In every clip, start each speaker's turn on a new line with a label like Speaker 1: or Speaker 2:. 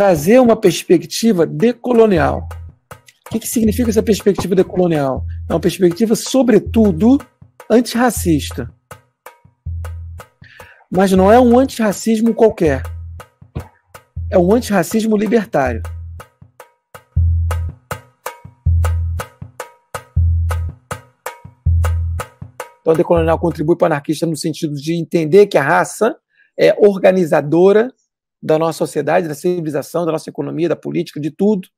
Speaker 1: trazer uma perspectiva decolonial. O que, que significa essa perspectiva decolonial? É uma perspectiva, sobretudo, antirracista. Mas não é um antirracismo qualquer. É um antirracismo libertário. Então, a decolonial contribui para o anarquista no sentido de entender que a raça é organizadora da nossa sociedade, da civilização, da nossa economia, da política, de tudo,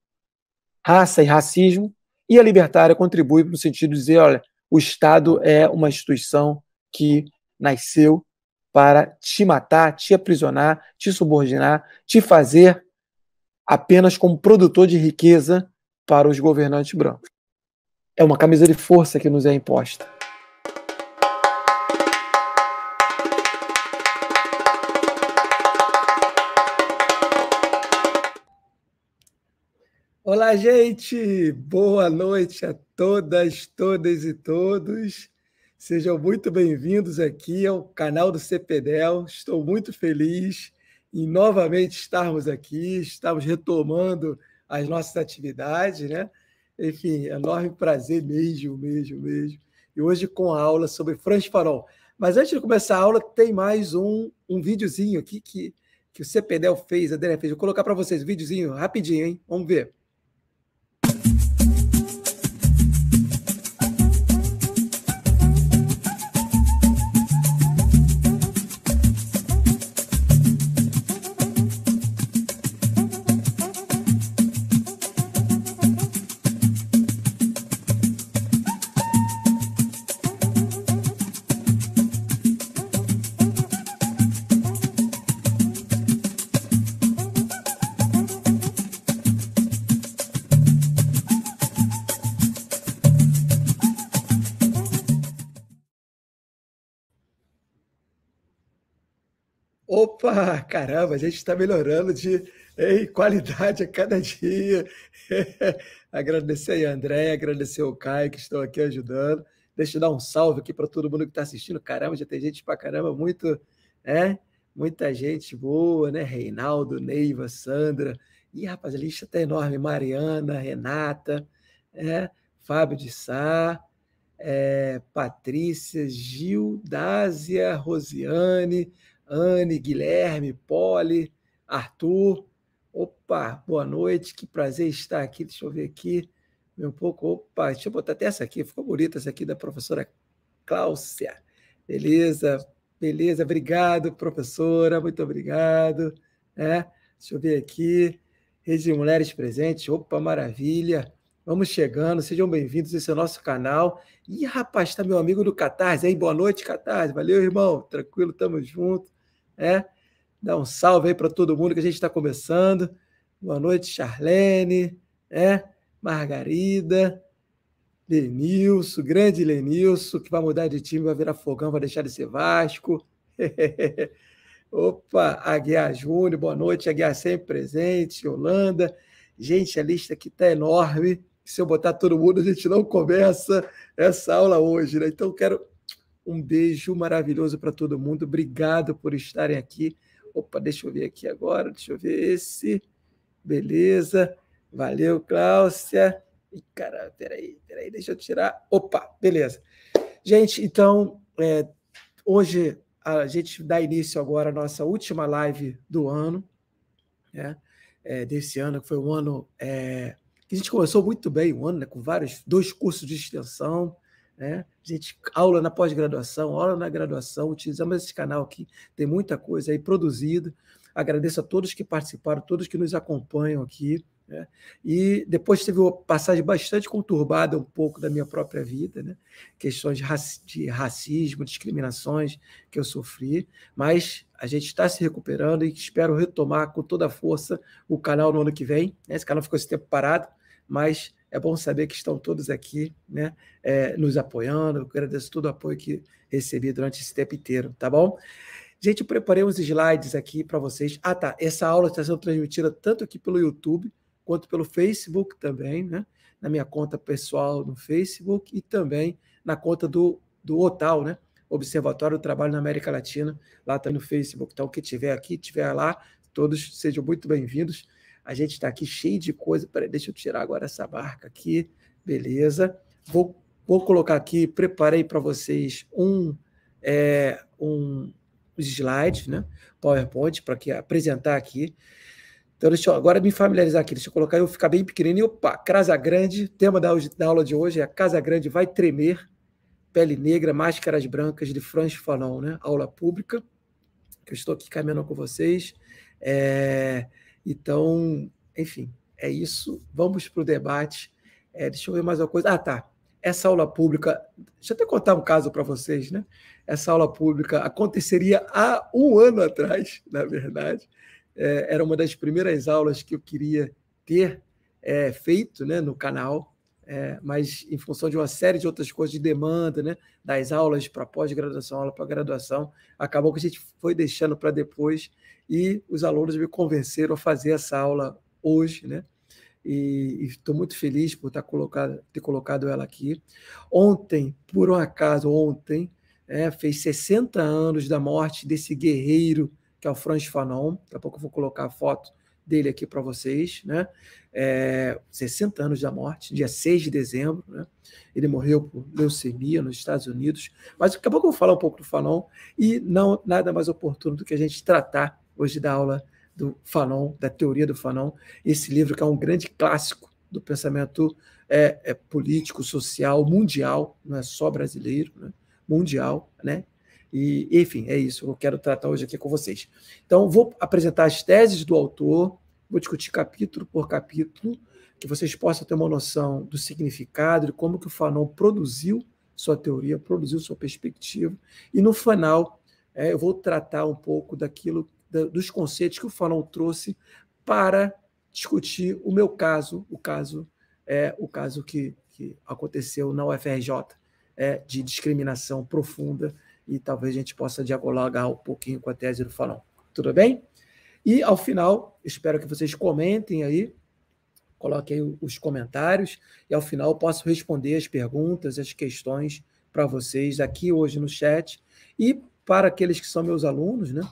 Speaker 1: raça e racismo, e a libertária contribui no sentido de dizer, olha, o Estado é uma instituição que nasceu para te matar, te aprisionar, te subordinar, te fazer apenas como produtor de riqueza para os governantes brancos. É uma camisa de força que nos é imposta. Olá, gente! Boa noite a todas, todas e todos. Sejam muito bem-vindos aqui ao canal do CPDEL. Estou muito feliz em novamente estarmos aqui, estamos retomando as nossas atividades, né? Enfim, enorme prazer mesmo, mesmo, mesmo. E hoje com a aula sobre Franz Farol. Mas antes de começar a aula, tem mais um, um videozinho aqui que, que o CPDEL fez, a Daniel fez. Vou colocar para vocês o um videozinho rapidinho, hein? Vamos ver. Opa, caramba, a gente está melhorando de ei, qualidade a cada dia. agradecer aí a André, agradecer o Caio que estão aqui ajudando. Deixa eu dar um salve aqui para todo mundo que está assistindo. Caramba, já tem gente para caramba, muito, né? Muita gente boa, né? Reinaldo, Neiva, Sandra. E rapaz, a lista está enorme. Mariana, Renata, é, Fábio de Sá, é, Patrícia, Gildásia, Rosiane. Anne, Guilherme, Poli, Arthur. Opa, boa noite, que prazer estar aqui. Deixa eu ver aqui um pouco. Opa, deixa eu botar até essa aqui, ficou bonita essa aqui da professora Cláudia. Beleza, beleza, obrigado, professora, muito obrigado. É, deixa eu ver aqui. Rede de Mulheres Presentes, opa, maravilha. Vamos chegando, sejam bem-vindos, esse é o nosso canal. E rapaz, tá meu amigo do Catarse aí, boa noite, Catarse. Valeu, irmão, tranquilo, tamo junto. É, dá um salve aí para todo mundo que a gente está começando. Boa noite, Charlene, é, Margarida, Lenilson, grande Lenilson, que vai mudar de time, vai virar fogão, vai deixar de ser Vasco. Opa, Aguiar Júnior, boa noite, Aguiar sempre presente, Holanda. Gente, a lista aqui tá enorme se eu botar todo mundo, a gente não começa essa aula hoje, né? Então, quero um beijo maravilhoso para todo mundo. Obrigado por estarem aqui. Opa, deixa eu ver aqui agora, deixa eu ver esse. Beleza. Valeu, Cláudia. Ih, cara, peraí, peraí, deixa eu tirar. Opa, beleza. Gente, então, é, hoje a gente dá início agora à nossa última live do ano, né? É, desse ano, que foi um ano é, que a gente começou muito bem o um ano, né, com vários, dois cursos de extensão, né? A gente aula na pós-graduação, aula na graduação, utilizamos esse canal aqui, tem muita coisa aí produzida. Agradeço a todos que participaram, todos que nos acompanham aqui. Né? E depois teve uma passagem bastante conturbada um pouco da minha própria vida, né? questões de, raci de racismo, discriminações que eu sofri, mas a gente está se recuperando e espero retomar com toda a força o canal no ano que vem. Né? Esse canal ficou esse tempo parado, mas é bom saber que estão todos aqui né, é, nos apoiando. Eu agradeço todo o apoio que recebi durante esse tempo inteiro, tá bom? Gente, eu preparei uns slides aqui para vocês. Ah, tá. Essa aula está sendo transmitida tanto aqui pelo YouTube quanto pelo Facebook também, né? Na minha conta pessoal no Facebook e também na conta do, do OTAL, né? Observatório do Trabalho na América Latina, lá também tá no Facebook. Então, quem tiver aqui, tiver lá, todos sejam muito bem-vindos. A gente está aqui cheio de coisa. Peraí, deixa eu tirar agora essa barca aqui. Beleza. Vou, vou colocar aqui, preparei para vocês um, é, um slide, né? PowerPoint, para apresentar aqui. Então, deixa eu agora me familiarizar aqui. Deixa eu colocar, eu ficar bem pequenininho. Opa, Casa Grande. Tema da, da aula de hoje é Casa Grande vai tremer. Pele Negra, Máscaras Brancas, de Franz Fanon, né? Aula pública, que eu estou aqui caminhando com vocês. É... Então, enfim, é isso. Vamos para o debate. É, deixa eu ver mais uma coisa. Ah, tá. Essa aula pública, deixa eu até contar um caso para vocês, né? Essa aula pública aconteceria há um ano atrás, na verdade. É, era uma das primeiras aulas que eu queria ter é, feito né, no canal é, mas em função de uma série de outras coisas, de demanda, né, das aulas para pós-graduação, aula para graduação, acabou que a gente foi deixando para depois e os alunos me convenceram a fazer essa aula hoje, né? E estou muito feliz por estar tá colocado, ter colocado ela aqui. Ontem, por um acaso, ontem, é, fez 60 anos da morte desse guerreiro que é o Franz Fanon. Daqui a pouco eu vou colocar a foto dele aqui para vocês, né? é, 60 anos da morte, dia 6 de dezembro. Né? Ele morreu por leucemia nos Estados Unidos. Mas daqui a pouco eu vou falar um pouco do Fanon, e não nada mais oportuno do que a gente tratar hoje da aula do Fanon, da teoria do Fanon, esse livro que é um grande clássico do pensamento é, é político, social, mundial, não é só brasileiro, né? mundial, né? E, enfim, é isso que eu quero tratar hoje aqui com vocês. Então, vou apresentar as teses do autor, Vou discutir capítulo por capítulo, que vocês possam ter uma noção do significado, e como que o Fanon produziu sua teoria, produziu sua perspectiva. E no final, é, eu vou tratar um pouco daquilo, da, dos conceitos que o Fanon trouxe para discutir o meu caso, o caso é o caso que, que aconteceu na UFRJ é, de discriminação profunda e talvez a gente possa dialogar um pouquinho com a tese do Fanon. Tudo bem? E ao final, espero que vocês comentem aí, coloquem aí os comentários, e ao final posso responder as perguntas, as questões para vocês aqui hoje no chat. E para aqueles que são meus alunos, né?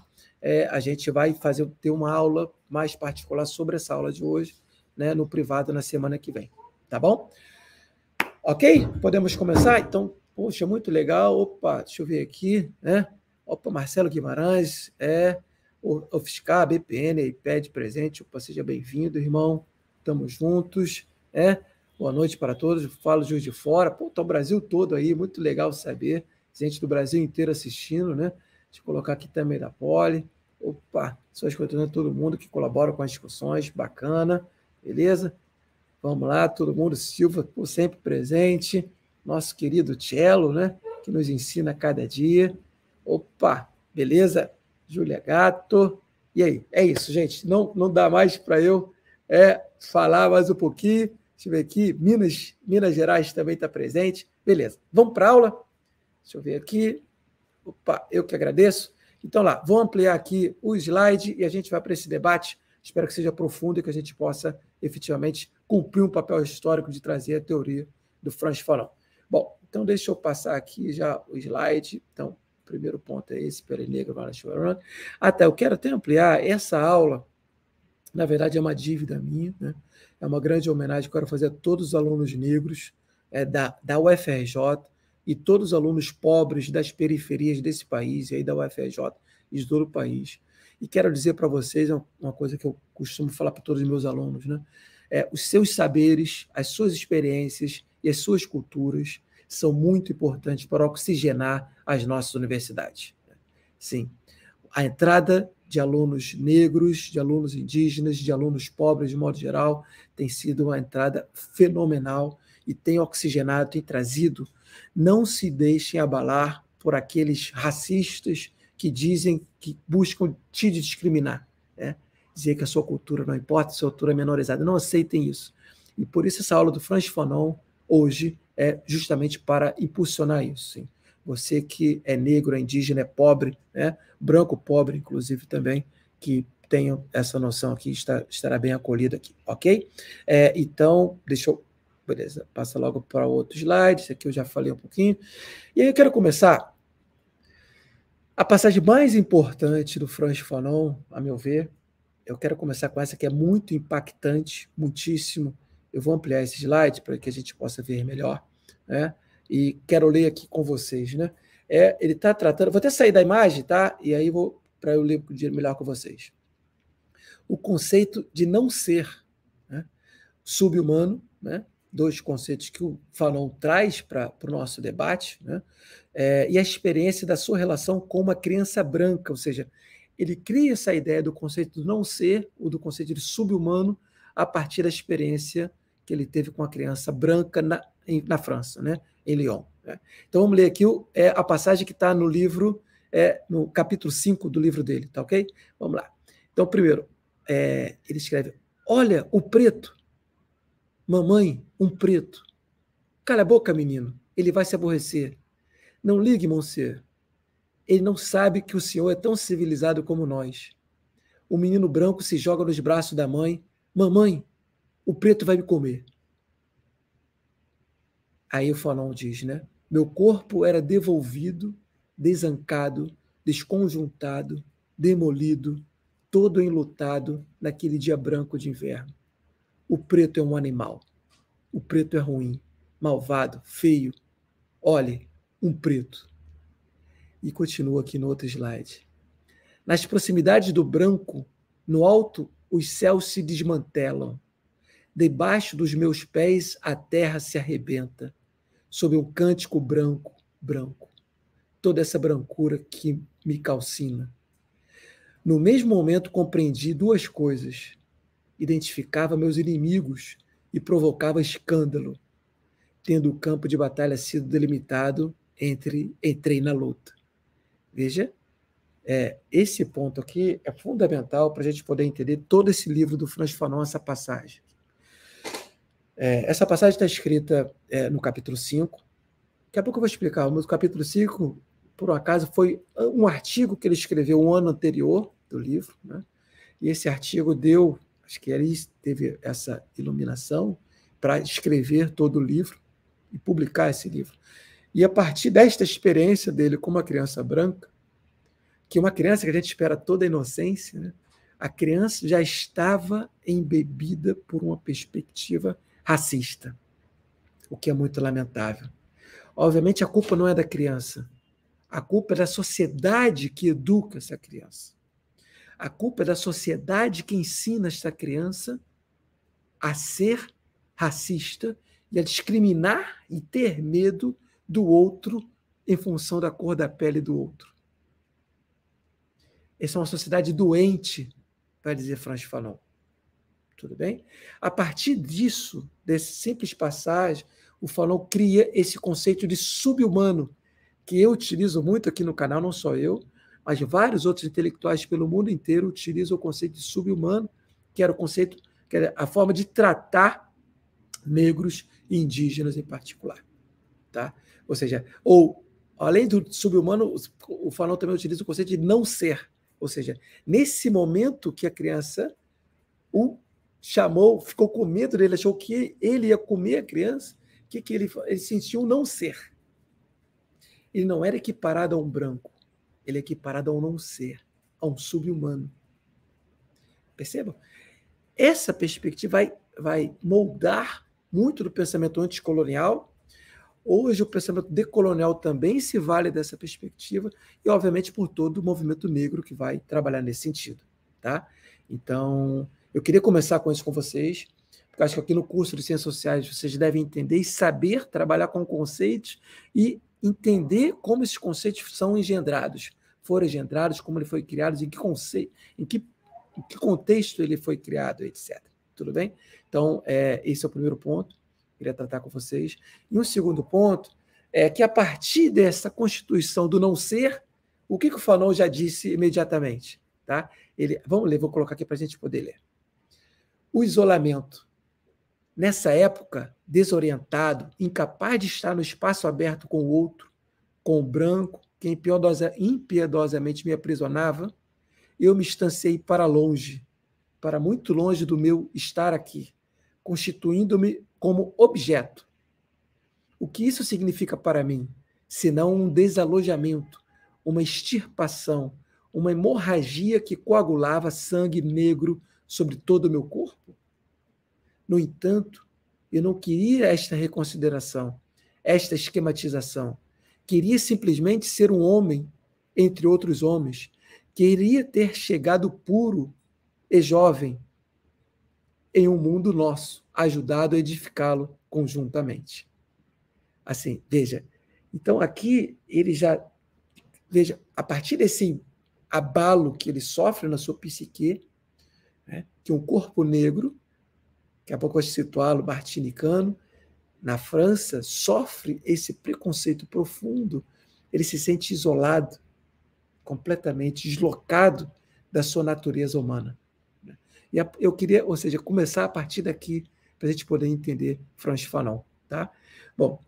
Speaker 1: É, a gente vai fazer ter uma aula mais particular sobre essa aula de hoje, né, no privado na semana que vem, tá bom? Ok? Podemos começar? Então, poxa, muito legal. Opa, deixa eu ver aqui, né? Opa, Marcelo Guimarães, é o UFSCar, BPN, IPED presente, opa, seja bem-vindo, irmão, estamos juntos, é? Boa noite para todos, falo Juiz de Fora, pô, tá o Brasil todo aí, muito legal saber, gente do Brasil inteiro assistindo, né? Deixa eu colocar aqui também da Poli, opa, só escutando todo mundo que colabora com as discussões, bacana, beleza? Vamos lá, todo mundo, Silva, por sempre presente, nosso querido Cello, né? Que nos ensina a cada dia. Opa, beleza? Júlia Gato. E aí, é isso, gente. Não, não dá mais para eu é, falar mais um pouquinho. Deixa eu ver aqui. Minas, Minas Gerais também está presente. Beleza. Vamos para aula? Deixa eu ver aqui. Opa, eu que agradeço. Então, lá, vou ampliar aqui o slide e a gente vai para esse debate. Espero que seja profundo e que a gente possa efetivamente cumprir um papel histórico de trazer a teoria do Franz Fanon. Bom, então deixa eu passar aqui já o slide. Então, primeiro ponto é esse, negra Varashwaran. Ah, eu quero até ampliar essa aula, na verdade é uma dívida minha, né? é uma grande homenagem que eu quero fazer a todos os alunos negros é, da, da UFRJ e todos os alunos pobres das periferias desse país e aí da UFRJ e do país. E quero dizer para vocês uma coisa que eu costumo falar para todos os meus alunos, né? É, os seus saberes, as suas experiências e as suas culturas são muito importantes para oxigenar as nossas universidades. Né? Sim, a entrada de alunos negros, de alunos indígenas, de alunos pobres, de modo geral, tem sido uma entrada fenomenal e tem oxigenado, tem trazido. Não se deixem abalar por aqueles racistas que dizem que buscam te discriminar, né? dizer que a sua cultura não importa, a sua cultura é menorizada. Não aceitem isso. E por isso essa aula do Franz Fanon hoje é justamente para impulsionar isso. Sim. Você que é negro, é indígena, é pobre, né? branco pobre, inclusive, também, que tenha essa noção aqui, está, estará bem acolhido aqui, ok? É, então, deixa eu. Beleza, passa logo para outro slide, isso aqui eu já falei um pouquinho. E aí eu quero começar. A passagem mais importante do Franz Fanon, a meu ver, eu quero começar com essa que é muito impactante, muitíssimo. Eu vou ampliar esse slide para que a gente possa ver melhor né? E quero ler aqui com vocês, né? É, ele está tratando. Vou até sair da imagem, tá? E aí vou para eu ler melhor com vocês. O conceito de não ser né? subhumano, né? Dois conceitos que o Fanon traz para o nosso debate, né? É, e a experiência da sua relação com uma criança branca, ou seja, ele cria essa ideia do conceito de não ser, o do conceito de subhumano, a partir da experiência que ele teve com a criança branca na, em, na França, né? em Lyon. Né? Então vamos ler aqui o, é, a passagem que está no livro, é, no capítulo 5 do livro dele, tá ok? Vamos lá. Então, primeiro, é, ele escreve: Olha o preto. Mamãe, um preto. Cala a boca, menino. Ele vai se aborrecer. Não ligue, monsieur. Ele não sabe que o senhor é tão civilizado como nós. O menino branco se joga nos braços da mãe. Mamãe, o preto vai me comer. Aí o Fanon diz, né? Meu corpo era devolvido, desancado, desconjuntado, demolido, todo enlutado naquele dia branco de inverno. O preto é um animal. O preto é ruim, malvado, feio. Olhe, um preto. E continua aqui no outro slide. Nas proximidades do branco, no alto, os céus se desmantelam. Debaixo dos meus pés, a terra se arrebenta sob o cântico branco, branco. Toda essa brancura que me calcina. No mesmo momento compreendi duas coisas. Identificava meus inimigos e provocava escândalo, tendo o campo de batalha sido delimitado entre entrei na luta. Veja, é, esse ponto aqui é fundamental para a gente poder entender todo esse livro do Franz Fanon, essa passagem. É, essa passagem está escrita é, no capítulo 5. Daqui a pouco eu vou explicar, o capítulo 5, por um acaso, foi um artigo que ele escreveu um ano anterior do livro, né? e esse artigo deu, acho que ele teve essa iluminação para escrever todo o livro e publicar esse livro. E a partir desta experiência dele com uma criança branca, que é uma criança que a gente espera toda a inocência, né? a criança já estava embebida por uma perspectiva racista, o que é muito lamentável. Obviamente, a culpa não é da criança. A culpa é da sociedade que educa essa criança. A culpa é da sociedade que ensina essa criança a ser racista e a discriminar e ter medo do outro em função da cor da pele do outro. Essa é uma sociedade doente, vai dizer Franz Fanon. Tudo bem? A partir disso, desse simples passagem, o Fanon cria esse conceito de subhumano, que eu utilizo muito aqui no canal, não só eu, mas vários outros intelectuais pelo mundo inteiro utilizam o conceito de subhumano, que era o conceito, que era a forma de tratar negros e indígenas em particular. Tá? Ou seja, ou além do subhumano, o Fanon também utiliza o conceito de não ser. Ou seja, nesse momento que a criança, o chamou, ficou com medo dele, achou que ele ia comer a criança, que, que ele, ele sentiu não ser. Ele não era equiparado a um branco, ele é equiparado a um não ser, a um subhumano. Percebam? Essa perspectiva vai, vai moldar muito do pensamento anticolonial. Hoje, o pensamento decolonial também se vale dessa perspectiva, e obviamente por todo o movimento negro que vai trabalhar nesse sentido. Tá? Então, eu queria começar com isso com vocês, porque acho que aqui no curso de Ciências Sociais vocês devem entender e saber trabalhar com conceitos e entender como esses conceitos são engendrados, foram engendrados, como ele foi criado, em que conceito, em que, em que contexto ele foi criado, etc. Tudo bem? Então, é, esse é o primeiro ponto que eu queria tratar com vocês. E um segundo ponto é que, a partir dessa constituição do não ser, o que, que o Fanon já disse imediatamente? Tá? Ele, vamos ler, vou colocar aqui para a gente poder ler o isolamento. Nessa época, desorientado, incapaz de estar no espaço aberto com o outro, com o branco, que impiedosa, impiedosamente me aprisionava, eu me estancei para longe, para muito longe do meu estar aqui, constituindo-me como objeto. O que isso significa para mim? Senão um desalojamento, uma extirpação, uma hemorragia que coagulava sangue negro sobre todo o meu corpo? No entanto, eu não queria esta reconsideração, esta esquematização. Queria simplesmente ser um homem entre outros homens. Queria ter chegado puro e jovem em um mundo nosso, ajudado a edificá-lo conjuntamente. Assim, veja. Então aqui ele já veja, a partir desse abalo que ele sofre na sua psique, né? que um corpo negro, que a pouco vai situá-lo martinicano, na França, sofre esse preconceito profundo, ele se sente isolado, completamente deslocado da sua natureza humana. Né? E eu queria, ou seja, começar a partir daqui para a gente poder entender Franz Fanon, tá? Bom,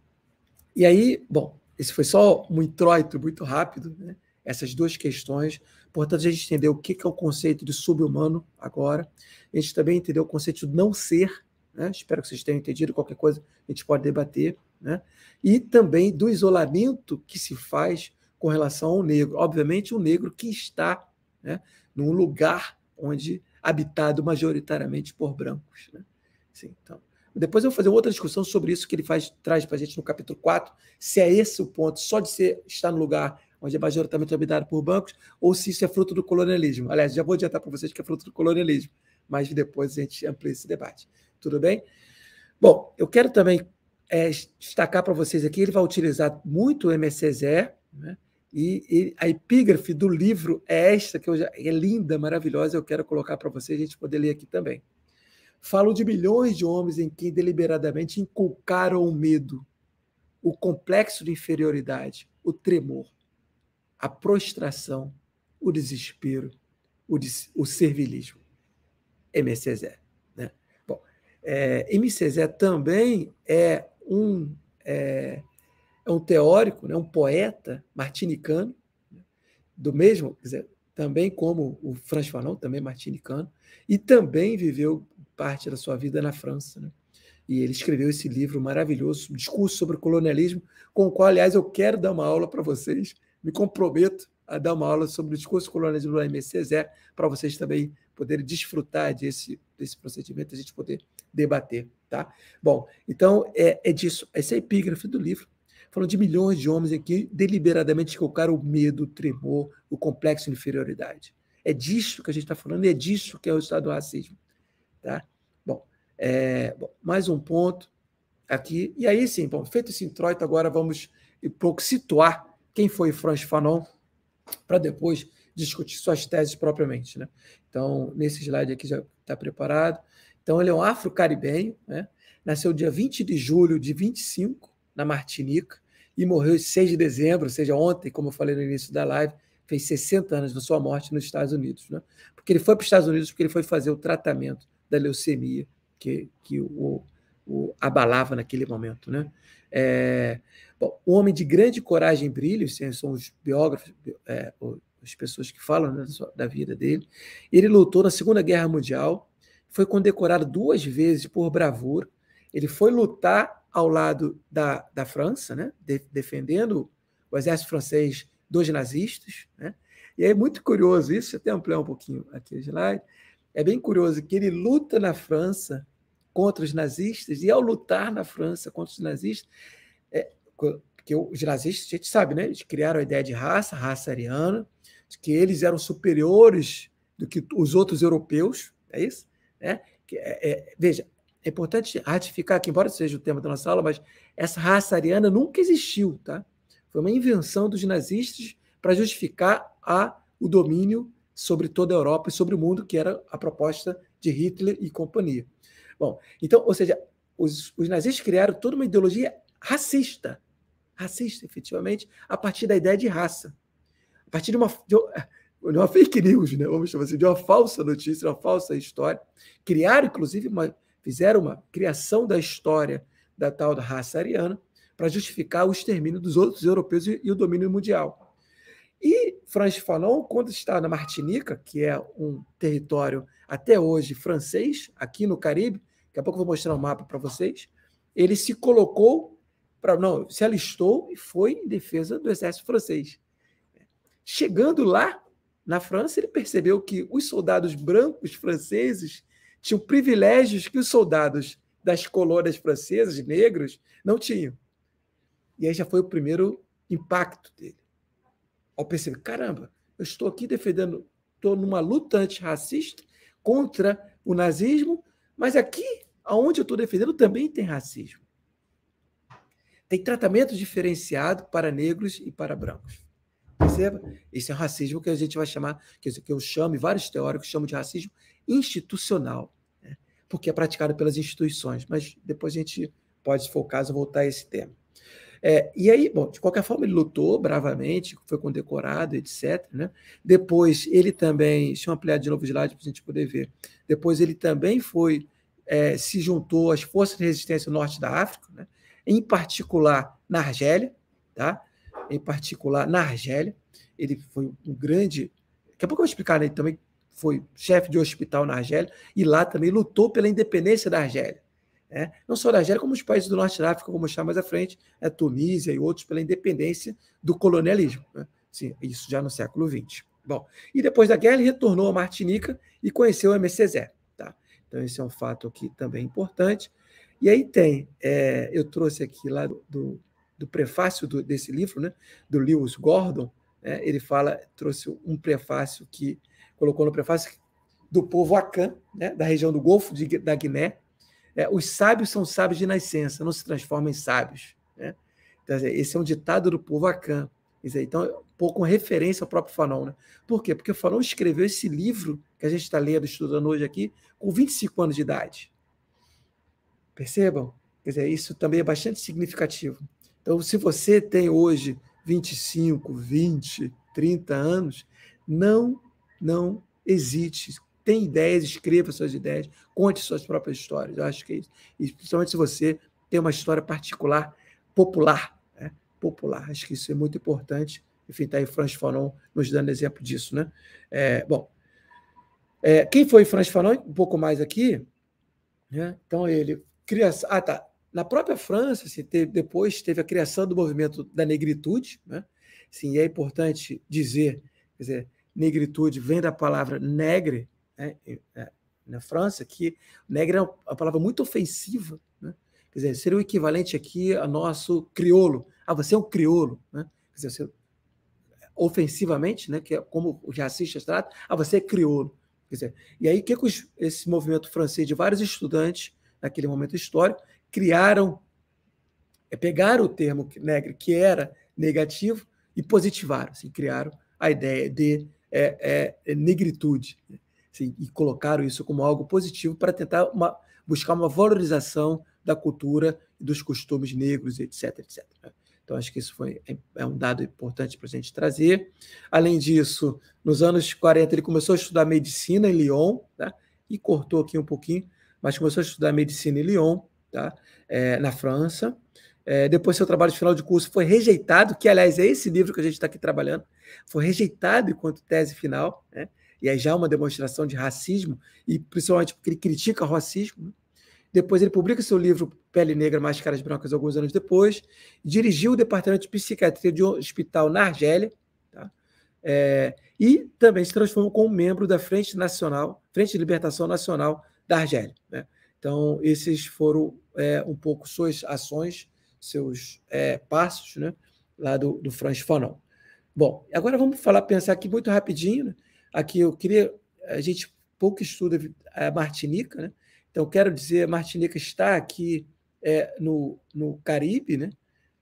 Speaker 1: e aí, bom, esse foi só um introito muito rápido, né? essas duas questões. Portanto, a gente entendeu o que é o conceito de subhumano agora. A gente também entendeu o conceito de não ser. Né? Espero que vocês tenham entendido. Qualquer coisa a gente pode debater. Né? E também do isolamento que se faz com relação ao negro. Obviamente, o negro que está né, num lugar onde habitado majoritariamente por brancos. Né? Sim, então. Depois eu vou fazer outra discussão sobre isso que ele faz, traz para a gente no capítulo 4, se é esse o ponto, só de ser, estar no lugar onde é majoritariamente dominado por bancos, ou se isso é fruto do colonialismo. Aliás, já vou adiantar para vocês que é fruto do colonialismo, mas depois a gente amplia esse debate. Tudo bem? Bom, eu quero também é, destacar para vocês aqui, ele vai utilizar muito o MSCZE, né? E, e, a epígrafe do livro é esta, que já, é linda, maravilhosa, eu quero colocar para vocês, a gente poder ler aqui também. Falo de milhões de homens em que deliberadamente inculcaram o medo, o complexo de inferioridade, o tremor a prostração, o desespero, o, des, o servilismo. M. Cezé. Né? Bom, é, M. Cezé também é um, é, é um teórico, né, um poeta martinicano, do mesmo, dizer, também como o Franz Fanon, também martinicano, e também viveu parte da sua vida na França. Né? E ele escreveu esse livro maravilhoso, Discurso sobre o Colonialismo, com o qual, aliás, eu quero dar uma aula para vocês me comprometo a dar uma aula sobre o discurso colonial de Lula Zé, para vocês também poderem desfrutar desse, desse procedimento, a gente poder debater, tá? Bom, então é, é disso. Essa é a epígrafe do livro, falando de milhões de homens aqui deliberadamente colocaram o medo, o tremor, o complexo de inferioridade. É disso que a gente está falando e é disso que é o estado do racismo, tá? Bom, é, bom, mais um ponto aqui. E aí sim, bom, feito esse introito, agora vamos um pouco situar quem foi Franz Fanon, para depois discutir suas teses propriamente. Né? Então, nesse slide aqui já está preparado. Então, ele é um afro-caribenho, né? nasceu dia 20 de julho de 25, na Martinica, e morreu 6 de dezembro, ou seja, ontem, como eu falei no início da live, fez 60 anos da sua morte nos Estados Unidos. Né? Porque ele foi para os Estados Unidos porque ele foi fazer o tratamento da leucemia que, que o o abalava naquele momento. Né? É, bom, um homem de grande coragem e brilho, são os biógrafos, é, as pessoas que falam né, da vida dele, ele lutou na Segunda Guerra Mundial, foi condecorado duas vezes por bravura, ele foi lutar ao lado da, da França, né, de, defendendo o exército francês dos nazistas, né? e é muito curioso isso, até ampliar um pouquinho aqui o slide, é bem curioso que ele luta na França contra os nazistas, e ao lutar na França contra os nazistas, é, os nazistas, a gente sabe, né? Eles criaram a ideia de raça, raça ariana, de que eles eram superiores do que os outros europeus, é isso? Né? Que, é, é, veja, é importante ratificar que, embora seja o tema da nossa aula, mas essa raça ariana nunca existiu, tá? Foi uma invenção dos nazistas para justificar a, o domínio sobre toda a Europa e sobre o mundo, que era a proposta de Hitler e companhia. Bom, então, ou seja, os, os nazistas criaram toda uma ideologia racista, racista, efetivamente, a partir da ideia de raça, a partir de uma, de uma fake news, né? vamos chamar assim, de uma falsa notícia, uma falsa história. Criaram, inclusive, uma, fizeram uma criação da história da tal da raça ariana para justificar o extermínio dos outros europeus e, e o domínio mundial. E Franz Fanon, quando está na Martinica, que é um território até hoje francês, aqui no Caribe, daqui a pouco eu vou mostrar um mapa para vocês, ele se colocou, para não, se alistou e foi em defesa do exército francês. Chegando lá, na França, ele percebeu que os soldados brancos franceses tinham privilégios que os soldados das colônias francesas, negros, não tinham. E aí já foi o primeiro impacto dele. Ao perceber, caramba, eu estou aqui defendendo, estou numa luta antirracista contra o nazismo, mas aqui aonde eu estou defendendo também tem racismo. Tem tratamento diferenciado para negros e para brancos. Perceba? Esse é o racismo que a gente vai chamar, que eu chamo, e vários teóricos chamam de racismo institucional, né? porque é praticado pelas instituições. Mas depois a gente pode, se for o caso, voltar a esse tema. É, e aí, bom, de qualquer forma, ele lutou bravamente, foi condecorado, etc. Né? Depois, ele também, deixa eu ampliar de novo o slide para a gente poder ver. Depois, ele também foi é, se juntou às Forças de Resistência no Norte da África, né? em particular na Argélia, tá? em particular na Argélia. Ele foi um grande. Daqui a pouco eu vou explicar, né? ele também foi chefe de hospital na Argélia e lá também lutou pela independência da Argélia. né? não só da Argélia, como os países do norte da África, como mostrar mais à frente, É Tunísia e outros, pela independência do colonialismo. Né? Sim, isso já no século XX. Bom, e depois da guerra ele retornou à Martinica e conheceu o MCZ. Então, esse é um fato aqui também importante. E aí tem, é, eu trouxe aqui lá do, do prefácio do, desse livro, né, do Lewis Gordon, né, ele fala, trouxe um prefácio que colocou no prefácio do povo Akan, né, da região do Golfo de, da Guiné. É, os sábios são sábios de nascença, não se transformam em sábios. Né? Então, esse é um ditado do povo Akan, então, um pouco referência ao próprio Fanon. Né? Por quê? Porque o Fanon escreveu esse livro que a gente está lendo, estudando hoje aqui, com 25 anos de idade. Percebam? Quer dizer, isso também é bastante significativo. Então, se você tem hoje 25, 20, 30 anos, não, não hesite. Tem ideias, escreva suas ideias, conte suas próprias histórias. Eu acho que é isso. E principalmente se você tem uma história particular, popular, popular. Acho que isso é muito importante. Enfim, está aí Franz Fanon nos dando exemplo disso. Né? É, bom, é, quem foi Franz Fanon? Um pouco mais aqui. Né? Então, ele cria. Ah, tá. Na própria França, assim, teve, depois teve a criação do movimento da negritude. Né? Sim, é importante dizer, quer dizer, negritude vem da palavra negre, né? É, na França, que negre é uma palavra muito ofensiva Quer dizer, seria o equivalente aqui a nosso criolo. Ah, você é um criolo, né? Quer dizer, você, ofensivamente, né, que é como os racistas tratam, ah, você é criolo. Quer dizer, e aí que, que os, esse movimento francês de vários estudantes, naquele momento histórico, criaram, é, pegaram o termo negro, que era negativo, e positivaram, assim, criaram a ideia de é, é, é negritude, né? assim, e colocaram isso como algo positivo para tentar uma, buscar uma valorização da cultura e dos costumes negros, etc, etc. Né? Então, acho que isso foi, é, é um dado importante para a gente trazer. Além disso, nos anos 40, ele começou a estudar medicina em Lyon, tá? e cortou aqui um pouquinho, mas começou a estudar medicina em Lyon, tá? É, na França. É, depois, seu trabalho de final de curso foi rejeitado, que, aliás, é esse livro que a gente está aqui trabalhando, foi rejeitado enquanto tese final, né? e aí já é uma demonstração de racismo, e principalmente porque ele critica o racismo. Né? Depois ele publica seu livro Pele Negra, Máscaras Brancas, alguns anos depois. Dirigiu o Departamento de Psiquiatria de um hospital na Argélia. Tá? É, e também se transformou como membro da Frente Nacional, Frente de Libertação Nacional da Argélia. Né? Então, esses foram é, um pouco suas ações, seus é, passos, né? lá do, do Franz Fanon. Bom, agora vamos falar, pensar aqui muito rapidinho. Né? Aqui eu queria. A gente pouco estuda a é, Martinica, né? Então, quero dizer, Martinica está aqui é, no, no Caribe, né?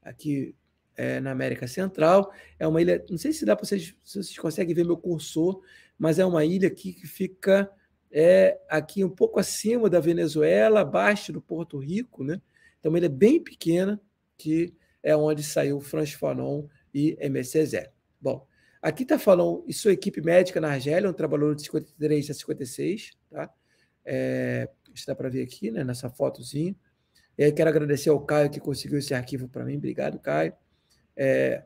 Speaker 1: aqui é, na América Central. É uma ilha, não sei se dá para vocês, se vocês conseguem ver meu cursor, mas é uma ilha aqui que fica é, aqui um pouco acima da Venezuela, abaixo do Porto Rico, né? Então, uma ilha bem pequena, que é onde saiu Franz Fanon e MC Bom, aqui está falando, e sua equipe médica na Argélia, um trabalhador de 53 a 56, tá? É, Acho que dá para ver aqui, né, nessa fotozinha. E aí quero agradecer ao Caio que conseguiu esse arquivo para mim. Obrigado, Caio. É,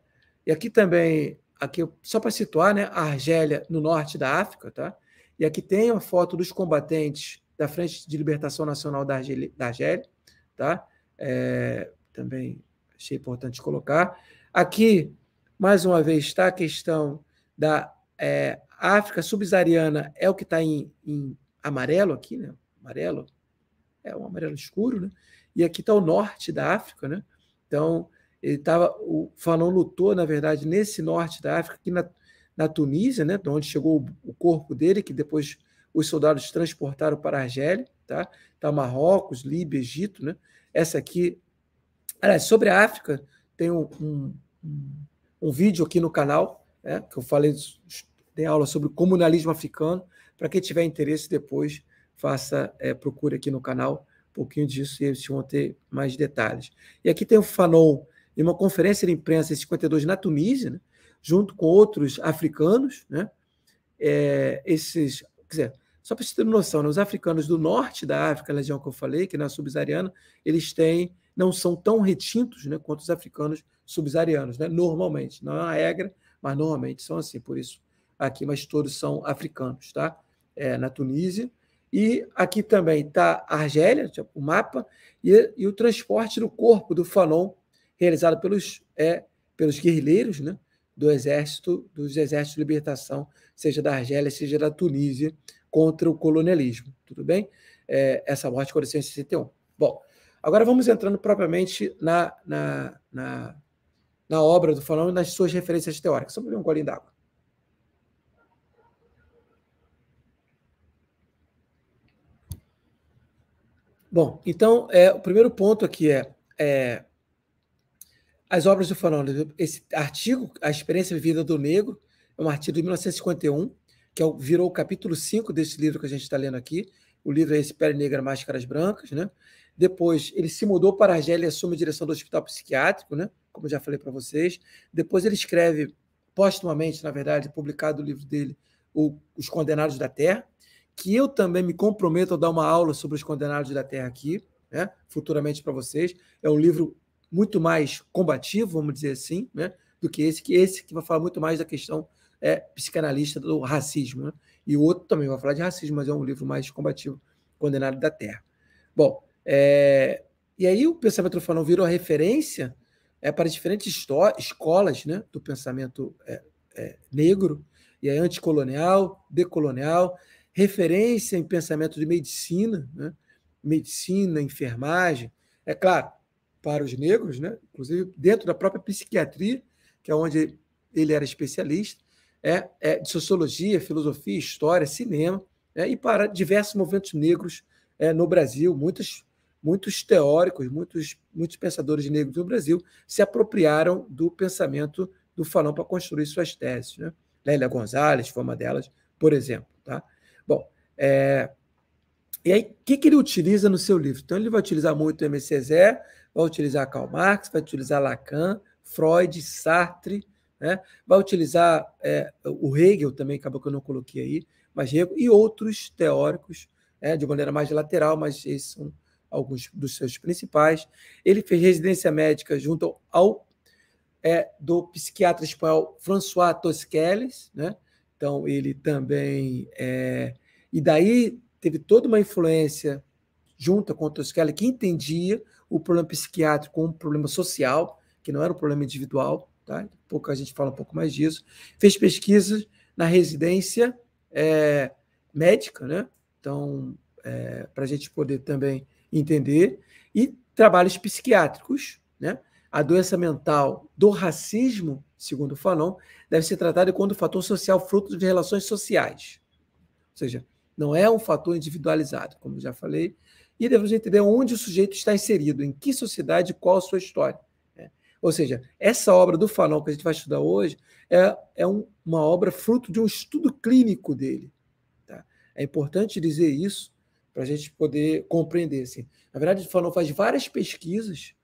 Speaker 1: e aqui também, aqui só para situar, né, a Argélia no norte da África, tá? E aqui tem a foto dos combatentes da Frente de Libertação Nacional da Argélia, da Argélia tá? É, também achei importante colocar. Aqui, mais uma vez, está a questão da é, África subsaariana, é o que está em, em amarelo aqui, né? amarelo, é um amarelo escuro, né? E aqui está o norte da África, né? Então, ele tava o Fanon lutou, na verdade, nesse norte da África, aqui na, na Tunísia, né? De onde chegou o, o corpo dele, que depois os soldados transportaram para Argélia, tá? Tá Marrocos, Líbia, Egito, né? Essa aqui, aliás, sobre a África, tem um, um, um vídeo aqui no canal, né? Que eu falei, dei aula sobre o comunalismo africano, para quem tiver interesse depois, faça é, procure aqui no canal um pouquinho disso e eles vão ter mais detalhes. E aqui tem o Fanon em uma conferência de imprensa em 52 na Tunísia, né, junto com outros africanos, né, é, esses, quer dizer, só para vocês terem noção, né, os africanos do norte da África, a região que eu falei, que na é subsaariana, eles têm não são tão retintos né, quanto os africanos subsaarianos, né, normalmente, não é uma regra, mas normalmente são assim, por isso aqui, mas todos são africanos, tá? É, na Tunísia, e aqui também está a Argélia, é o mapa, e, e, o transporte do corpo do Fanon, realizado pelos, é, pelos guerrilheiros né, do exército, dos exércitos de libertação, seja da Argélia, seja da Tunísia, contra o colonialismo. Tudo bem? É, essa morte aconteceu em 61. Bom, agora vamos entrando propriamente na, na, na, na obra do Fanon e nas suas referências teóricas. Só beber um colinho d'água. Bom, então é, o primeiro ponto aqui é, é as obras do fenômeno. Esse artigo, A Experiência Vivida do Negro, é um artigo de 1951, que é o, virou o capítulo 5 desse livro que a gente está lendo aqui. O livro é esse Pele Negra, Máscaras Brancas, né? Depois, ele se mudou para Argélia e assume a direção do hospital psiquiátrico, né? Como eu já falei para vocês. Depois ele escreve, postumamente, na verdade, publicado o livro dele, o, Os Condenados da Terra, que eu também me comprometo a dar uma aula sobre os condenados da terra aqui, né? futuramente para vocês. É um livro muito mais combativo, vamos dizer assim, né? do que esse, que esse que vai falar muito mais da questão é, psicanalista do racismo. Né? E o outro também vai falar de racismo, mas é um livro mais combativo, Condenado da Terra. Bom, é... e aí o pensamento fanão virou referência é, para diferentes escolas né, do pensamento é, é, negro, e aí anticolonial, decolonial, referência em pensamento de medicina, né? medicina, enfermagem, é claro, para os negros, né? inclusive dentro da própria psiquiatria, que é onde ele era especialista, é, é de sociologia, filosofia, história, cinema, é, e para diversos movimentos negros é, no Brasil, muitos muitos teóricos, muitos, muitos pensadores negros no Brasil se apropriaram do pensamento do Falão para construir suas teses. Né? Lélia Gonzalez foi uma delas, por exemplo. Tá? Bom, é, e aí, o que, que, ele utiliza no seu livro? Então, ele vai utilizar muito o MCZ vai utilizar Karl Marx, vai utilizar Lacan, Freud, Sartre, né? vai utilizar é, o Hegel também, acabou que eu não coloquei aí, mas Hegel e outros teóricos, é, de maneira mais lateral, mas esses são alguns dos seus principais. Ele fez residência médica junto ao é, do psiquiatra espanhol François Tosquelles, né? então ele também. É... E daí teve toda uma influência junto com o Toscali, que entendia o problema psiquiátrico como um problema social, que não era um problema individual, tá? pouco a gente fala um pouco mais disso. Fez pesquisas na residência é, médica, né? Então, é, para a gente poder também entender, e trabalhos psiquiátricos, né? A doença mental do racismo segundo Fanon, deve ser tratado quando o fator social fruto de relações sociais. Ou seja, não é um fator individualizado, como já falei, e devemos entender onde o sujeito está inserido, em que sociedade, qual a sua história. Né? Ou seja, essa obra do Fanon que a gente vai estudar hoje é, é um, uma obra fruto de um estudo clínico dele. Tá? É importante dizer isso para a gente poder compreender. Assim. Na verdade, o Fanon faz várias pesquisas,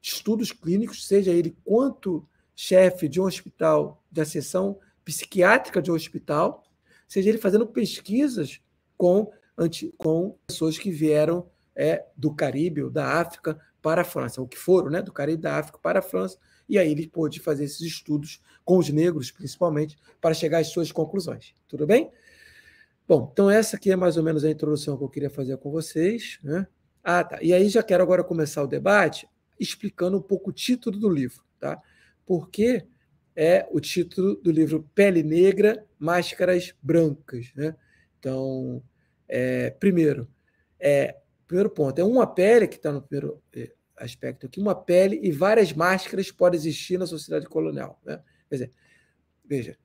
Speaker 1: estudos clínicos, seja ele quanto chefe de um hospital, da seção psiquiátrica de um hospital, seja ele fazendo pesquisas com, anti, com pessoas que vieram é, do Caribe ou da África para a França, ou que foram né, do Caribe da África para a França, e aí ele pôde fazer esses estudos com os negros, principalmente, para chegar às suas conclusões. Tudo bem? Bom, então essa aqui é mais ou menos a introdução que eu queria fazer com vocês. Né? Ah, tá. E aí já quero agora começar o debate explicando um pouco o título do livro. Tá? porque é o título do livro Pele Negra, Máscaras Brancas. Né? Então, é, primeiro, é, primeiro ponto, é uma pele que está no primeiro é, aspecto aqui, uma pele e várias máscaras podem existir na sociedade colonial. Né? Quer dizer, veja,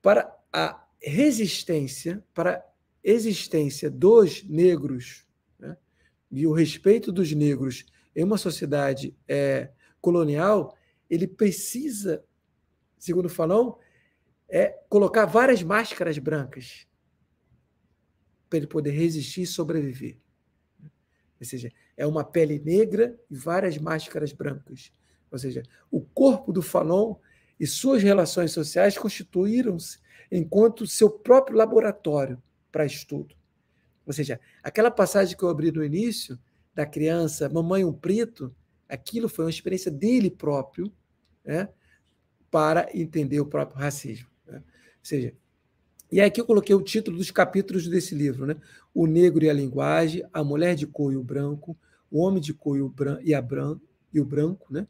Speaker 1: para a resistência, para a existência dos negros né? e o respeito dos negros em uma sociedade é, colonial, ele precisa, segundo Falon, é colocar várias máscaras brancas para ele poder resistir e sobreviver. Ou seja, é uma pele negra e várias máscaras brancas. Ou seja, o corpo do Falon e suas relações sociais constituíram-se enquanto seu próprio laboratório para estudo. Ou seja, aquela passagem que eu abri no início, da criança, mamãe um preto, aquilo foi uma experiência dele próprio, né, para entender o próprio racismo. Né? Ou seja, e é aqui eu coloquei o título dos capítulos desse livro, né? O Negro e a Linguagem, A Mulher de Cor e o Branco, O Homem de Cor e o, Bran e Bran e o Branco, né?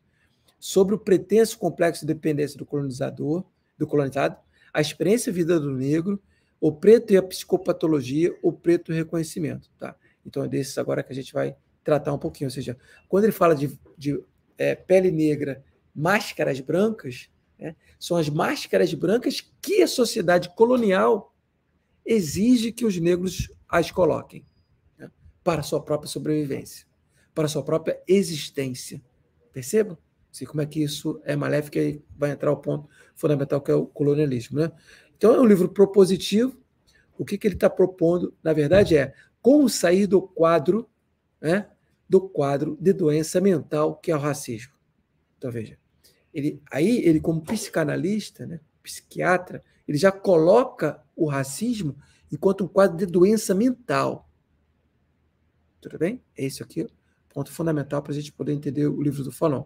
Speaker 1: Sobre o pretenso complexo de dependência do colonizador, do colonizado, a experiência vida do negro, o preto e a psicopatologia, o preto e o reconhecimento, tá? Então é desses agora que a gente vai tratar um pouquinho, ou seja, quando ele fala de, de é, pele negra máscaras brancas, né? são as máscaras brancas que a sociedade colonial exige que os negros as coloquem né? para a sua própria sobrevivência, para a sua própria existência. Percebam? Sei como é que isso é maléfico e vai entrar o ponto fundamental que é o colonialismo. Né? Então, é um livro propositivo. O que, que ele está propondo, na verdade, é como sair do quadro, né, do quadro de doença mental que é o racismo. Então, veja, ele, aí ele, como psicanalista, né, psiquiatra, ele já coloca o racismo enquanto um quadro de doença mental. Tudo bem? É isso aqui, ponto fundamental para a gente poder entender o livro do Fanon.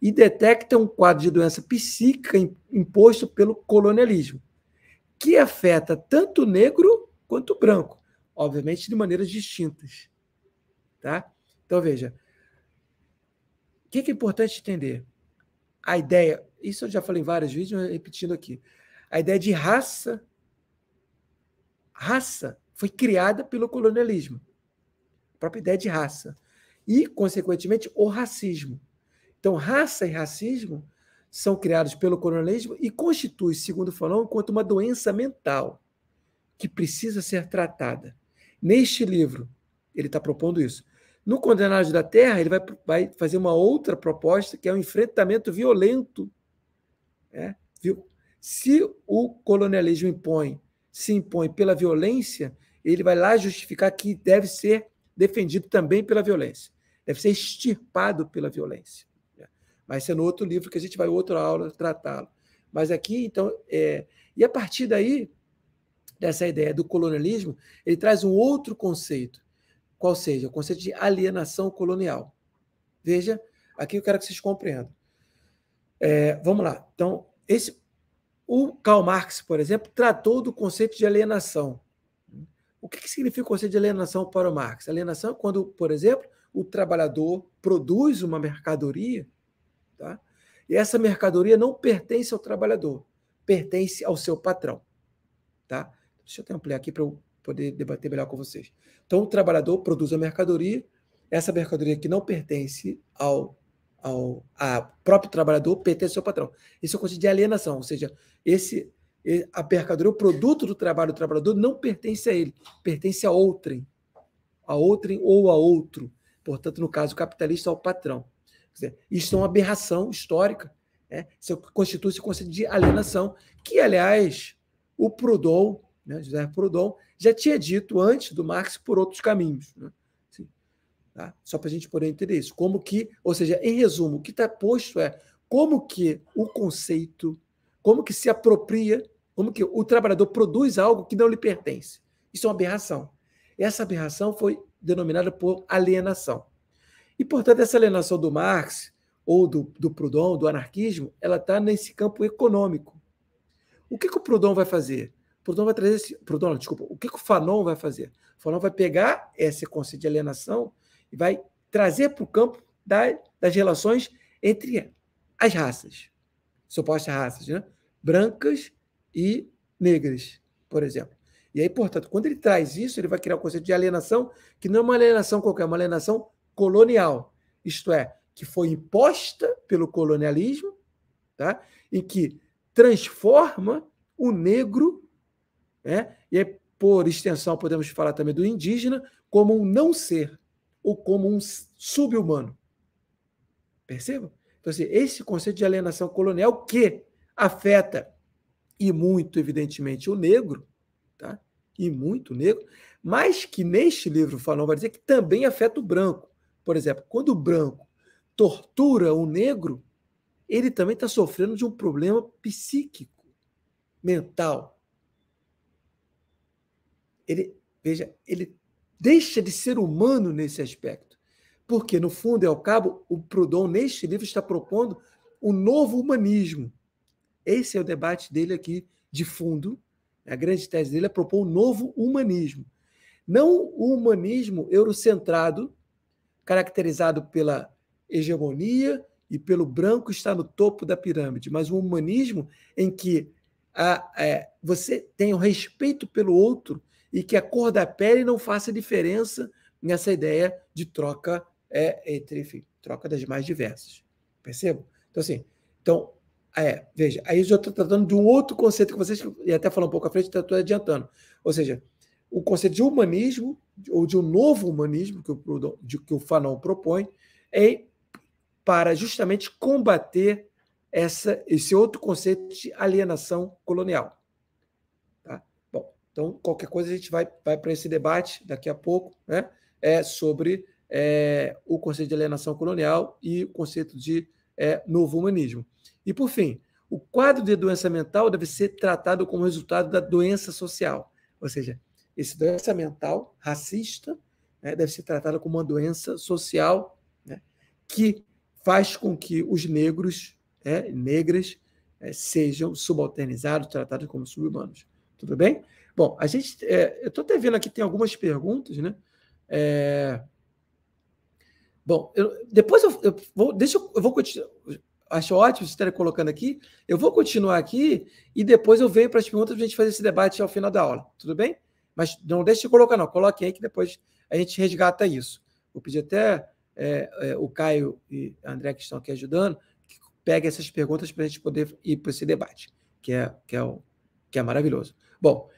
Speaker 1: E detecta um quadro de doença psíquica imposto pelo colonialismo, que afeta tanto o negro quanto o branco, obviamente de maneiras distintas. Tá? Então, veja, o que é importante entender? a ideia, isso eu já falei em vários vídeos, repetindo aqui. A ideia de raça, raça foi criada pelo colonialismo. A própria ideia de raça. E, consequentemente, o racismo. Então, raça e racismo são criados pelo colonialismo e constitui, segundo Fanon, enquanto uma doença mental que precisa ser tratada. Neste livro, ele está propondo isso. No Condenados da Terra, ele vai, vai fazer uma outra proposta, que é o um enfrentamento violento. Né? Se o colonialismo impõe, se impõe pela violência, ele vai lá justificar que deve ser defendido também pela violência, deve ser extirpado pela violência. Vai né? ser é no outro livro que a gente vai, outra aula, tratá-lo. Mas aqui, então, é... e a partir daí, dessa ideia do colonialismo, ele traz um outro conceito, qual seja o conceito de alienação colonial. Veja, aqui eu quero que vocês compreendam. É, vamos lá. Então, esse, o Karl Marx, por exemplo, tratou do conceito de alienação. O que, que significa o conceito de alienação para o Marx? Alienação é quando, por exemplo, o trabalhador produz uma mercadoria, tá? e essa mercadoria não pertence ao trabalhador, pertence ao seu patrão. Tá? Deixa eu ampliar aqui para poder debater melhor com vocês. Então, o trabalhador produz a mercadoria, essa mercadoria que não pertence ao, ao a próprio trabalhador, pertence ao seu patrão. Isso é um conceito de alienação, ou seja, esse a mercadoria, o produto do trabalho do trabalhador não pertence a ele, pertence a outrem, a outrem ou a outro. Portanto, no caso capitalista, ao patrão. Dizer, isso é uma aberração histórica, né? isso constitui esse conceito de alienação, que, aliás, o Proudhon né, José Proudhon, já tinha dito antes do Marx por outros caminhos. Né? Assim, tá? Só para a gente poder entender isso. Como que, ou seja, em resumo, o que está posto é como que o conceito, como que se apropria, como que o trabalhador produz algo que não lhe pertence. Isso é uma aberração. Essa aberração foi denominada por alienação. E, portanto, essa alienação do Marx, ou do, do Proudhon, do anarquismo, ela está nesse campo econômico. O que, que o Proudhon vai fazer? Proudhon vai trazer esse. Proudhon, desculpa. O que, que o Fanon vai fazer? O Fanon vai pegar esse conceito de alienação e vai trazer para o campo da, das relações entre as raças, supostas raças, né? brancas e negras, por exemplo. E aí, portanto, quando ele traz isso, ele vai criar o conceito de alienação, que não é uma alienação qualquer, é uma alienação colonial, isto é, que foi imposta pelo colonialismo, tá? e que transforma o negro né? E aí, por extensão, podemos falar também do indígena como um não ser ou como um subhumano. perceba Então, assim, esse conceito de alienação colonial que afeta e muito, evidentemente, o negro, tá? e muito negro, mas que neste livro falou vai dizer que também afeta o branco. Por exemplo, quando o branco tortura o negro, ele também está sofrendo de um problema psíquico, mental ele, veja, ele deixa de ser humano nesse aspecto. Porque, no fundo e ao cabo, o Proudhon, neste livro, está propondo o um novo humanismo. Esse é o debate dele aqui, de fundo. A grande tese dele é propor o um novo humanismo. Não o humanismo eurocentrado, caracterizado pela hegemonia e pelo branco estar no topo da pirâmide, mas um humanismo em que a, ah, a, é, você tem o respeito pelo outro e que a cor da pele não faça diferença nessa ideia de troca é, entre, enfim, troca das mais diversas. percebo Então, assim, então, é, veja, aí eu já estou tratando de um outro conceito que vocês, e até falar um pouco à frente, estou adiantando. Ou seja, o conceito de humanismo, ou de um novo humanismo que o, de, que o Fanon propõe, é para justamente combater essa, esse outro conceito de alienação colonial. Então, qualquer coisa a gente vai, vai para esse debate daqui a pouco, né? É sobre é, o conceito de alienação colonial e o conceito de é, novo humanismo. E, por fim, o quadro de doença mental deve ser tratado como resultado da doença social, ou seja, esse doença mental racista né, deve ser tratado como uma doença social né, que faz com que os negros, né, negras, é, sejam subalternizados, tratados como subhumanos. Tudo bem? Bom, a gente. É, eu estou até vendo aqui, tem algumas perguntas, né? É, bom, eu, depois eu, eu, vou. Deixa eu, eu vou continuar. Acho ótimo vocês estarem colocando aqui. Eu vou continuar aqui e depois eu venho para as perguntas para a gente fazer esse debate ao final da aula. Tudo bem? Mas não deixe de colocar, não. coloque aí que depois a gente resgata isso. Vou pedir até é, é, o Caio e a André que estão aqui ajudando, que peguem essas perguntas para a gente poder ir para esse debate, que é, que, é, o, que é maravilhoso. Bom,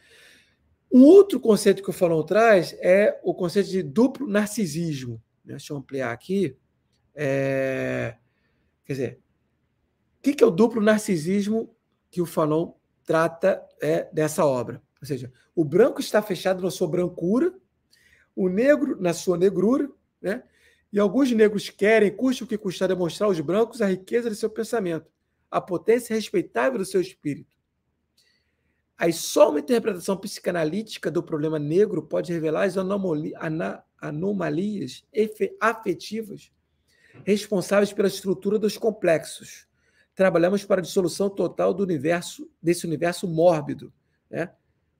Speaker 1: um outro conceito que o falão traz é o conceito de duplo narcisismo. Né? Deixa eu ampliar aqui. É... Quer dizer, o que é o duplo narcisismo que o Fanon trata é, dessa obra? Ou seja, o branco está fechado na sua brancura, o negro na sua negrura, né? e alguns negros querem, custe o que custar, demonstrar aos brancos a riqueza de seu pensamento, a potência respeitável do seu espírito Aí só uma interpretação psicanalítica do problema negro pode revelar as anomalias afetivas responsáveis pela estrutura dos complexos. Trabalhamos para a dissolução total do universo desse universo mórbido. Né?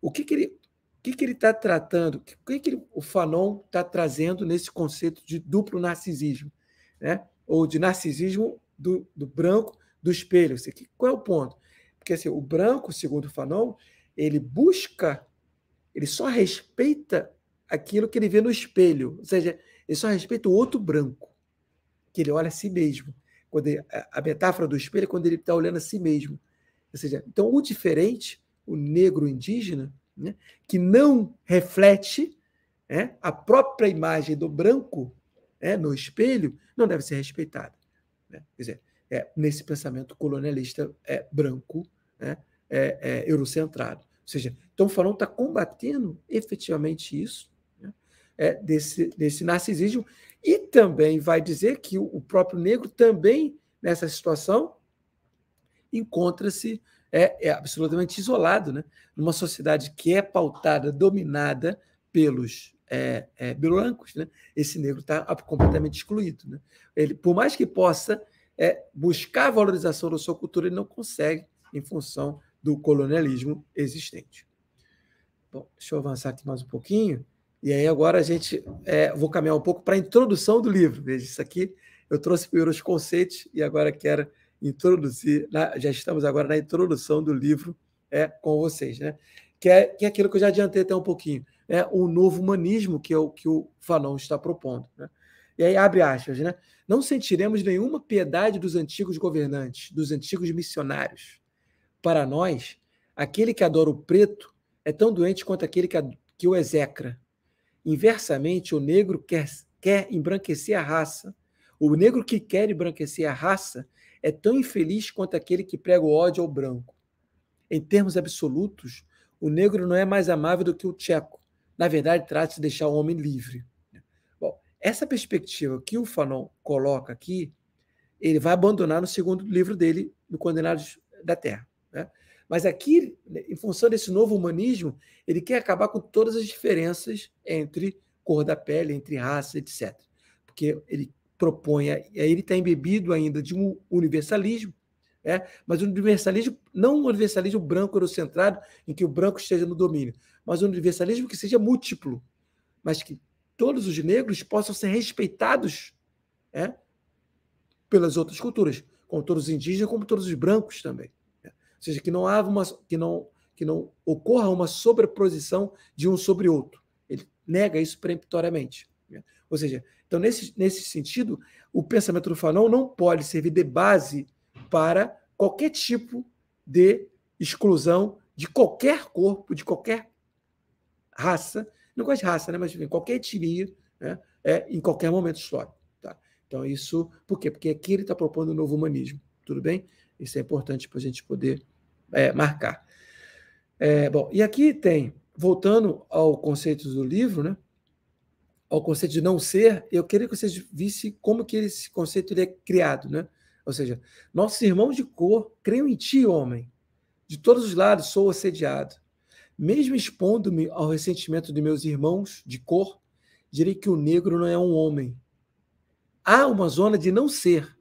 Speaker 1: O que, que ele que, que ele está tratando? O que, que ele, o Fanon está trazendo nesse conceito de duplo narcisismo? Né? Ou de narcisismo do, do branco do espelho? Qual é o ponto? Porque assim, o branco, segundo Fanon, ele busca, ele só respeita aquilo que ele vê no espelho. Ou seja, ele só respeita o outro branco, que ele olha a si mesmo. Quando ele, a metáfora do espelho é quando ele está olhando a si mesmo. Ou seja, então o diferente, o negro indígena, né, que não reflete né, a própria imagem do branco né, no espelho, não deve ser respeitado. Né? Quer dizer, é, nesse pensamento colonialista é, branco, né, é, é eurocentrado. Ou seja, então Fanon está combatendo efetivamente isso, né, é, desse, desse narcisismo, e também vai dizer que o, o próprio negro também, nessa situação, encontra-se é, é absolutamente isolado, né, numa sociedade que é pautada, dominada pelos é, é, brancos, né? Esse negro está completamente excluído, né? Ele, por mais que possa é, buscar a valorização da sua cultura, e não consegue em função do colonialismo existente. Bom, deixa eu avançar aqui mais um pouquinho. E aí agora a gente é, vou caminhar um pouco para a introdução do livro. Veja, isso aqui eu trouxe primeiro os conceitos e agora quero introduzir. Na, já estamos agora na introdução do livro é, com vocês, né? Que é, que é aquilo que eu já adiantei até um pouquinho, né? O novo humanismo que é o que o Fanon está propondo. Né? E aí abre aspas, né? Não sentiremos nenhuma piedade dos antigos governantes, dos antigos missionários. Para nós, aquele que adora o preto é tão doente quanto aquele que, que o execra. Inversamente, o negro quer, quer embranquecer a raça. O negro que quer embranquecer a raça é tão infeliz quanto aquele que prega o ódio ao branco. Em termos absolutos, o negro não é mais amável do que o tcheco. Na verdade, trata-se de deixar o homem livre. Essa perspectiva que o Fanon coloca aqui, ele vai abandonar no segundo livro dele, no Condenados da Terra. Né? Mas aqui, em função desse novo humanismo, ele quer acabar com todas as diferenças entre cor da pele, entre raça, etc. Porque ele propõe, aí ele está embebido ainda de um universalismo, né? mas um universalismo, não um universalismo branco eurocentrado, em que o branco esteja no domínio, mas um universalismo que seja múltiplo, mas que todos os negros possam ser respeitados é, pelas outras culturas, como todos os indígenas, como todos os brancos também. É. Ou seja, que não, há uma, que, não, que não ocorra uma sobreposição de um sobre outro. Ele nega isso peremptoriamente. É. Ou seja, então, nesse, nesse sentido, o pensamento do Fanon não pode servir de base para qualquer tipo de exclusão de qualquer corpo, de qualquer raça, não com as raça, né? mas enfim, qualquer etnia, né? é, em qualquer momento histórico. Tá? Então, isso, por quê? Porque aqui ele está propondo o um novo humanismo, tudo bem? Isso é importante para a gente poder é, marcar. É, bom, e aqui tem, voltando ao conceito do livro, né? ao conceito de não ser, eu queria que vocês vissem como que esse conceito ele é criado. Né? Ou seja, nossos irmãos de cor creem em ti, homem. De todos os lados sou assediado. Mesmo expondo-me ao ressentimento de meus irmãos de cor, direi que o negro não é um homem. Há uma zona de não ser,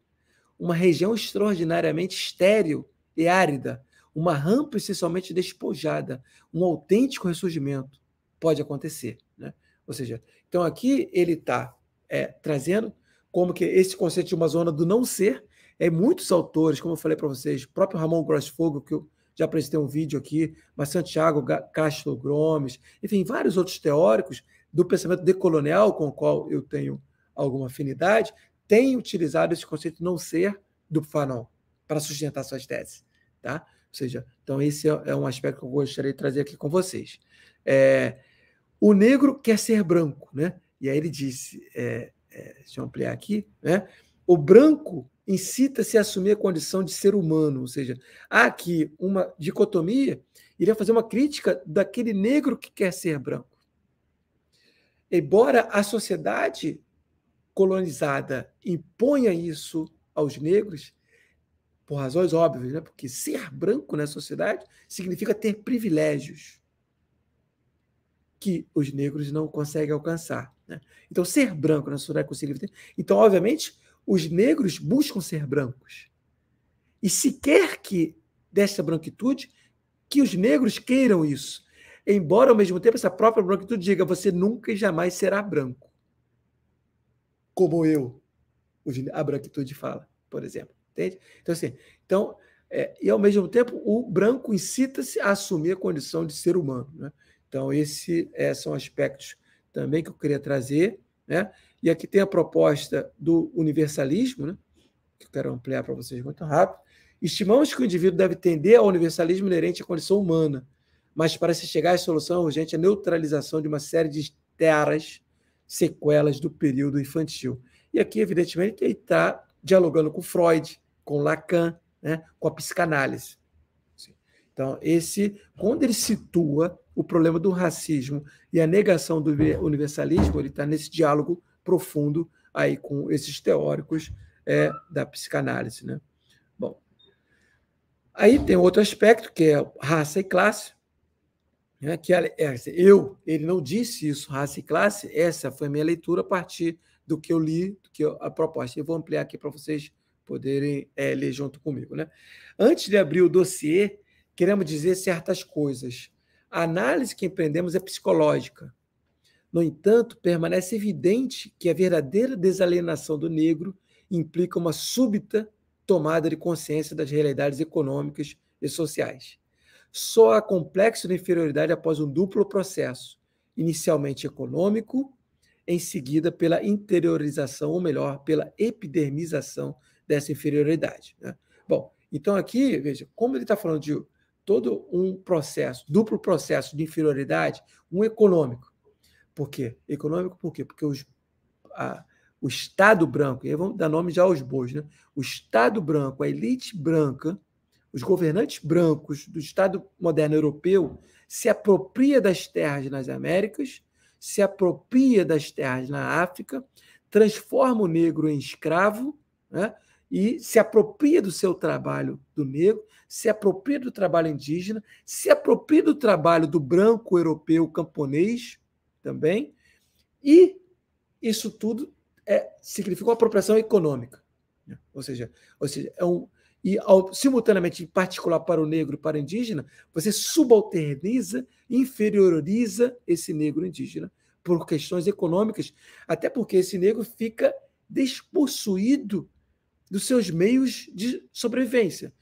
Speaker 1: uma região extraordinariamente estéril e árida, uma rampa essencialmente despojada, um autêntico ressurgimento pode acontecer. Né? Ou seja, então aqui ele está é, trazendo como que esse conceito de uma zona do não ser é muitos autores, como eu falei para vocês, próprio Ramon Grossfogo, que eu já apresentei um vídeo aqui, mas Santiago Castro Gromes, enfim, vários outros teóricos do pensamento decolonial com o qual eu tenho alguma afinidade, têm utilizado esse conceito não ser do Fanon para sustentar suas teses, tá? Ou seja, então esse é, é um aspecto que eu gostaria de trazer aqui com vocês. É, o negro quer ser branco, né? E aí ele disse, é, é, deixa eu ampliar aqui, né? O branco incita-se a assumir a condição de ser humano, ou seja, há aqui uma dicotomia, iria fazer uma crítica daquele negro que quer ser branco. Embora a sociedade colonizada imponha isso aos negros, por razões óbvias, né? porque ser branco na sociedade significa ter privilégios que os negros não conseguem alcançar. Né? Então, ser branco na sociedade é consegue ter. Então, obviamente, os negros buscam ser brancos. E se quer que desta branquitude, que os negros queiram isso. Embora, ao mesmo tempo, essa própria branquitude diga: você nunca e jamais será branco. Como eu, a branquitude fala, por exemplo. Entende? Então, assim, então, é, e ao mesmo tempo, o branco incita-se a assumir a condição de ser humano. Né? Então, esses é, são aspectos também que eu queria trazer. Né? E aqui tem a proposta do universalismo, né? que eu quero ampliar para vocês muito rápido. Estimamos que o indivíduo deve tender ao universalismo inerente à condição humana, mas para se chegar à solução urgente, a neutralização de uma série de terras sequelas do período infantil. E aqui, evidentemente, ele está dialogando com Freud, com Lacan, né? com a psicanálise. Então, esse, quando ele situa o problema do racismo e a negação do universalismo, ele está nesse diálogo profundo aí com esses teóricos é, da psicanálise. Né? Bom, aí tem outro aspecto, que é raça e classe, né? que é, eu, ele não disse isso, raça e classe, essa foi a minha leitura a partir do que eu li, do que eu, a proposta. Eu vou ampliar aqui para vocês poderem é, ler junto comigo. Né? Antes de abrir o dossiê, queremos dizer certas coisas. A análise que empreendemos é psicológica. No entanto, permanece evidente que a verdadeira desalienação do negro implica uma súbita tomada de consciência das realidades econômicas e sociais. Só há complexo de inferioridade após um duplo processo, inicialmente econômico, em seguida pela interiorização, ou melhor, pela epidermização dessa inferioridade. Né? Bom, então aqui, veja, como ele está falando de todo um processo, duplo processo de inferioridade, um econômico. Por quê? Econômico por quê? Porque os, a, o Estado branco, e aí vamos dar nome já aos bois, né? o Estado branco, a elite branca, os governantes brancos do Estado moderno europeu se apropria das terras nas Américas, se apropria das terras na África, transforma o negro em escravo, né? e se apropria do seu trabalho do negro, se apropria do trabalho indígena, se apropria do trabalho do branco europeu camponês também, e isso tudo é, significou apropriação econômica. Né? Ou seja, ou seja é um, e ao, simultaneamente, em particular para o negro e para o indígena, você subalterniza, inferioriza esse negro indígena por questões econômicas, até porque esse negro fica despossuído dos seus meios de sobrevivência,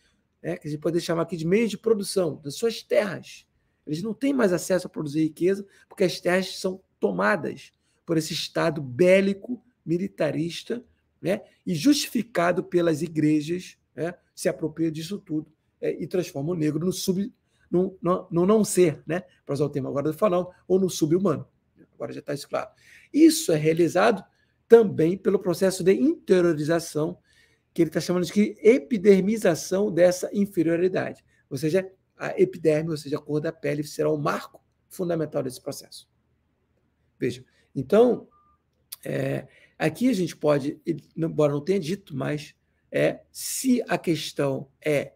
Speaker 1: né? que a gente pode chamar aqui de meios de produção, das suas terras. Eles não têm mais acesso a produzir riqueza, porque as terras são tomadas por esse Estado bélico, militarista, né? e justificado pelas igrejas, né? se apropria disso tudo é, e transforma o negro no sub no, no, no, não ser, né? para usar o termo agora do Fanon, ou no subhumano. Agora já está isso claro. Isso é realizado também pelo processo de interiorização que ele está chamando de epidermização dessa inferioridade. Ou seja, a epiderme, ou seja, a cor da pele, será o marco fundamental desse processo. Veja, então, é, aqui a gente pode, embora não tenha dito, mas é se a questão é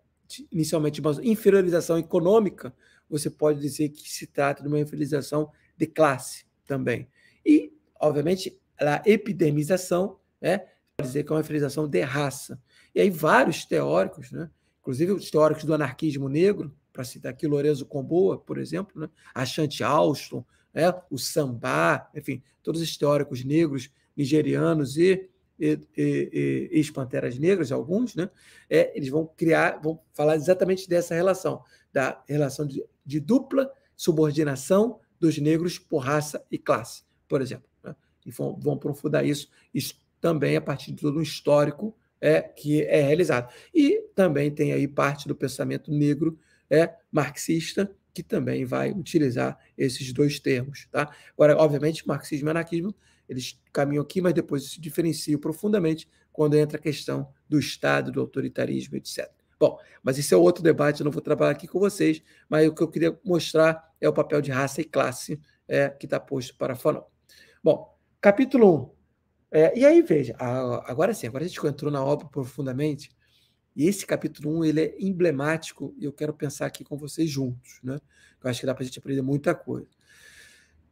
Speaker 1: inicialmente uma inferiorização econômica, você pode dizer que se trata de uma inferiorização de classe também. E, obviamente, a epidermização né, dizer que é uma inferiorização de raça. E aí vários teóricos, né, inclusive os teóricos do anarquismo negro, para citar aqui Lorenzo Comboa, por exemplo, né, a Chante Alston, né, o samba, enfim, todos os teóricos negros, nigerianos e e, e, e ex-panteras negras, alguns, né? É, eles vão criar, vão falar exatamente dessa relação, da relação de, de dupla subordinação dos negros por raça e classe, por exemplo. Né? E vão, vão aprofundar isso, isso também a partir de todo um histórico é, que é realizado. E também tem aí parte do pensamento negro é, marxista, que também vai utilizar esses dois termos. Tá? Agora, obviamente, marxismo e anarquismo, eles caminham aqui, mas depois se diferenciam profundamente quando entra a questão do Estado, do autoritarismo, etc. Bom, mas esse é outro debate, eu não vou trabalhar aqui com vocês, mas o que eu queria mostrar é o papel de raça e classe é, que está posto para a Bom, capítulo 1, um, é, e aí, veja, agora sim, agora a gente entrou na obra profundamente, e esse capítulo 1 ele é emblemático, e eu quero pensar aqui com vocês juntos. Né? Eu acho que dá para a gente aprender muita coisa.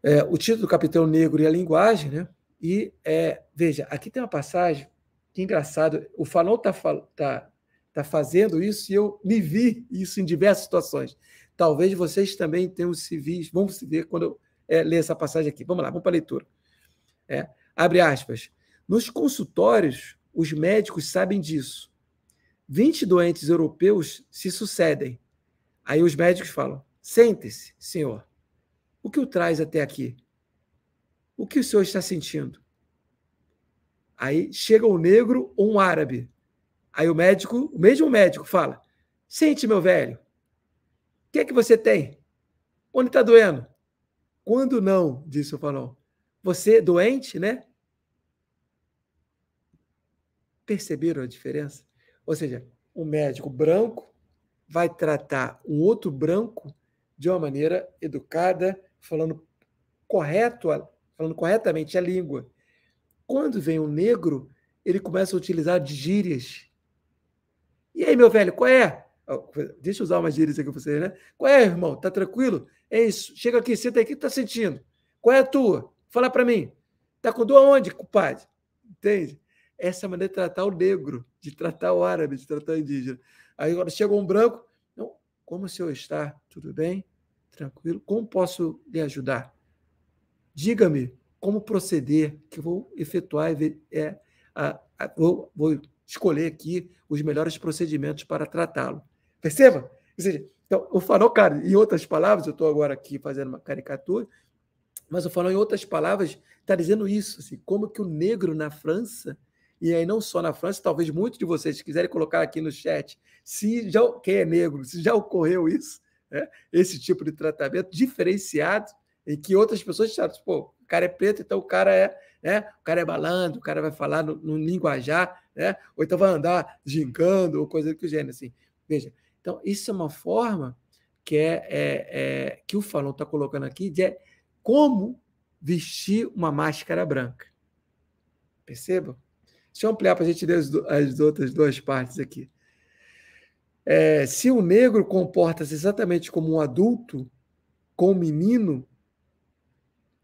Speaker 1: É, o título do Capitão é Negro e a Linguagem, né? E é, veja, aqui tem uma passagem que engraçado. O tá Falão está tá, tá fazendo isso e eu me vi isso em diversas situações. Talvez vocês também tenham se visto, vão se ver quando eu é, ler essa passagem aqui. Vamos lá, vamos para a leitura. É, Abre aspas. Nos consultórios, os médicos sabem disso. 20 doentes europeus se sucedem. Aí os médicos falam: sente-se, senhor. O que o traz até aqui? O que o senhor está sentindo? Aí chega um negro ou um árabe. Aí o médico, o mesmo médico, fala: Sente, meu velho. O que é que você tem? Onde está doendo? Quando não, disse o Fanon. Você é doente, né? Perceberam a diferença? Ou seja, um médico branco vai tratar um outro branco de uma maneira educada, falando correto, falando corretamente a língua. Quando vem um negro, ele começa a utilizar gírias. E aí, meu velho, qual é? Deixa eu usar umas gírias aqui para você, né? Qual é, irmão? Tá tranquilo? É isso. Chega aqui, senta aqui, tá sentindo? Qual é a tua? Fala para mim. Tá com dor aonde, cumpade? Entende? Essa maneira de tratar o negro, de tratar o árabe, de tratar o indígena. Aí agora chega um branco, não, como o senhor está? Tudo bem? Tranquilo? Como posso lhe ajudar? Diga-me como proceder, que eu vou efetuar, é, a, a, vou, vou escolher aqui os melhores procedimentos para tratá-lo. Perceba? Ou seja, então, o farol, cara, em outras palavras, eu estou agora aqui fazendo uma caricatura, mas o farol, em outras palavras, está dizendo isso, assim, como que o negro na França e aí, não só na França, talvez muitos de vocês quiserem colocar aqui no chat se já quem é negro, se já ocorreu isso, né? esse tipo de tratamento diferenciado, em que outras pessoas acham tipo o cara é preto, então o cara é, né? O cara é balando o cara vai falar no, no linguajar, né? Ou então vai andar gincando, ou coisa do gênero, assim. Veja, então isso é uma forma que é, é, é que o Falon está colocando aqui de é como vestir uma máscara branca. Percebam? Deixa eu ampliar para a gente ler as, as outras duas partes aqui. É, se o negro comporta-se exatamente como um adulto, com um menino,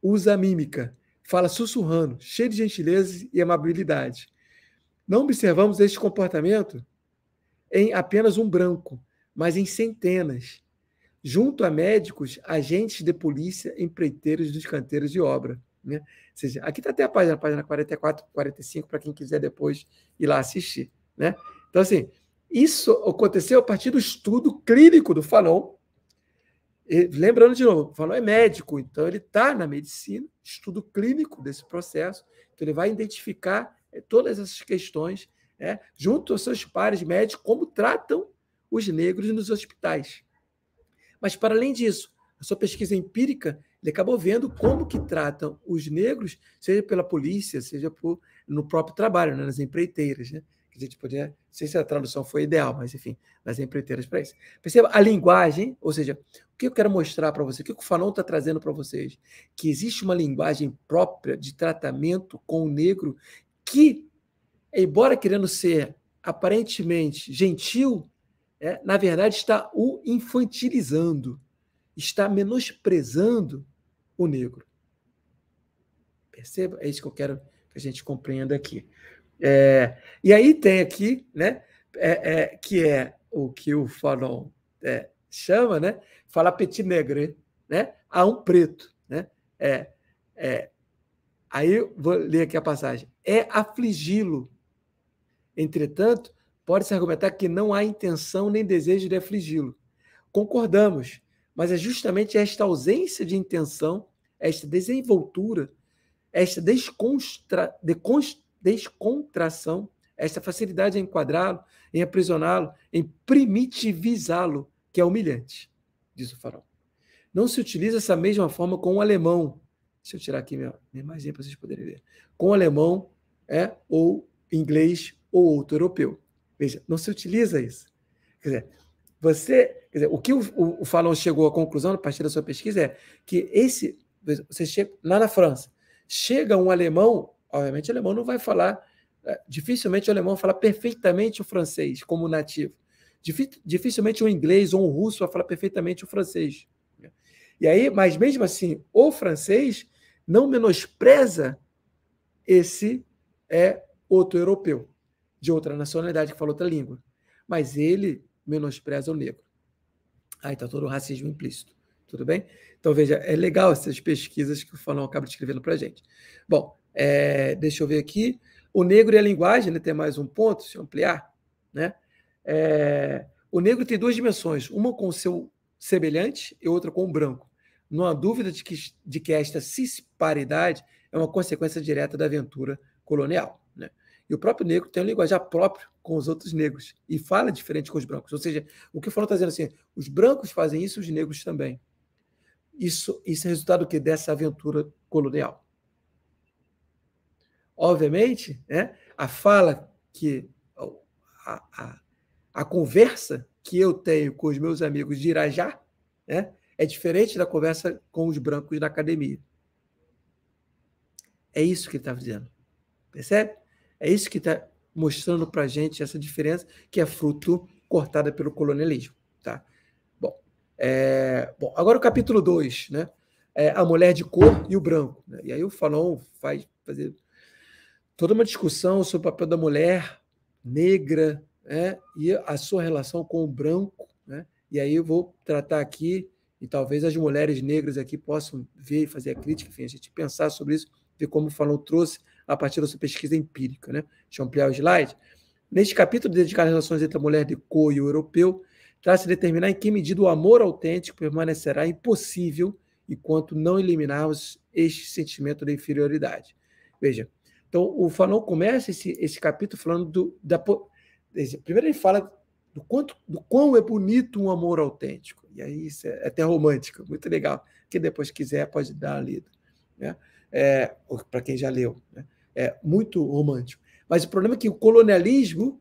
Speaker 1: usa mímica, fala sussurrando, cheio de gentileza e amabilidade. Não observamos este comportamento em apenas um branco, mas em centenas, junto a médicos, agentes de polícia, empreiteiros dos canteiros de obra. Né? Ou seja, aqui está até a página, a página 44, 45, para quem quiser depois ir lá assistir. Né? Então, assim, isso aconteceu a partir do estudo clínico do Fanon. E, lembrando de novo, Fanon é médico, então ele está na medicina, estudo clínico desse processo, então ele vai identificar eh, todas essas questões, né, junto aos seus pares médicos, como tratam os negros nos hospitais. Mas, para além disso, a sua pesquisa empírica ele acabou vendo como que tratam os negros, seja pela polícia, seja por, no próprio trabalho, né, nas empreiteiras, né? Que a gente podia, né, não sei se a tradução foi ideal, mas enfim, nas empreiteiras para isso. Perceba a linguagem, ou seja, o que eu quero mostrar para vocês, o que o Fanon está trazendo para vocês, que existe uma linguagem própria de tratamento com o negro que, embora querendo ser aparentemente gentil, é, na verdade está o infantilizando, está menosprezando o negro. Perceba? É isso que eu quero que a gente compreenda aqui. É, e aí tem aqui, né, é, é, que é o que o Fanon é, chama, né, fala petit negre, né, a um preto. Né, é, é, aí eu vou ler aqui a passagem. É afligi-lo. Entretanto, pode-se argumentar que não há intenção nem desejo de afligi-lo. Concordamos mas é justamente esta ausência de intenção, esta desenvoltura, esta descontração, esta facilidade em enquadrá-lo, em aprisioná-lo, em primitivizá-lo, que é humilhante, diz o farol. Não se utiliza essa mesma forma com o alemão. Deixa eu tirar aqui minha, minha imagem para vocês poderem ver. Com o alemão, é, ou inglês, ou outro europeu. Veja, não se utiliza isso. Quer dizer, você, dizer, o que o, o, o chegou à conclusão a partir da sua pesquisa é que esse, você chega lá na França, chega um alemão, obviamente o alemão não vai falar, é, dificilmente o alemão fala perfeitamente o francês como nativo. Dificilmente um inglês ou um russo vai falar perfeitamente o francês. E aí, mas mesmo assim, o francês não menospreza esse é outro europeu de outra nacionalidade que fala outra língua, mas ele menospreza o negro. Aí ah, está então todo o racismo implícito. Tudo bem? Então, veja, é legal essas pesquisas que o Fanon acaba descrevendo para a gente. Bom, é, deixa eu ver aqui. O negro e a linguagem, né? tem mais um ponto, se ampliar. Né? É, o negro tem duas dimensões, uma com o seu semelhante e outra com o branco. Não há dúvida de que, de que esta cisparidade é uma consequência direta da aventura colonial. Né? E o próprio negro tem uma linguagem próprio com os outros negros e fala diferente com os brancos. Ou seja, o que foram trazendo tá é assim, os brancos fazem isso, os negros também. Isso, isso é resultado que dessa aventura colonial. Obviamente, né, a fala que a, a, a, conversa que eu tenho com os meus amigos de Irajá né, é diferente da conversa com os brancos na academia. É isso que ele estava tá dizendo. Percebe? É isso que está mostrando para a gente essa diferença que é fruto cortada pelo colonialismo. Tá? Bom, é, bom agora o capítulo 2, né? É a mulher de cor e o branco. Né? E aí o Fanon faz fazer toda uma discussão sobre o papel da mulher negra né? e a sua relação com o branco. Né? E aí eu vou tratar aqui, e talvez as mulheres negras aqui possam ver e fazer a crítica, enfim, a gente pensar sobre isso, ver como o Fanon trouxe a partir da sua pesquisa empírica. Né? Deixa eu ampliar o slide. Neste capítulo dedicado às relações entre a mulher de cor e o europeu, trata-se de determinar em que medida o amor autêntico permanecerá impossível enquanto não eliminarmos este sentimento de inferioridade. Veja, então o Fanon começa esse, esse capítulo falando do, da. Primeiro ele fala do quanto do quão é bonito um amor autêntico. E aí isso é, é até romântico, muito legal. Quem depois quiser pode dar a lida, né? É, Para quem já leu. Né? é, muito romântico. Mas o problema é que o colonialismo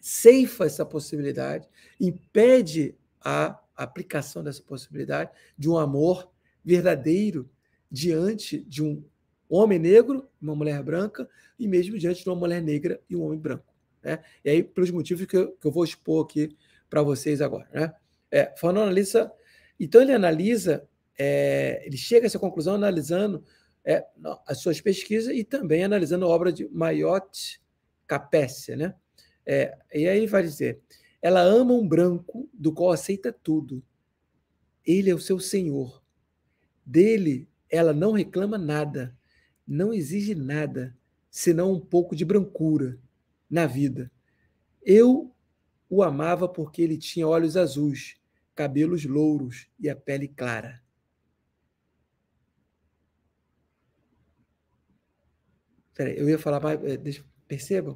Speaker 1: ceifa essa possibilidade, impede a aplicação dessa possibilidade de um amor verdadeiro diante de um homem negro, uma mulher branca, e mesmo diante de uma mulher negra e um homem branco. Né? E aí, pelos motivos que eu, que eu vou expor aqui para vocês agora. Né? É, Fanon analisa. Então, ele analisa, é, ele chega a essa conclusão analisando é, as suas pesquisas e também analisando a obra de Mayotte Capécia. Né? É, e aí vai dizer: ela ama um branco do qual aceita tudo. Ele é o seu senhor. Dele ela não reclama nada, não exige nada, senão um pouco de brancura na vida. Eu o amava porque ele tinha olhos azuis, cabelos louros e a pele clara. Peraí, eu ia falar, mas eh, deixa, percebam.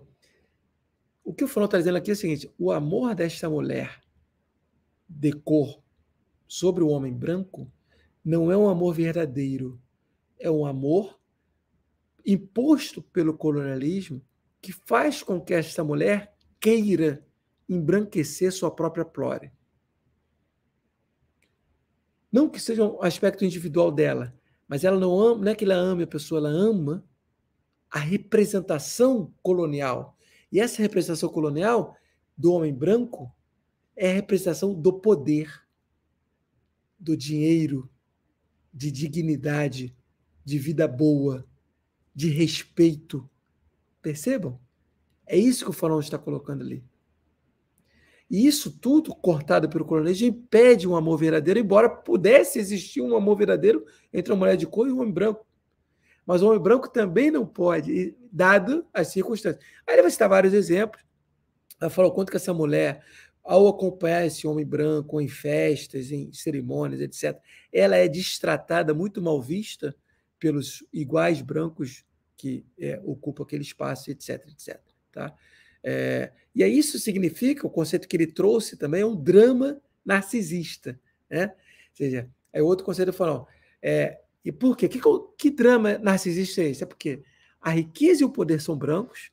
Speaker 1: O que o Fulano está dizendo aqui é o seguinte: o amor desta mulher de cor sobre o homem branco não é um amor verdadeiro, é um amor imposto pelo colonialismo que faz com que esta mulher queira embranquecer sua própria plória. Não que seja um aspecto individual dela, mas ela não ama, não é que ela ame a pessoa, ela ama a representação colonial. E essa representação colonial do homem branco é a representação do poder, do dinheiro, de dignidade, de vida boa, de respeito. Percebam? É isso que o Fanon está colocando ali. E isso tudo, cortado pelo colonialismo, impede um amor verdadeiro, embora pudesse existir um amor verdadeiro entre uma mulher de cor e um homem branco mas o homem branco também não pode, dado as circunstâncias. Aí ele vai citar vários exemplos, ela falou quanto que essa mulher, ao acompanhar esse homem branco em festas, em cerimônias, etc., ela é destratada, muito mal vista pelos iguais brancos que é, ocupam aquele espaço, etc., etc. Tá? É, e aí isso significa, o conceito que ele trouxe também é um drama narcisista. Né? Ou seja, é outro conceito que falou, é, é e por quê? Que, que drama narcisista é esse? É porque a riqueza e o poder são brancos,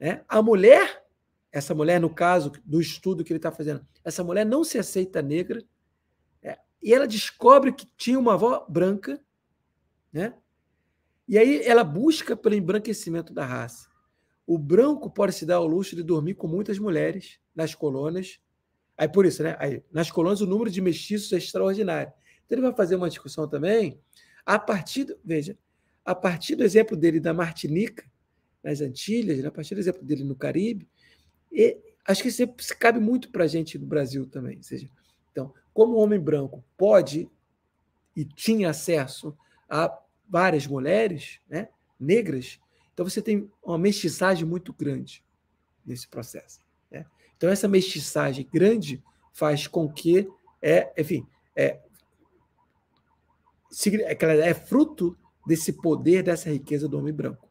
Speaker 1: né? a mulher, essa mulher, no caso do estudo que ele está fazendo, essa mulher não se aceita negra, é, e ela descobre que tinha uma avó branca, né? e aí ela busca pelo embranquecimento da raça. O branco pode se dar ao luxo de dormir com muitas mulheres nas colônias. Aí por isso, né? Aí, nas colônias o número de mestiços é extraordinário. Então ele vai fazer uma discussão também a partir do, veja, a partir do exemplo dele da Martinica, nas Antilhas, né, a partir do exemplo dele no Caribe, e acho que isso é, cabe muito para a gente no Brasil também. Ou seja, então, como o homem branco pode e tinha acesso a várias mulheres né, negras, então você tem uma mestiçagem muito grande nesse processo. Né? Então, essa mestiçagem grande faz com que, é, enfim, é, é, é fruto desse poder, dessa riqueza do homem branco.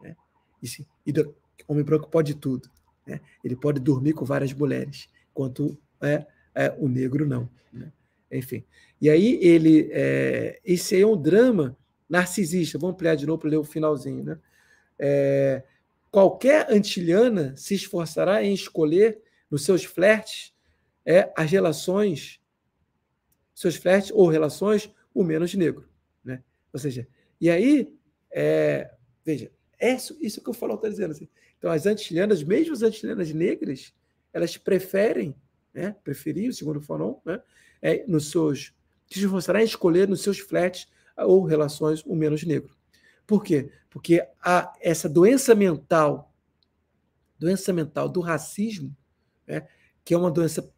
Speaker 1: Né? E, se, e do, homem branco pode tudo. Né? Ele pode dormir com várias mulheres, enquanto é, é, o negro não. Né? Enfim. E aí ele. É, esse aí é um drama narcisista. Vamos ampliar de novo para ler o finalzinho. Né? É, qualquer antilhana se esforçará em escolher nos seus flertes é, as relações, seus flertes ou relações o menos negro. Né? Ou seja, e aí, é, veja, é isso, que o falo está dizendo. Assim. Então, as antichilenas, mesmo as antichilenas negras, elas preferem, né, preferiam, segundo o Falon, né, é, nos seus, que se a escolher nos seus flats ou relações o menos negro. Por quê? Porque a, essa doença mental, doença mental do racismo, né, que é uma doença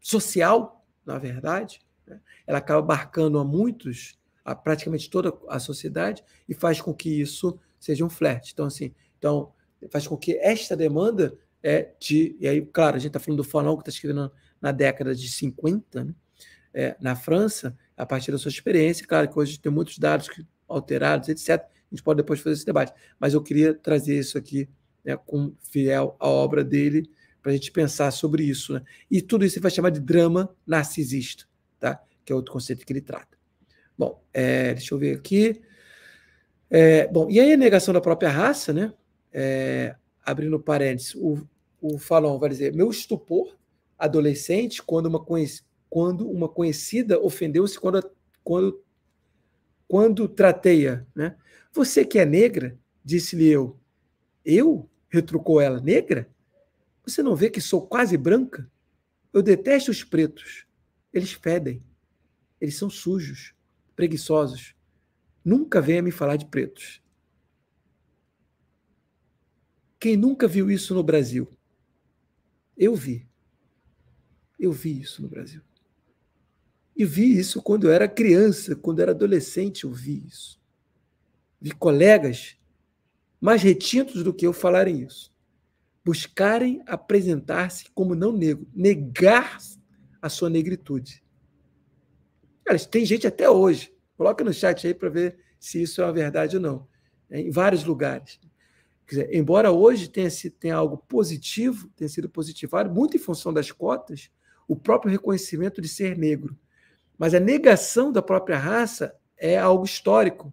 Speaker 1: social, na verdade, né? Ela acaba abarcando a muitos, a praticamente toda a sociedade, e faz com que isso seja um flerte. Então, assim, então, faz com que esta demanda é de. E aí, claro, a gente está falando do Fanon que está escrevendo na, década de 50, né? é, na França, a partir da sua experiência. Claro que hoje tem muitos dados alterados, etc. A gente pode depois fazer esse debate. Mas eu queria trazer isso aqui né, com fiel à obra dele, para a gente pensar sobre isso. Né? E tudo isso vai chamar de drama narcisista que é outro conceito que ele trata. Bom, é, deixa eu ver aqui. É, bom, e aí a negação da própria raça, né? É, abrindo parênteses, o, o Falon vai dizer: meu estupor adolescente quando uma, quando uma conhecida ofendeu-se quando, quando, quando tratei-a. Né? Você que é negra, disse-lhe eu. Eu? retrucou ela. Negra? Você não vê que sou quase branca? Eu detesto os pretos. Eles fedem. Eles são sujos, preguiçosos. Nunca venha me falar de pretos. Quem nunca viu isso no Brasil? Eu vi. Eu vi isso no Brasil. E vi isso quando eu era criança, quando eu era adolescente, eu vi isso. Vi colegas mais retintos do que eu falarem isso. Buscarem apresentar-se como não negro, negar a sua negritude. Cara, tem gente até hoje. Coloca no chat aí para ver se isso é uma verdade ou não. em vários lugares. Dizer, embora hoje tenha, sido, tenha algo positivo, tenha sido positivado, muito em função das cotas, o próprio reconhecimento de ser negro. Mas a negação da própria raça é algo histórico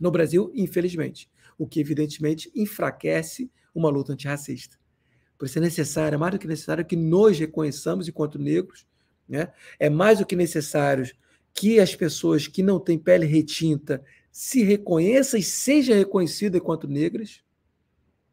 Speaker 1: no Brasil, infelizmente, o que evidentemente enfraquece uma luta antirracista. Por isso é necessário, mais do que necessário, que nós reconheçamos, enquanto negros, né? É mais do que necessário que as pessoas que não têm pele retinta se reconheçam e sejam reconhecidas enquanto negras,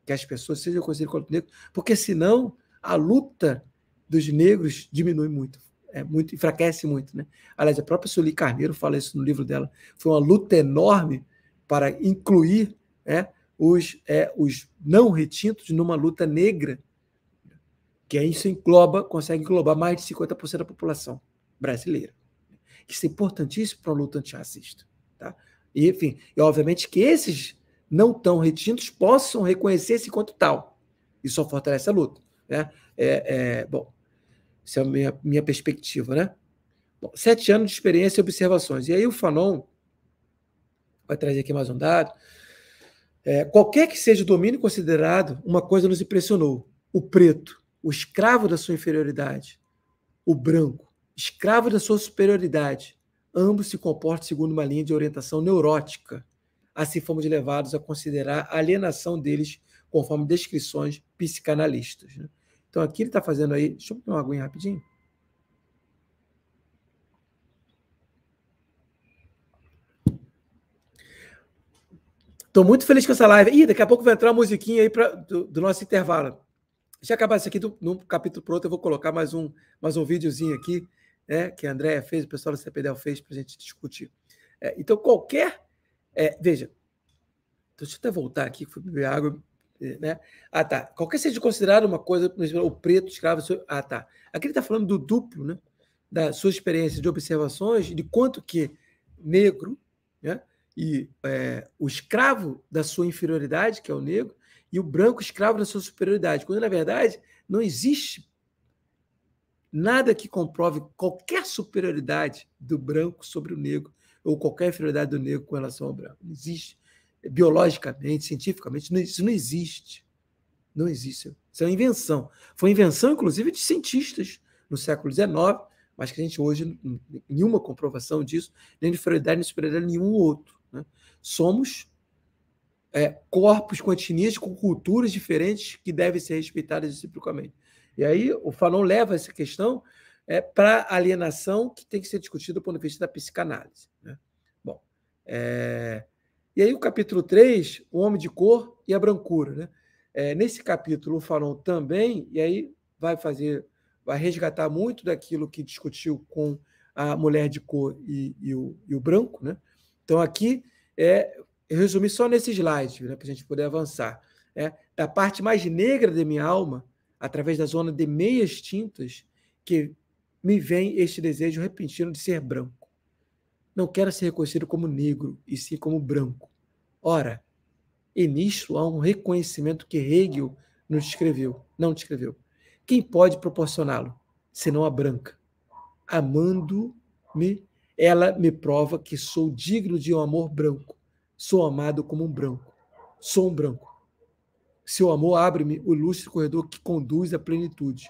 Speaker 1: que as pessoas sejam reconhecidas enquanto negras, porque senão a luta dos negros diminui muito, é muito enfraquece muito. Né? Aliás, a própria Sueli Carneiro fala isso no livro dela. Foi uma luta enorme para incluir né, os, é, os não retintos numa luta negra que isso engloba, consegue englobar mais de 50% da população brasileira. Isso é importantíssimo para a luta antirracista. Tá? E, enfim, e obviamente que esses não tão retintos possam reconhecer-se enquanto tal. Isso só fortalece a luta. Né? É, é, bom, essa é a minha, minha perspectiva. Né? Bom, sete anos de experiência e observações. E aí o Fanon vai trazer aqui mais um dado. É, qualquer que seja o domínio considerado, uma coisa nos impressionou: o preto o escravo da sua inferioridade, o branco, escravo da sua superioridade, ambos se comportam segundo uma linha de orientação neurótica. Assim fomos levados a considerar a alienação deles conforme descrições psicanalistas. Né? Então aqui ele está fazendo aí. Deixa eu tomar uma aguinha rapidinho. Estou muito feliz com essa live. Ih, daqui a pouco vai entrar uma musiquinha aí pra, do, do nosso intervalo. Deixa eu acabar isso aqui do, então, no capítulo pronto, eu vou colocar mais um, mais um videozinho aqui, né, que a Andréia fez, o pessoal do CPDEL fez para a gente discutir. É, então, qualquer. É, veja, deixa eu até voltar aqui, fui beber água. É, né? Ah, tá. Qualquer seja considerado uma coisa, o preto, escravo. Ah, tá. Aqui ele está falando do duplo, né? Da sua experiência de observações, de quanto que negro, né? E é, o escravo da sua inferioridade, que é o negro, e o branco escravo da sua superioridade, quando na verdade não existe nada que comprove qualquer superioridade do branco sobre o negro ou qualquer inferioridade do negro com relação ao branco. Não existe. Biologicamente, cientificamente, isso não existe. Não existe. Isso é uma invenção. Foi invenção, inclusive, de cientistas no século XIX, mas que a gente hoje nenhuma comprovação disso, nem de inferioridade, nem de superioridade nenhum outro. Né? Somos é, corpos, etnias, com culturas diferentes que devem ser respeitadas reciprocamente. E aí o Fanon leva essa questão é, para alienação que tem que ser discutida do ponto de vista da psicanálise. Né? Bom, é... e aí o capítulo 3, o homem de cor e a brancura. Né? É, nesse capítulo, o Fanon também, e aí vai fazer, vai resgatar muito daquilo que discutiu com a mulher de cor e, e, o, e o, branco. Né? Então, aqui é eu resumi só nesse slide, né, para a gente poder avançar. É, da parte mais negra de minha alma, através da zona de meias tintas, que me vem este desejo repentino de ser branco. Não quero ser reconhecido como negro, e sim como branco. Ora, e nisto há um reconhecimento que Hegel nos escreveu, não descreveu. Quem pode proporcioná-lo, senão a branca? Amando-me, ela me prova que sou digno de um amor branco Sou amado como um branco. Sou um branco. Seu amor abre-me o lustre corredor que conduz à plenitude.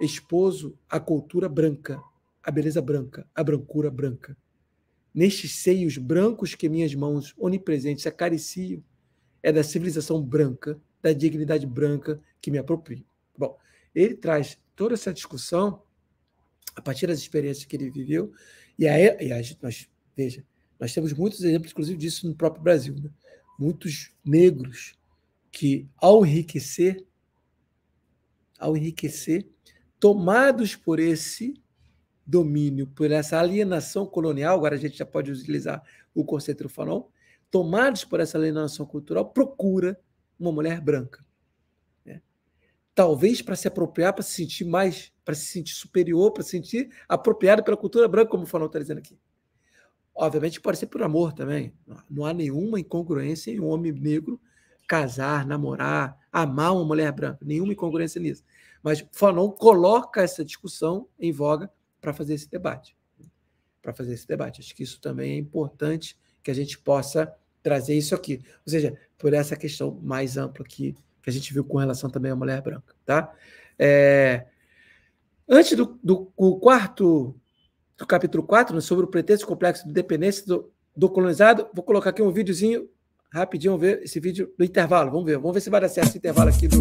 Speaker 1: Esposo a cultura branca, a beleza branca, a brancura branca. Nestes seios brancos que minhas mãos onipresentes acariciam, é da civilização branca, da dignidade branca que me aproprio. Bom, ele traz toda essa discussão a partir das experiências que ele viveu, e aí, e aí nós, veja, nós temos muitos exemplos, inclusive, disso no próprio Brasil. Né? Muitos negros que, ao enriquecer, ao enriquecer, tomados por esse domínio, por essa alienação colonial, agora a gente já pode utilizar o conceito do Fanon, tomados por essa alienação cultural, procura uma mulher branca. Né? Talvez para se apropriar, para se sentir mais, para se sentir superior, para se sentir apropriado pela cultura branca, como o Fanon está dizendo aqui. Obviamente pode ser por amor também. Não há nenhuma incongruência em um homem negro casar, namorar, amar uma mulher branca. Nenhuma incongruência nisso. Mas Fanon coloca essa discussão em voga para fazer esse debate. Para fazer esse debate. Acho que isso também é importante que a gente possa trazer isso aqui. Ou seja, por essa questão mais ampla que, que a gente viu com relação também à mulher branca. Tá? É, antes do, do quarto do capítulo 4, né, sobre o pretexto complexo de dependência do, do colonizado. Vou colocar aqui um videozinho rapidinho, ver esse vídeo do intervalo. Vamos ver, vamos ver se vai dar certo esse intervalo aqui do.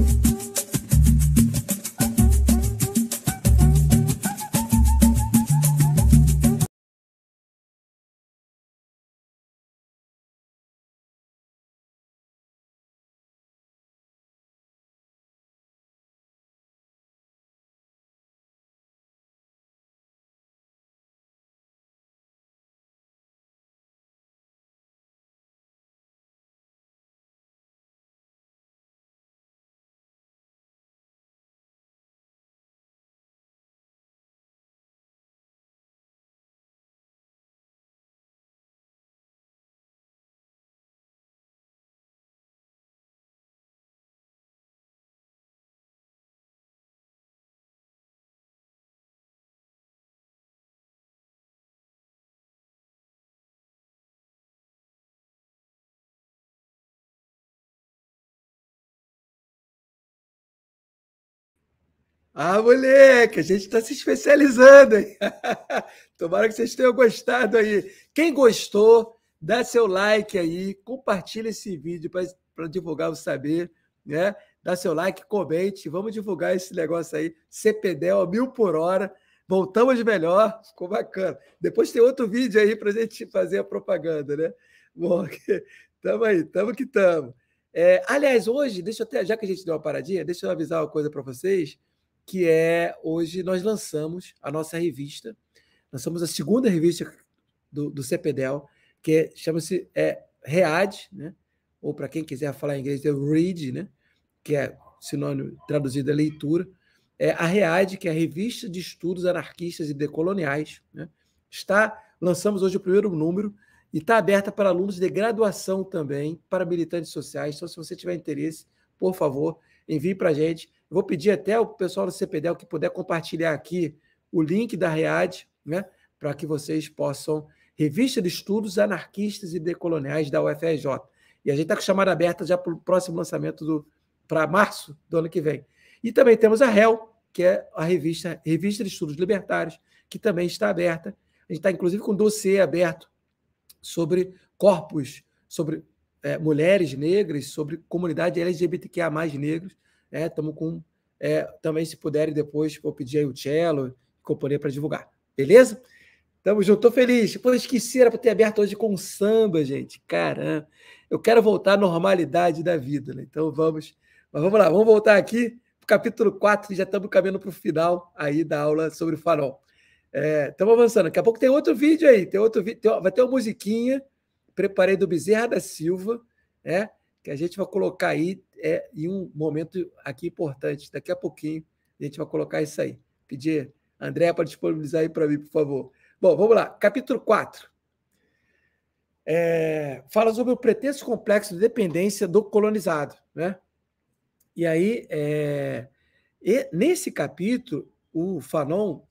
Speaker 1: Ah, moleque, a gente está se especializando. Hein? Tomara que vocês tenham gostado aí. Quem gostou, dá seu like aí, compartilha esse vídeo para divulgar o saber, né? Dá seu like, comente, vamos divulgar esse negócio aí, CPDEL mil por hora. Voltamos melhor, ficou bacana. Depois tem outro vídeo aí para a gente fazer a propaganda, né? Bom, tamo aí, tamo que tamo. É, aliás, hoje, deixa eu até, já que a gente deu uma paradinha, deixa eu avisar uma coisa para vocês que é hoje nós lançamos a nossa revista, lançamos a segunda revista do, do CPDEL, que é, chama-se é, READ, né? ou para quem quiser falar em inglês, é READ, né? que é sinônimo traduzido é leitura. É, a READ, que é a Revista de Estudos Anarquistas e Decoloniais, né? está lançamos hoje o primeiro número e está aberta para alunos de graduação também, para militantes sociais. Então, se você tiver interesse, por favor, envie para a gente vou pedir até o pessoal do CPDEL que puder compartilhar aqui o link da READ, né, para que vocês possam. Revista de Estudos Anarquistas e Decoloniais da UFRJ. E a gente está com chamada aberta já para o próximo lançamento para março do ano que vem. E também temos a REL, que é a revista, revista de Estudos Libertários, que também está aberta. A gente está, inclusive, com um dossiê aberto sobre corpos, sobre é, mulheres negras, sobre comunidade LGBTQIA negros. Estamos é, com. É, também, se puderem, depois vou pedir aí o Cello e companhia para divulgar. Beleza? Tamo junto, tô feliz. Pô, esqueci, era para ter aberto hoje com samba, gente. Caramba, eu quero voltar à normalidade da vida, né? Então vamos. Mas vamos lá, vamos voltar aqui para o capítulo 4, já estamos caminhando para o final aí da aula sobre o farol. Estamos é, avançando. Daqui a pouco tem outro vídeo aí, tem outro vídeo, vai ter uma musiquinha, preparei do Bezerra da Silva, né? Que a gente vai colocar aí é em um momento aqui importante. Daqui a pouquinho a gente vai colocar isso aí. Pedir André para disponibilizar aí para mim, por favor. Bom, vamos lá. Capítulo 4. É, fala sobre o pretexto complexo de dependência do colonizado. Né? E aí, é, e nesse capítulo, o Fanon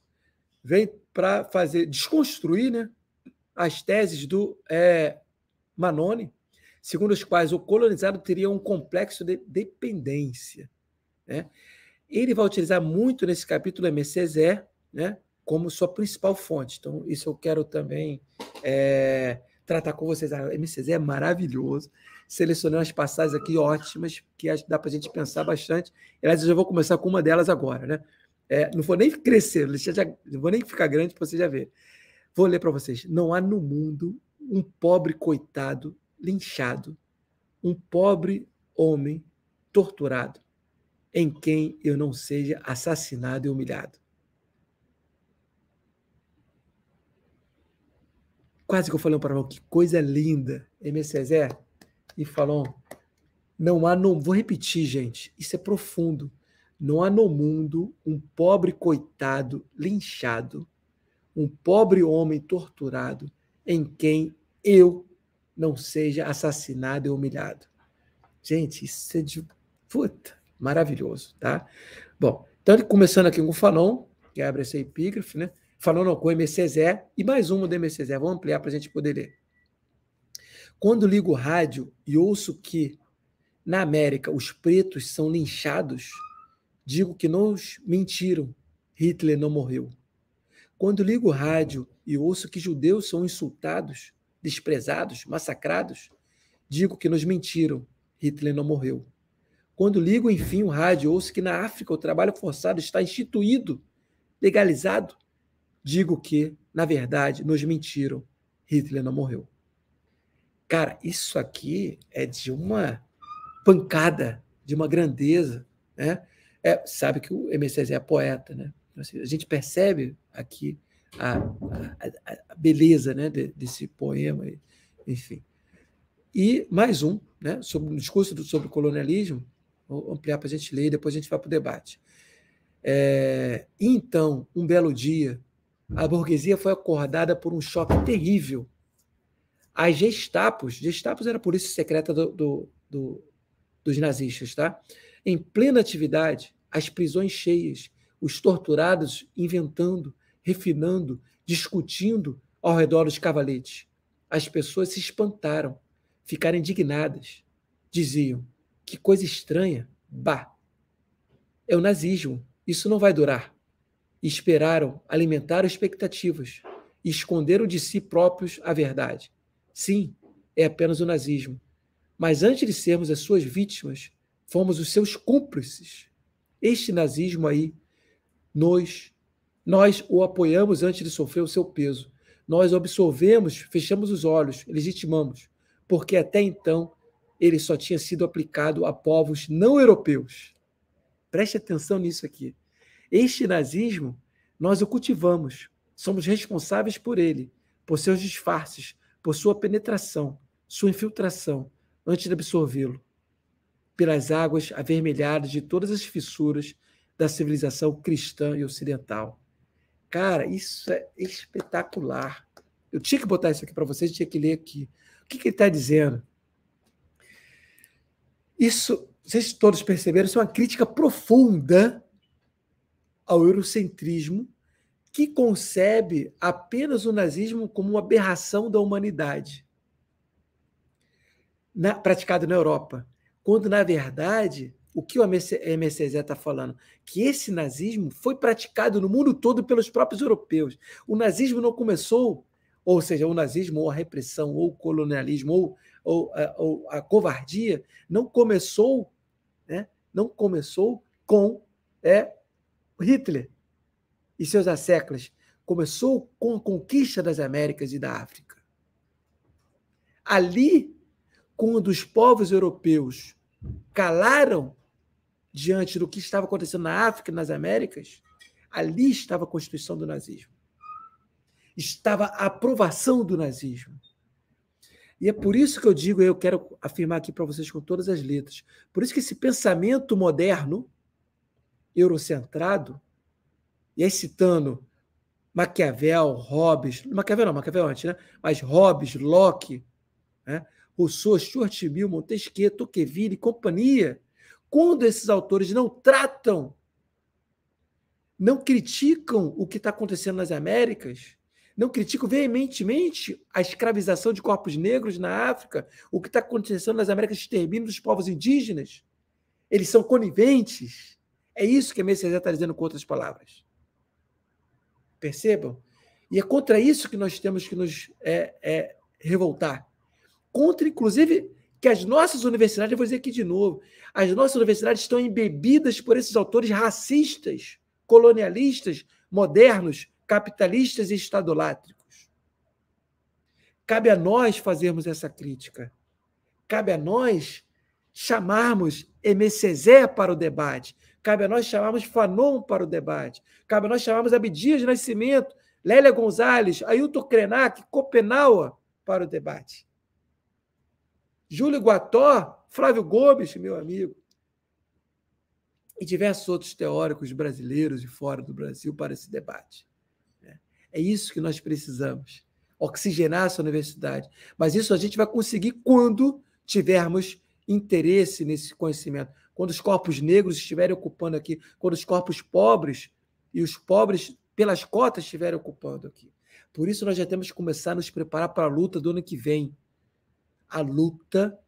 Speaker 1: vem para fazer desconstruir né, as teses do é, Manoni, segundo os quais o colonizado teria um complexo de dependência. Né? Ele vai utilizar muito nesse capítulo MCZ, né? como sua principal fonte. Então, isso eu quero também é, tratar com vocês. A ah, MCZ é maravilhoso. Selecionei umas passagens aqui ótimas, que dá para a gente pensar bastante. Aliás, eu já vou começar com uma delas agora. Né? É, não vou nem crescer, não vou nem ficar grande para vocês já verem. Vou ler para vocês. Não há no mundo um pobre coitado linchado, um pobre homem torturado, em quem eu não seja assassinado e humilhado. Quase que eu falei um palavrão, que coisa linda. M. Cezé e falou: não há, não vou repetir, gente, isso é profundo. Não há no mundo um pobre coitado linchado, um pobre homem torturado, em quem eu não seja assassinado e humilhado. Gente, isso é de puta, maravilhoso, tá? Bom, então começando aqui com o Fanon, que abre essa epígrafe, né? Fanon não, com MCZé e mais uma do MCZé. Vamos ampliar para a gente poder ler. Quando ligo o rádio e ouço que na América os pretos são linchados, digo que nos mentiram, Hitler não morreu. Quando ligo o rádio e ouço que judeus são insultados, desprezados, massacrados, digo que nos mentiram. Hitler não morreu. Quando ligo, enfim, o rádio, ouço que na África o trabalho forçado está instituído, legalizado. Digo que, na verdade, nos mentiram. Hitler não morreu. Cara, isso aqui é de uma pancada, de uma grandeza. Né? É, sabe que o MCZ é poeta, né? Assim, a gente percebe aqui a, a, a beleza né, de, desse poema, enfim. E mais um, né, sobre o um discurso do, sobre o colonialismo, vou ampliar para a gente ler e depois a gente vai para o debate. É, então, um belo dia, a burguesia foi acordada por um choque terrível. As gestapos, gestapos era a polícia secreta do, do, do, dos nazistas, tá? Em plena atividade, as prisões cheias, os torturados inventando, refinando, discutindo ao redor dos cavaletes. As pessoas se espantaram, ficaram indignadas. Diziam: que coisa estranha, bah! É o nazismo, isso não vai durar. E esperaram, alimentaram expectativas e esconderam de si próprios a verdade. Sim, é apenas o nazismo. Mas antes de sermos as suas vítimas, fomos os seus cúmplices. Este nazismo aí nos nós o apoiamos antes de sofrer o seu peso. Nós absorvemos, fechamos os olhos, legitimamos, porque até então ele só tinha sido aplicado a povos não europeus. Preste atenção nisso aqui. Este nazismo, nós o cultivamos, somos responsáveis por ele, por seus disfarces, por sua penetração, sua infiltração, antes de absorvê-lo, pelas águas avermelhadas de todas as fissuras da civilização cristã e ocidental. Cara, isso é espetacular. Eu tinha que botar isso aqui para vocês, tinha que ler aqui. O que, que ele está dizendo? Isso, vocês todos perceberam, isso é uma crítica profunda ao eurocentrismo que concebe apenas o nazismo como uma aberração da humanidade na, praticada na Europa, quando, na verdade, o que o MCZ está falando? Que esse nazismo foi praticado no mundo todo pelos próprios europeus. O nazismo não começou, ou seja, o nazismo, ou a repressão, ou o colonialismo, ou, ou, a, é, ou a covardia, não começou, né? não começou com é, Hitler e seus asseclas. Começou com a conquista das Américas e da África. Ali, quando os povos europeus calaram diante do que estava acontecendo na África e nas Américas, ali estava a constituição do nazismo. Estava a aprovação do nazismo. E é por isso que eu digo, e eu quero afirmar aqui para vocês com todas as letras, por isso que esse pensamento moderno, eurocentrado, e aí citando Maquiavel, Hobbes, Maquiavel não, Maquiavel antes, né? Mas Hobbes, Locke, né? Rousseau, Stuart Mill, Montesquieu, Tocqueville e companhia, quando esses autores não tratam, não criticam o que está acontecendo nas Américas, não criticam veementemente a escravização de corpos negros na África, o que está acontecendo nas Américas, extermínio dos povos indígenas, eles são coniventes. É isso que a Messias está dizendo com outras palavras. Percebam? E é contra isso que nós temos que nos é, é, revoltar. Contra, inclusive, que as nossas universidades, eu vou dizer aqui de novo, as nossas universidades estão embebidas por esses autores racistas, colonialistas, modernos, capitalistas e estadolátricos. Cabe a nós fazermos essa crítica. Cabe a nós chamarmos MCZ para o debate. Cabe a nós chamarmos Fanon para o debate. Cabe a nós chamarmos Abdias Nascimento, Lélia Gonzalez, Ailton Krenak, Copenhaua para o debate. Júlio Guató, Flávio Gomes, meu amigo, e diversos outros teóricos brasileiros e fora do Brasil para esse debate. Né? É isso que nós precisamos, oxigenar essa universidade. Mas isso a gente vai conseguir quando tivermos interesse nesse conhecimento, quando os corpos negros estiverem ocupando aqui, quando os corpos pobres e os pobres pelas cotas estiverem ocupando aqui. Por isso, nós já temos que começar a nos preparar para a luta do ano que vem a luta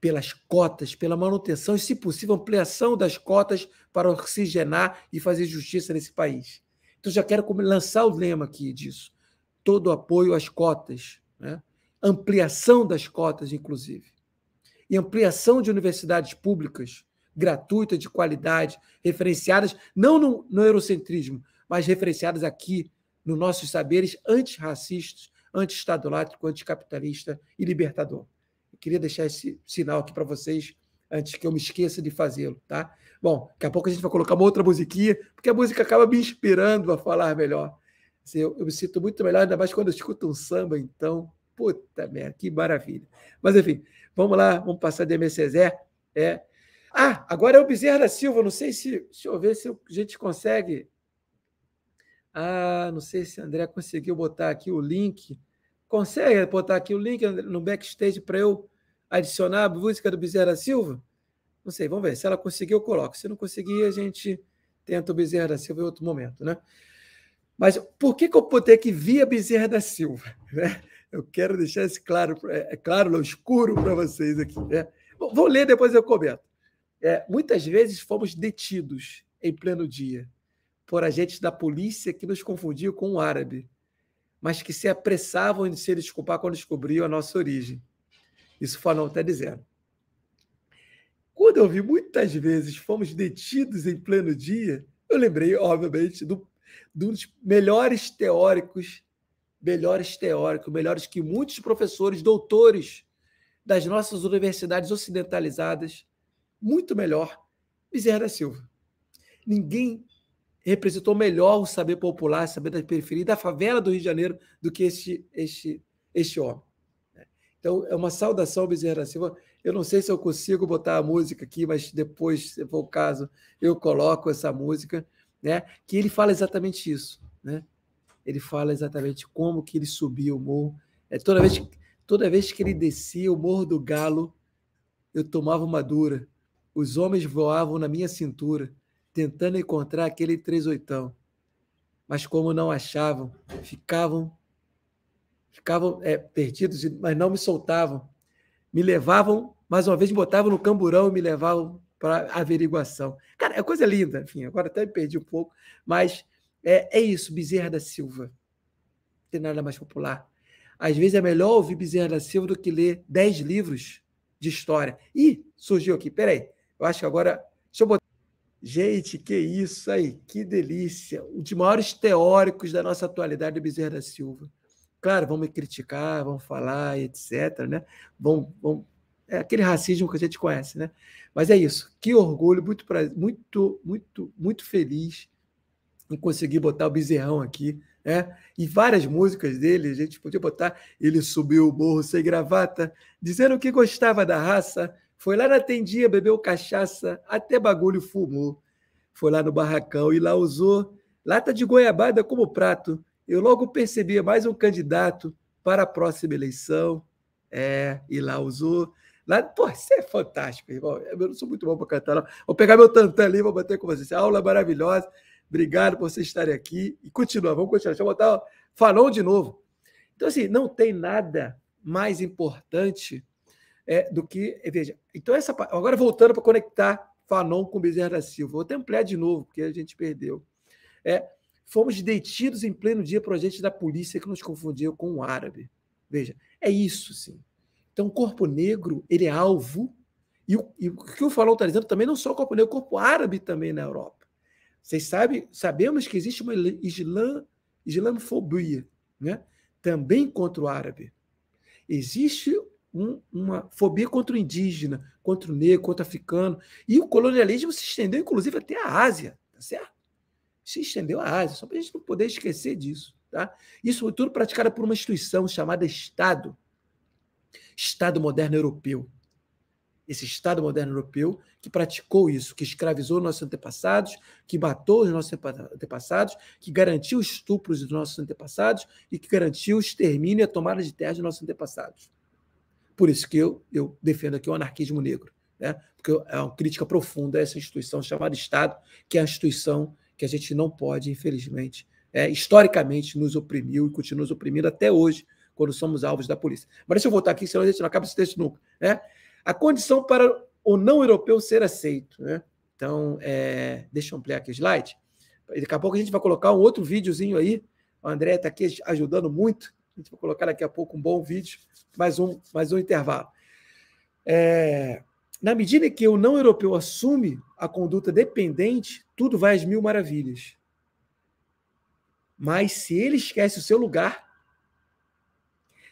Speaker 1: pelas cotas, pela manutenção e, se possível, ampliação das cotas para oxigenar e fazer justiça nesse país. Então, já quero lançar o lema aqui disso. Todo apoio às cotas, né? ampliação das cotas, inclusive, e ampliação de universidades públicas, gratuitas, de qualidade, referenciadas não no, no eurocentrismo, mas referenciadas aqui nos nossos saberes antirracistas, antiestadolátrico, anticapitalista e libertador. Queria deixar esse sinal aqui para vocês antes que eu me esqueça de fazê-lo, tá? Bom, daqui a pouco a gente vai colocar uma outra musiquinha, porque a música acaba me inspirando a falar melhor. Assim, eu, eu, me sinto muito melhor, ainda mais quando eu escuto um samba, então, puta merda, que maravilha. Mas, enfim, vamos lá, vamos passar de Mercedes. É. Ah, agora é o Bezerra da Silva, não sei se, deixa eu ver se a gente consegue. Ah, não sei se André conseguiu botar aqui o link. Consegue botar aqui o link no backstage para eu adicionar a música do Bezerra da Silva? Não sei, vamos ver. Se ela conseguir, eu coloco. Se não conseguir, a gente tenta o Bezerra da Silva em outro momento, né? Mas por que, que eu botei que via Bezerra da Silva? Né? Eu quero deixar isso claro, é, é claro, é escuro para vocês aqui. Né? Vou ler, depois eu comento. É, muitas vezes fomos detidos em pleno dia por agentes da polícia que nos confundiam com um árabe, mas que se apressavam em se desculpar quando descobriam a nossa origem. Isso o Fanon está dizendo. Quando eu vi muitas vezes fomos detidos em pleno dia, eu lembrei, obviamente, do, de um dos melhores teóricos, melhores teóricos, melhores que muitos professores, doutores das nossas universidades ocidentalizadas, muito melhor, Bezerra da Silva. Ninguém representou melhor o saber popular, o saber da periferia da favela do Rio de Janeiro do que este, este, este homem. Então, é uma saudação ao Bezerra da Silva. Eu não sei se eu consigo botar a música aqui, mas depois, se for o caso, eu coloco essa música, né? que ele fala exatamente isso. Né? Ele fala exatamente como que ele subiu o morro. É, toda, vez, toda vez que ele descia o Morro do Galo, eu tomava uma dura. Os homens voavam na minha cintura, tentando encontrar aquele 38. Mas como não achavam, ficavam ficavam é, perdidos, mas não me soltavam. Me levavam, mais uma vez, me botavam no camburão e me levavam para averiguação. Cara, é coisa linda, enfim, agora até me perdi um pouco, mas é, é isso, Bezerra da Silva. Não tem nada mais popular. Às vezes é melhor ouvir Bezerra da Silva do que ler dez livros de história. Ih, surgiu aqui, peraí. Eu acho que agora. Deixa eu botar. Gente, que isso aí, que delícia! Um dos maiores teóricos da nossa atualidade, Bezerra da Silva. Claro, vão me criticar, vão falar, etc. Né? Vão, vão... É aquele racismo que a gente conhece, né? Mas é isso. Que orgulho, muito, pra... muito, muito, muito feliz em conseguir botar o Bezerrão aqui, né? E várias músicas dele, a gente podia botar. Ele subiu o morro sem gravata, dizendo que gostava da raça, foi lá na tendinha, bebeu cachaça, até bagulho fumou. Foi lá no barracão e lá usou lata de goiabada como prato, eu logo percebia mais um candidato para a próxima eleição. É, e lá usou. Lá, pô, isso é fantástico, irmão. Eu não sou muito bom para cantar, não. Vou pegar meu tantã ali, vou bater com vocês. Aula maravilhosa. Obrigado por vocês estarem aqui. E continua, vamos continuar. Deixa eu botar o Falon de novo. Então, assim, não tem nada mais importante é, do que. Veja, então essa. Agora voltando para conectar Fanon com Bezerra da Silva. Vou ampliar de novo, porque a gente perdeu. É, Fomos detidos em pleno dia por agentes da polícia que nos confundiam com o um árabe. Veja, é isso, sim. Então, o corpo negro, ele é alvo, e o, e o que o Falou está dizendo também não só o corpo negro, o corpo árabe também na Europa. Vocês sabem, sabemos que existe uma islam, islamofobia, né? também contra o árabe. Existe um, uma fobia contra o indígena, contra o negro, contra o africano, e o colonialismo se estendeu, inclusive, até a Ásia, tá certo? se estendeu à Ásia, só para a gente não poder esquecer disso. Tá? Isso foi tudo praticado por uma instituição chamada Estado, Estado moderno europeu. Esse Estado moderno europeu que praticou isso, que escravizou nossos antepassados, que matou os nossos antepassados, que garantiu os estupros dos nossos antepassados e que garantiu o extermínio e a tomada de terra dos nossos antepassados. Por isso que eu, eu defendo aqui o anarquismo negro, né? porque é uma crítica profunda a essa instituição chamada Estado, que é a instituição que a gente não pode, infelizmente, é, historicamente nos oprimiu e continua nos oprimindo até hoje, quando somos alvos da polícia. Mas deixa eu voltar aqui, senão a gente não acaba esse texto nunca. Né? A condição para o não europeu ser aceito. Né? Então, é, deixa eu ampliar aqui o slide. Daqui a pouco a gente vai colocar um outro videozinho aí. O André está aqui ajudando muito. A gente vai colocar daqui a pouco um bom vídeo, mais um, mais um intervalo. É, na medida que o não europeu assume a conduta dependente, tudo vai às mil maravilhas. Mas se ele esquece o seu lugar,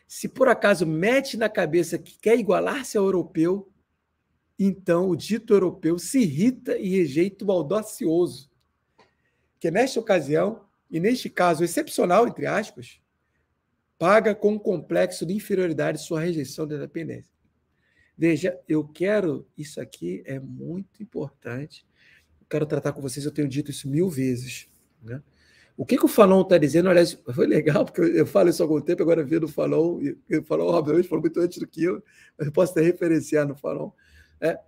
Speaker 1: se por acaso mete na cabeça que quer igualar-se ao europeu, então o dito europeu se irrita e rejeita o audacioso, que nesta ocasião, e neste caso excepcional, entre aspas, paga com um complexo de inferioridade sua rejeição da independência. Veja, eu quero, isso aqui é muito importante, eu quero tratar com vocês, eu tenho dito isso mil vezes. Né? O que, que o falão está dizendo? Aliás, foi legal, porque eu, falo isso há algum tempo, agora vendo o Fanon, e o Fanon, obviamente, falou muito antes do que eu, eu posso até referenciar no Fanon. É.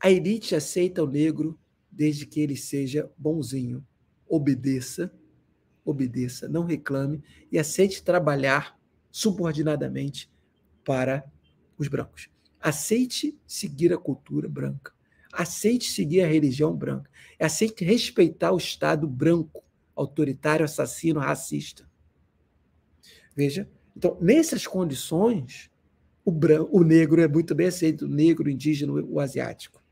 Speaker 1: A elite aceita o negro desde que ele seja bonzinho, obedeça, obedeça, não reclame e aceite trabalhar subordinadamente para os brancos. Aceite seguir a cultura branca. Aceite seguir a religião branca. Aceite respeitar o Estado branco, autoritário, assassino, racista. Veja, então, nessas condições, o, branco, o negro é muito bem aceito, o negro, o indígena, o asiático.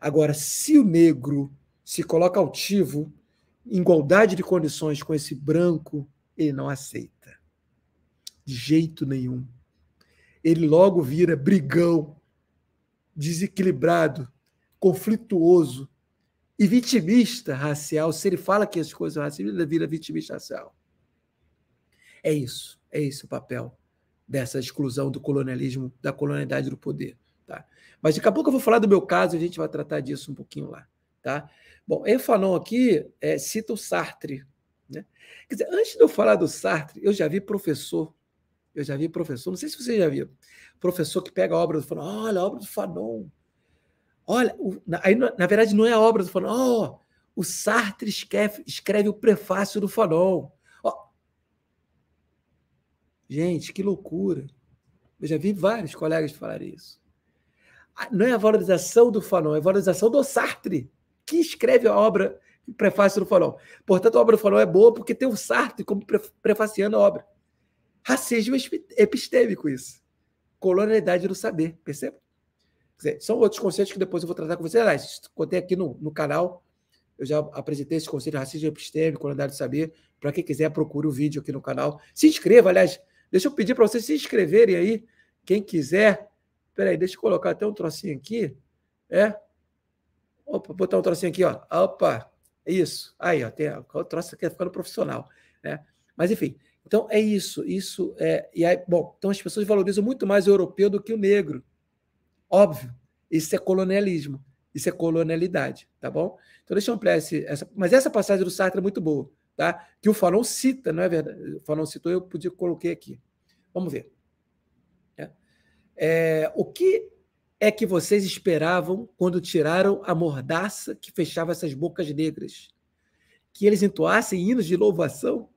Speaker 1: Agora, se o negro se coloca altivo, em igualdade de condições com esse branco, ele não aceita. De jeito nenhum ele logo vira brigão, desequilibrado, conflituoso e vitimista racial. Se ele fala que as coisas são racistas, ele vira vitimista racial. É isso, é esse o papel dessa exclusão do colonialismo, da colonialidade do poder. Tá? Mas daqui a pouco eu vou falar do meu caso, a gente vai tratar disso um pouquinho lá. Tá? Bom, eu Fanon aqui é, cita o Sartre. Né? Quer dizer, antes de eu falar do Sartre, eu já vi professor eu já vi professor, não sei se você já viu, professor que pega a obra do Fanon, olha a obra do Fanon. Olha, o, na, aí, na verdade não é a obra do Fanon, oh, o Sartre escreve, escreve o prefácio do Fanon. Oh. Gente, que loucura. Eu já vi vários colegas falar isso. Não é a valorização do Fanon, é a valorização do Sartre, que escreve a obra, o prefácio do Fanon. Portanto, a obra do Fanon é boa porque tem o Sartre como prefaciando a obra. Racismo epistêmico, isso. Colonialidade do saber, percebe? Dizer, são outros conceitos que depois eu vou tratar com vocês. Aliás, contei aqui no, no canal, eu já apresentei esse conceito de racismo epistêmico, colonialidade do saber. Para quem quiser, procure o vídeo aqui no canal. Se inscreva, aliás, deixa eu pedir para vocês se inscreverem aí. Quem quiser, peraí, deixa eu colocar até um trocinho aqui. É? Opa, botar um trocinho aqui, ó. Opa, é isso. Aí, ó, tem o troço aqui é ficando profissional. Né? Mas, enfim, então é isso, isso é. E aí, bom, então as pessoas valorizam muito mais o europeu do que o negro. Óbvio, isso é colonialismo, isso é colonialidade, tá bom? Então deixa eu ampliar esse, essa. Mas essa passagem do Sartre é muito boa, tá? Que o Fanon cita, não é verdade? O Fanon citou, eu podia coloquei aqui. Vamos ver. É. É, o que é que vocês esperavam quando tiraram a mordaça que fechava essas bocas negras? Que eles entoassem hinos de louvação?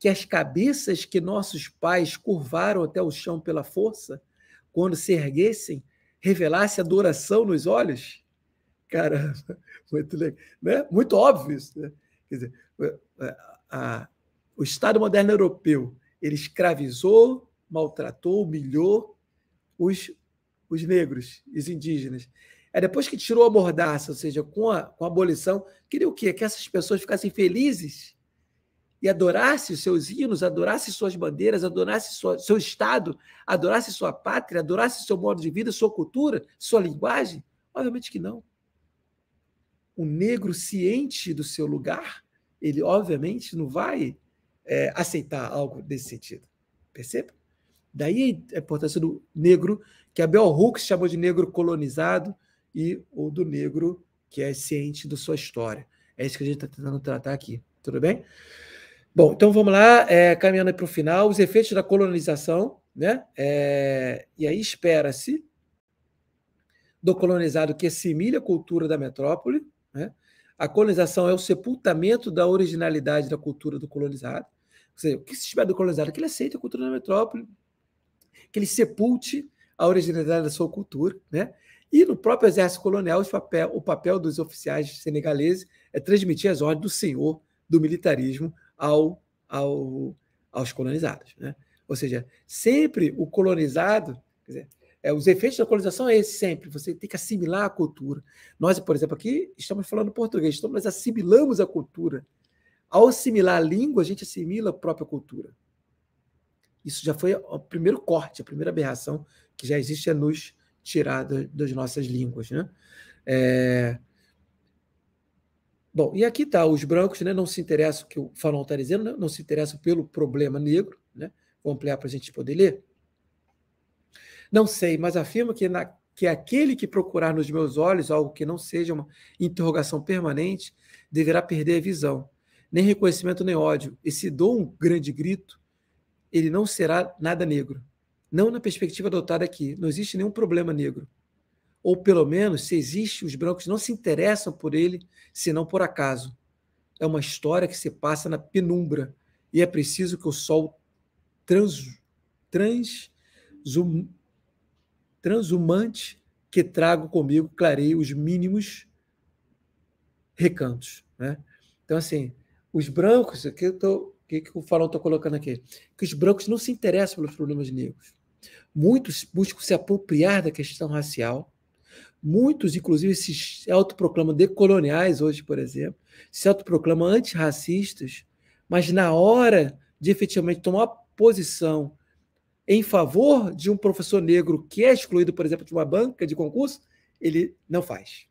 Speaker 1: que as cabeças que nossos pais curvaram até o chão pela força, quando se erguessem, revelasse adoração nos olhos? Caramba, muito legal, né? Muito óbvio isso, né? Quer dizer, a, a, o Estado moderno europeu, ele escravizou, maltratou, humilhou os, os negros, os indígenas. É depois que tirou a mordaça, ou seja, com a, com a abolição, queria o quê? Que essas pessoas ficassem felizes e adorasse os seus hinos, adorasse suas bandeiras, adorasse sua, seu Estado, adorasse sua pátria, adorasse seu modo de vida, sua cultura, sua linguagem? Obviamente que não. O negro ciente do seu lugar, ele obviamente não vai é, aceitar algo desse sentido. Perceba? Daí a importância do negro, que Abel Hooks chamou de negro colonizado, e ou do negro que é ciente da sua história. É isso que a gente está tentando tratar aqui. Tudo bem? Bom, então vamos lá, é, caminhando para o final, os efeitos da colonização, né? É, e aí espera-se do colonizado que assimile a cultura da metrópole, né? A colonização é o sepultamento da originalidade da cultura do colonizado. Ou seja, o que se espera do colonizado? Que ele aceite a cultura da metrópole, que ele sepulte a originalidade da sua cultura, né? E no próprio exército colonial, papel, o papel dos oficiais senegaleses é transmitir as ordens do senhor do militarismo ao, ao, aos colonizados. Né? Ou seja, sempre o colonizado, dizer, é, os efeitos da colonização é esse sempre, você tem que assimilar a cultura. Nós, por exemplo, aqui estamos falando português, então nós assimilamos a cultura. Ao assimilar a língua, a gente assimila a própria cultura. Isso já foi o primeiro corte, a primeira aberração que já existe é nos tirar das nossas línguas. Né? É, Bom, e aqui está, os brancos né, não se interessam, que o Fanon está dizendo, né, não se interessam pelo problema negro, né? vou ampliar para a gente poder ler. Não sei, mas afirmo que, na, que aquele que procurar nos meus olhos algo que não seja uma interrogação permanente deverá perder a visão, nem reconhecimento nem ódio, e se dou um grande grito, ele não será nada negro. Não na perspectiva adotada aqui, não existe nenhum problema negro ou pelo menos, se existe, os brancos não se interessam por ele, senão por acaso. É uma história que se passa na penumbra e é preciso que o sol trans, trans zoom, transumante que trago comigo clareie os mínimos recantos. Né? Então, assim, os brancos, o que, eu tô, o que, que o Falão está colocando aqui? Que os brancos não se interessam pelos problemas negros. Muitos buscam se apropriar da questão racial Muitos, inclusive, se autoproclamam decoloniais hoje, por exemplo, se autoproclamam antirracistas, mas na hora de efetivamente tomar posição em favor de um professor negro que é excluído, por exemplo, de uma banca de concurso, ele não faz.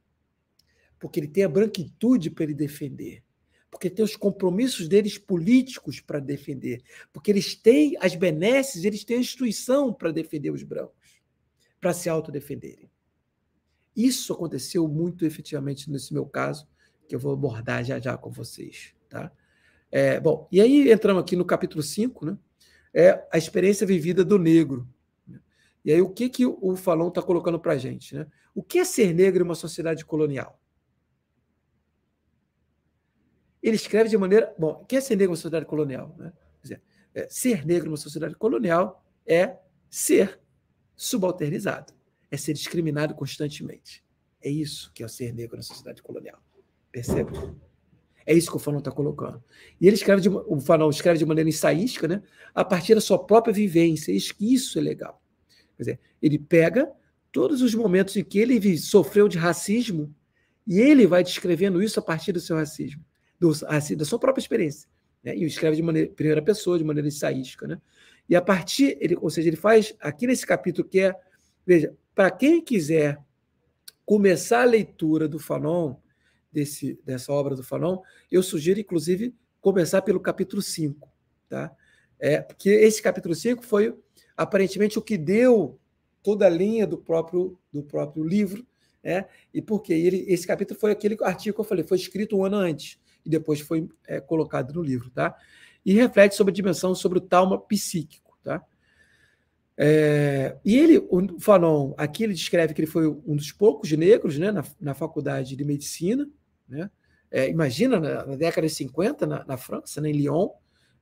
Speaker 1: Porque ele tem a branquitude para ele defender. Porque tem os compromissos deles políticos para defender. Porque eles têm as benesses, eles têm a instituição para defender os brancos, para se autodefenderem. Isso aconteceu muito efetivamente nesse meu caso, que eu vou abordar já já com vocês. Tá? É, bom, e aí entramos aqui no capítulo 5, né? é a experiência vivida do negro. Né? E aí o que, que o Falon está colocando para a gente? Né? O que é ser negro em uma sociedade colonial? Ele escreve de maneira... Bom, o que é ser negro em uma sociedade colonial? Né? Dizer, é, ser negro em uma sociedade colonial é ser subalternizado é ser discriminado constantemente. É isso que é o ser negro na sociedade colonial. Percebe? É isso que o Fanon está colocando. E ele escreve de, o Fanon escreve de maneira ensaística, né? a partir da sua própria vivência. Isso é legal. Quer dizer, ele pega todos os momentos em que ele sofreu de racismo e ele vai descrevendo isso a partir do seu racismo, do, da sua própria experiência. Né? E escreve de maneira, primeira pessoa, de maneira ensaística. Né? E a partir, ele, ou seja, ele faz aqui nesse capítulo que é, veja, para quem quiser começar a leitura do Fanon, desse, dessa obra do Fanon, eu sugiro, inclusive, começar pelo capítulo 5. Tá? É, porque esse capítulo 5 foi, aparentemente, o que deu toda a linha do próprio, do próprio livro, né? e porque ele, esse capítulo foi aquele artigo que eu falei, foi escrito um ano antes, e depois foi é, colocado no livro. Tá? E reflete sobre a dimensão sobre o trauma psíquico. Tá? É, e ele, o Fanon, aqui ele descreve que ele foi um dos poucos negros né, na, na faculdade de medicina. Né? É, imagina, na, na, década de 50, na, na França, né, em Lyon,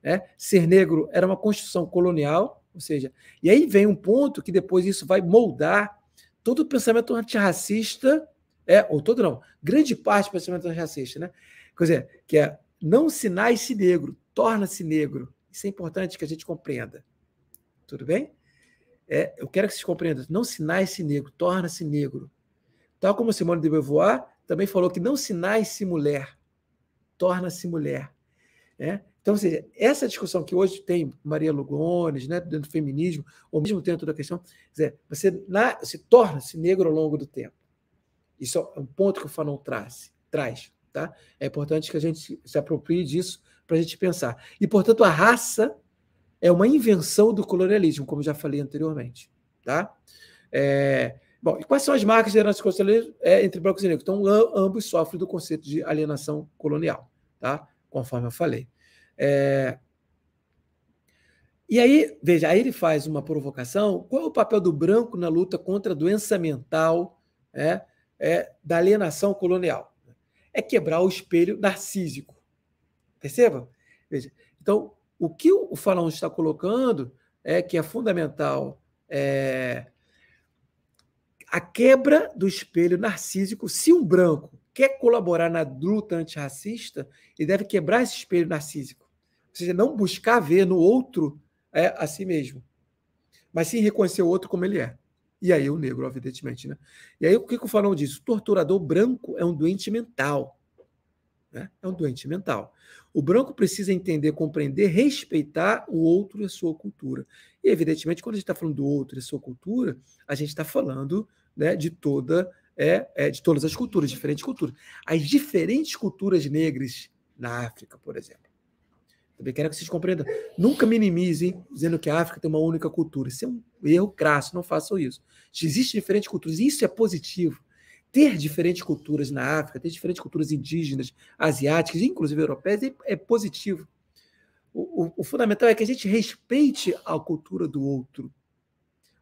Speaker 1: né, ser negro era uma construção colonial, ou seja, e aí vem um ponto que depois isso vai moldar todo o pensamento antirracista, é, ou todo não, grande parte do pensamento antirracista, né? Quer dizer, que é não se nasce negro, torna-se negro. Isso é importante que a gente compreenda. Tudo bem? é, eu quero que vocês compreendam, não se nasce negro, torna-se negro. Tal como Simone de Beauvoir também falou que não se nasce mulher, torna-se mulher. Né? Então, ou seja, essa discussão que hoje tem Maria Lugones, né, dentro do feminismo, ou mesmo dentro da questão, dizer, você na, se torna-se negro ao longo do tempo. Isso é um ponto que o Fanon traz. traz tá? É importante que a gente se aproprie disso para a gente pensar. E, portanto, a raça é uma invenção do colonialismo, como já falei anteriormente. Tá? É, bom, e quais são as marcas de herança colonial é, entre brancos e negros? Então, ambos sofrem do conceito de alienação colonial, tá? conforme eu falei. É, e aí, veja, aí ele faz uma provocação: qual é o papel do branco na luta contra a doença mental é, é, da alienação colonial? É quebrar o espelho narcísico. perceba? Veja, então, o que o Falão está colocando é que é fundamental é, a quebra do espelho narcísico. Se um branco quer colaborar na luta antirracista, ele deve quebrar esse espelho narcísico. Ou seja, não buscar ver no outro é, a si mesmo, mas sim reconhecer o outro como ele é. E aí o negro, evidentemente, né? E aí o que, que o Falão diz? O torturador branco é um doente mental. Né? É um doente mental. O branco precisa entender, compreender, respeitar o outro e a sua cultura. E, evidentemente, quando a gente está falando do outro e a sua cultura, a gente está falando né, de toda é, é, de todas as culturas, diferentes culturas. As diferentes culturas negras na África, por exemplo. Também quero que vocês compreendam. Nunca minimizem dizendo que a África tem uma única cultura. Isso é um erro crasso, não façam isso. Existem diferentes culturas, e isso é positivo ter diferentes culturas na África, ter diferentes culturas indígenas, asiáticas, inclusive europeias, é positivo. O, o, o, fundamental é que a gente respeite a cultura do outro.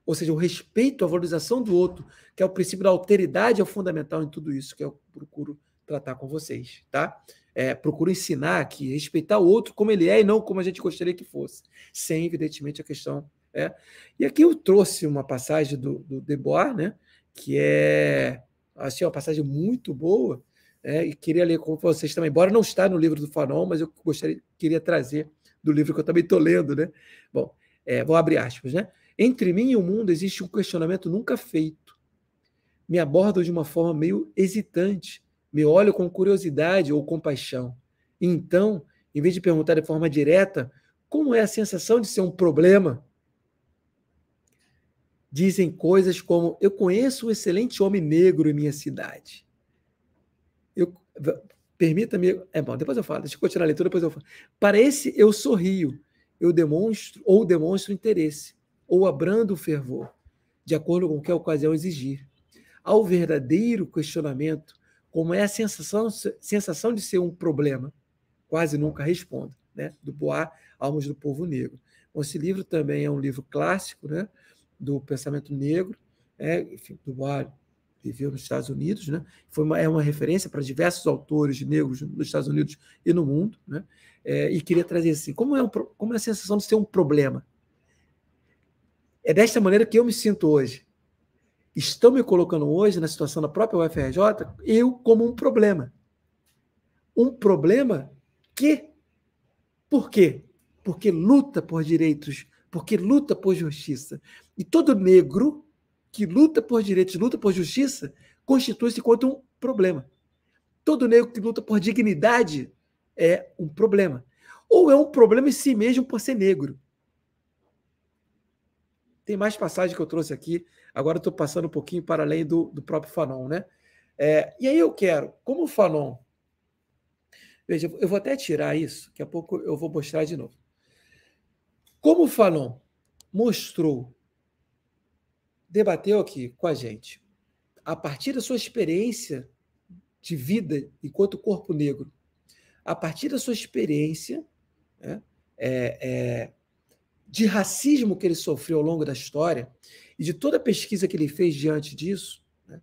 Speaker 1: Ou seja, o respeito, a valorização do outro, que é o princípio da alteridade, é o fundamental em tudo isso que eu procuro tratar com vocês, tá? É, procuro ensinar que respeitar o outro como ele é e não como a gente gostaria que fosse, sem, evidentemente, a questão. É. E aqui eu trouxe uma passagem do, do Debois, né? Que é Achei assim, uma passagem muito boa é, e queria ler com vocês também. Embora não está no livro do Fanon, mas eu gostaria, queria trazer do livro que eu também estou lendo, né? Bom, é, vou abrir aspas, né? Entre mim e o mundo existe um questionamento nunca feito. Me abordo de uma forma meio hesitante, me olho com curiosidade ou compaixão. Então, em vez de perguntar de forma direta como é a sensação de ser um problema, dizem coisas como: Eu conheço um excelente homem negro em minha cidade. Eu, permita-me. É bom, depois eu falo, deixa eu continuar a leitura, depois eu falo. Para esse eu sorrio, eu demonstro ou demonstro interesse, ou abrando fervor, de acordo com o que a ocasião exigir. Ao verdadeiro questionamento, como é a sensação, sensação de ser um problema, quase nunca respondo, né? Do Boar, Almas do Povo Negro. Esse livro também é um livro clássico, né? do pensamento negro, é, enfim, do Bar viveu nos Estados Unidos, né? Foi uma, é uma referência para diversos autores negros nos Estados Unidos e no mundo, né? É, e queria trazer assim, como é um, como é a sensação de ser um problema? É desta maneira que eu me sinto hoje. Estão me colocando hoje na situação da própria UFRJ, eu como um problema. Um problema que por quê? Porque luta por direitos porque luta por justiça. E todo negro que luta por direitos, luta por justiça, constitui-se contra um problema. Todo negro que luta por dignidade é um problema. Ou é um problema em si mesmo por ser negro. Tem mais passagem que eu trouxe aqui. Agora estou passando um pouquinho para além do, do próprio Fanon, né? É, e aí eu quero, como o Fanon. Veja, eu vou até tirar isso, daqui a pouco eu vou mostrar de novo. Como o Fanon mostrou, debateu aqui com a gente, a partir da sua experiência de vida enquanto corpo negro, a partir da sua experiência né, é, é, de racismo que ele sofreu ao longo da história e de toda a pesquisa que ele fez diante disso, né,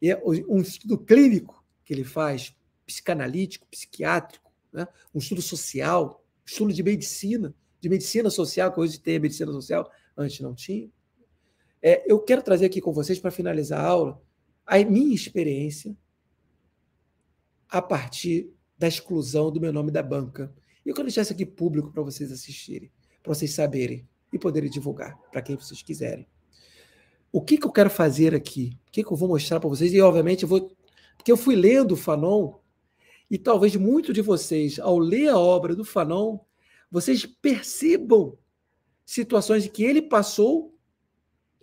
Speaker 1: e é um estudo clínico que ele faz, psicanalítico, psiquiátrico, né, um estudo social, estudo de medicina, de medicina social, que hoje tem a medicina social, antes não tinha. É, eu quero trazer aqui com vocês, para finalizar a aula, a minha experiência a partir da exclusão do meu nome da banca. E eu quero deixar isso aqui público para vocês assistirem, para vocês saberem e poderem divulgar para quem vocês quiserem. O que, que eu quero fazer aqui? O que, que eu vou mostrar para vocês? E, obviamente, eu vou. Porque eu fui lendo o Fanon, e talvez muito de vocês, ao ler a obra do Fanon, vocês percebam situações que ele passou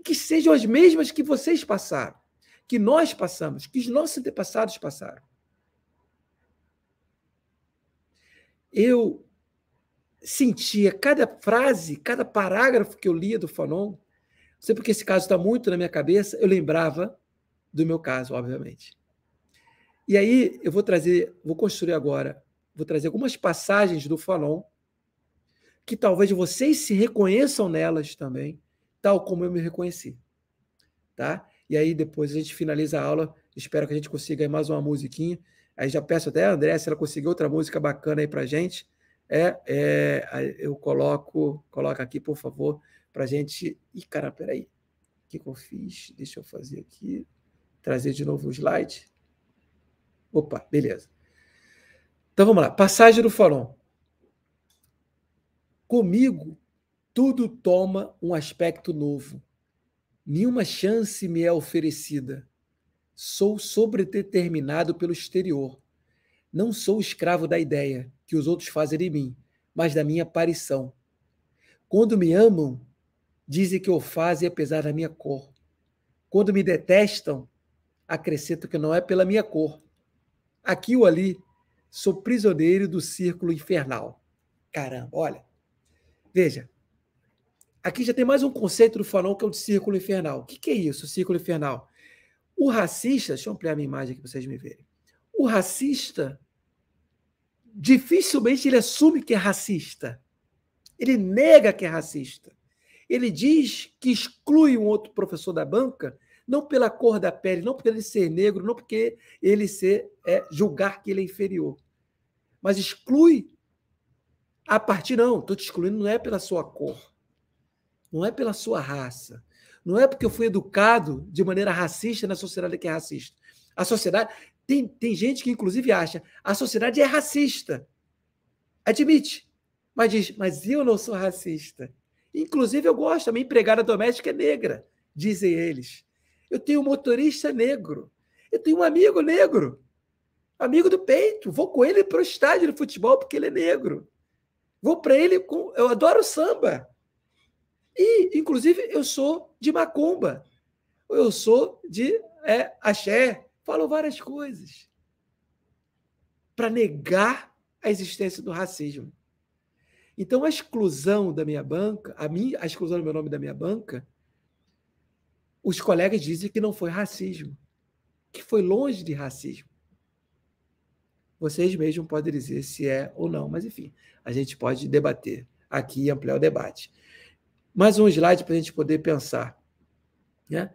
Speaker 1: que sejam as mesmas que vocês passaram, que nós passamos, que os nossos antepassados passaram. Eu sentia cada frase, cada parágrafo que eu lia do Fanon, sempre que esse caso está muito na minha cabeça, eu lembrava do meu caso, obviamente. E aí eu vou trazer, vou construir agora, vou trazer algumas passagens do Fanon que talvez vocês se reconheçam nelas também, tal como eu me reconheci. Tá? E aí depois a gente finaliza a aula, espero que a gente consiga mais uma musiquinha. Aí já peço até a André, se ela conseguir outra música bacana aí pra gente, é, é eu coloco, coloca aqui, por favor, pra gente. Ih, cara, peraí. O que, que eu fiz? Deixa eu fazer aqui. Trazer de novo o slide. Opa, beleza. Então vamos lá. Passagem do Faron. Comigo, tudo toma um aspecto novo. Nenhuma chance me é oferecida. Sou sobredeterminado pelo exterior. Não sou escravo da ideia que os outros fazem de mim, mas da minha aparição. Quando me amam, dizem que eu fazem apesar é da minha cor. Quando me detestam, acrescento que não é pela minha cor. Aqui ou ali, sou prisioneiro do círculo infernal. Caramba, olha. Veja, aqui já tem mais um conceito do Fanon que é o de círculo infernal. O que, que é isso, círculo infernal? O racista, deixa eu ampliar a minha imagem aqui para vocês me verem. O racista, dificilmente ele assume que é racista. Ele nega que é racista. Ele diz que exclui um outro professor da banca, não pela cor da pele, não porque ele ser negro, não porque ele ser é, julgar que ele é inferior, mas exclui a partir, não, estou te excluindo, não é pela sua cor, não é pela sua raça, não é porque eu fui educado de maneira racista na sociedade que é racista. A sociedade. Tem, tem gente que, inclusive, acha a sociedade é racista. Admite. Mas diz, mas eu não sou racista. Inclusive, eu gosto, a minha empregada doméstica é negra, dizem eles. Eu tenho um motorista negro. Eu tenho um amigo negro. Amigo do peito. Vou com ele para o estádio de futebol porque ele é negro. Vou para ele, com, eu adoro samba. E, inclusive, eu sou de macumba. Eu sou de é, axé. Falo várias coisas para negar a existência do racismo. Então, a exclusão da minha banca, a, minha, a exclusão do meu nome da minha banca, os colegas dizem que não foi racismo, que foi longe de racismo. Vocês mesmos podem dizer se é ou não, mas enfim, a gente pode debater aqui e ampliar o debate. Mais um slide para a gente poder pensar. Né?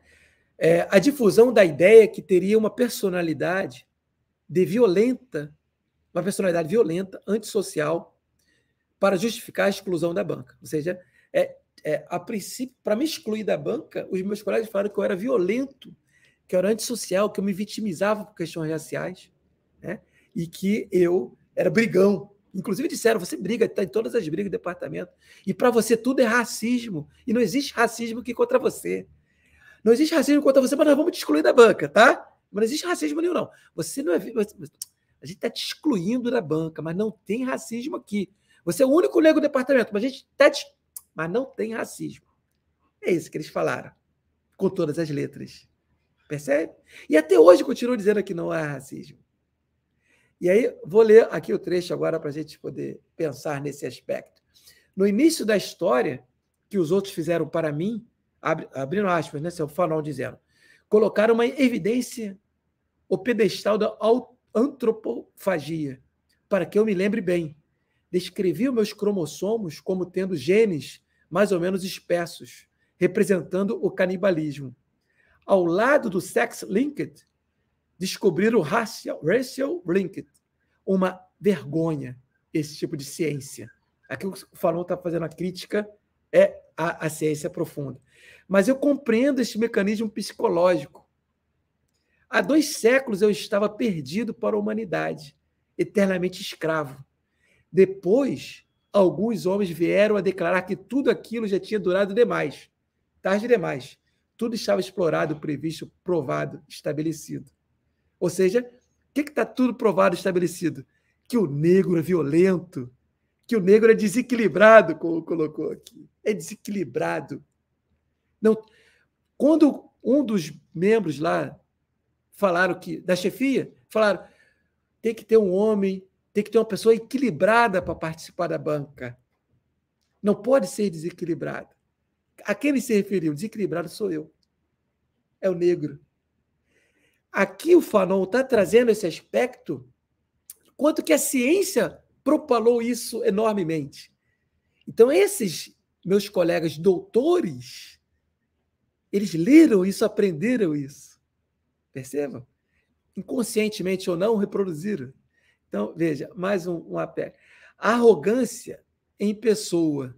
Speaker 1: É, a difusão da ideia que teria uma personalidade de violenta, uma personalidade violenta, antissocial, para justificar a exclusão da banca. Ou seja, é, é, a princípio, para me excluir da banca, os meus colegas falaram que eu era violento, que eu era antissocial, que eu me vitimizava por questões raciais. Né? e que eu era brigão. Inclusive disseram, você briga, está em todas as brigas do departamento. E para você tudo é racismo. E não existe racismo que contra você. Não existe racismo contra você, mas nós vamos te excluir da banca, tá? Mas não existe racismo nenhum, não. Você não é. A gente está te excluindo da banca, mas não tem racismo aqui. Você é o único negro do departamento, mas a gente está te. Mas não tem racismo. É isso que eles falaram, com todas as letras. Percebe? E até hoje continuam dizendo que não há racismo. E aí, vou ler aqui o trecho agora para a gente poder pensar nesse aspecto. No início da história que os outros fizeram para mim, abrindo aspas, né, seu Fanon dizendo, colocaram uma evidência o pedestal da antropofagia, para que eu me lembre bem. Descrevi os meus cromossomos como tendo genes mais ou menos espessos, representando o canibalismo. Ao lado do sex-linked, descobriram racial, racial link, uma vergonha esse tipo de ciência. Aqui o falou está fazendo a crítica é a, a ciência profunda. Mas eu compreendo este mecanismo psicológico. Há dois séculos eu estava perdido para a humanidade, eternamente escravo. Depois, alguns homens vieram a declarar que tudo aquilo já tinha durado demais, tarde demais. Tudo estava explorado, previsto, provado, estabelecido. Ou seja, o que está tudo provado, estabelecido? Que o negro é violento, que o negro é desequilibrado, como colocou aqui. É desequilibrado. Não, quando um dos membros lá falaram que da chefia falaram tem que ter um homem, tem que ter uma pessoa equilibrada para participar da banca. Não pode ser desequilibrado. A quem ele se referiu? Desequilibrado sou eu. É o negro. Aqui o Fanon está trazendo esse aspecto, quanto que a ciência propalou isso enormemente. Então, esses meus colegas doutores, eles leram isso, aprenderam isso. Percebam? Inconscientemente ou não, reproduziram. Então, veja, mais um, um apé. Arrogância em pessoa,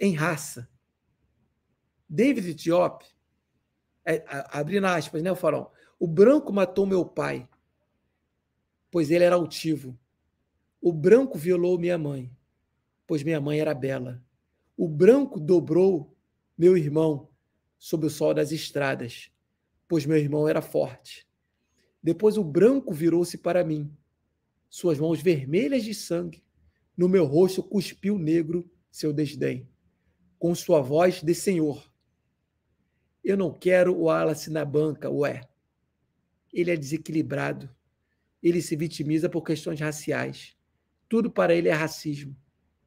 Speaker 1: em raça. David Diop, é, abrindo aspas, né, Farol? O branco matou meu pai, pois ele era altivo. O branco violou minha mãe, pois minha mãe era bela. O branco dobrou meu irmão sob o sol das estradas, pois meu irmão era forte. Depois o branco virou-se para mim, suas mãos vermelhas de sangue, no meu rosto cuspiu negro seu desdém. Com sua voz de senhor, eu não quero o Wallace na banca, ué. Ele é desequilibrado. Ele se vitimiza por questões raciais. Tudo para ele é racismo.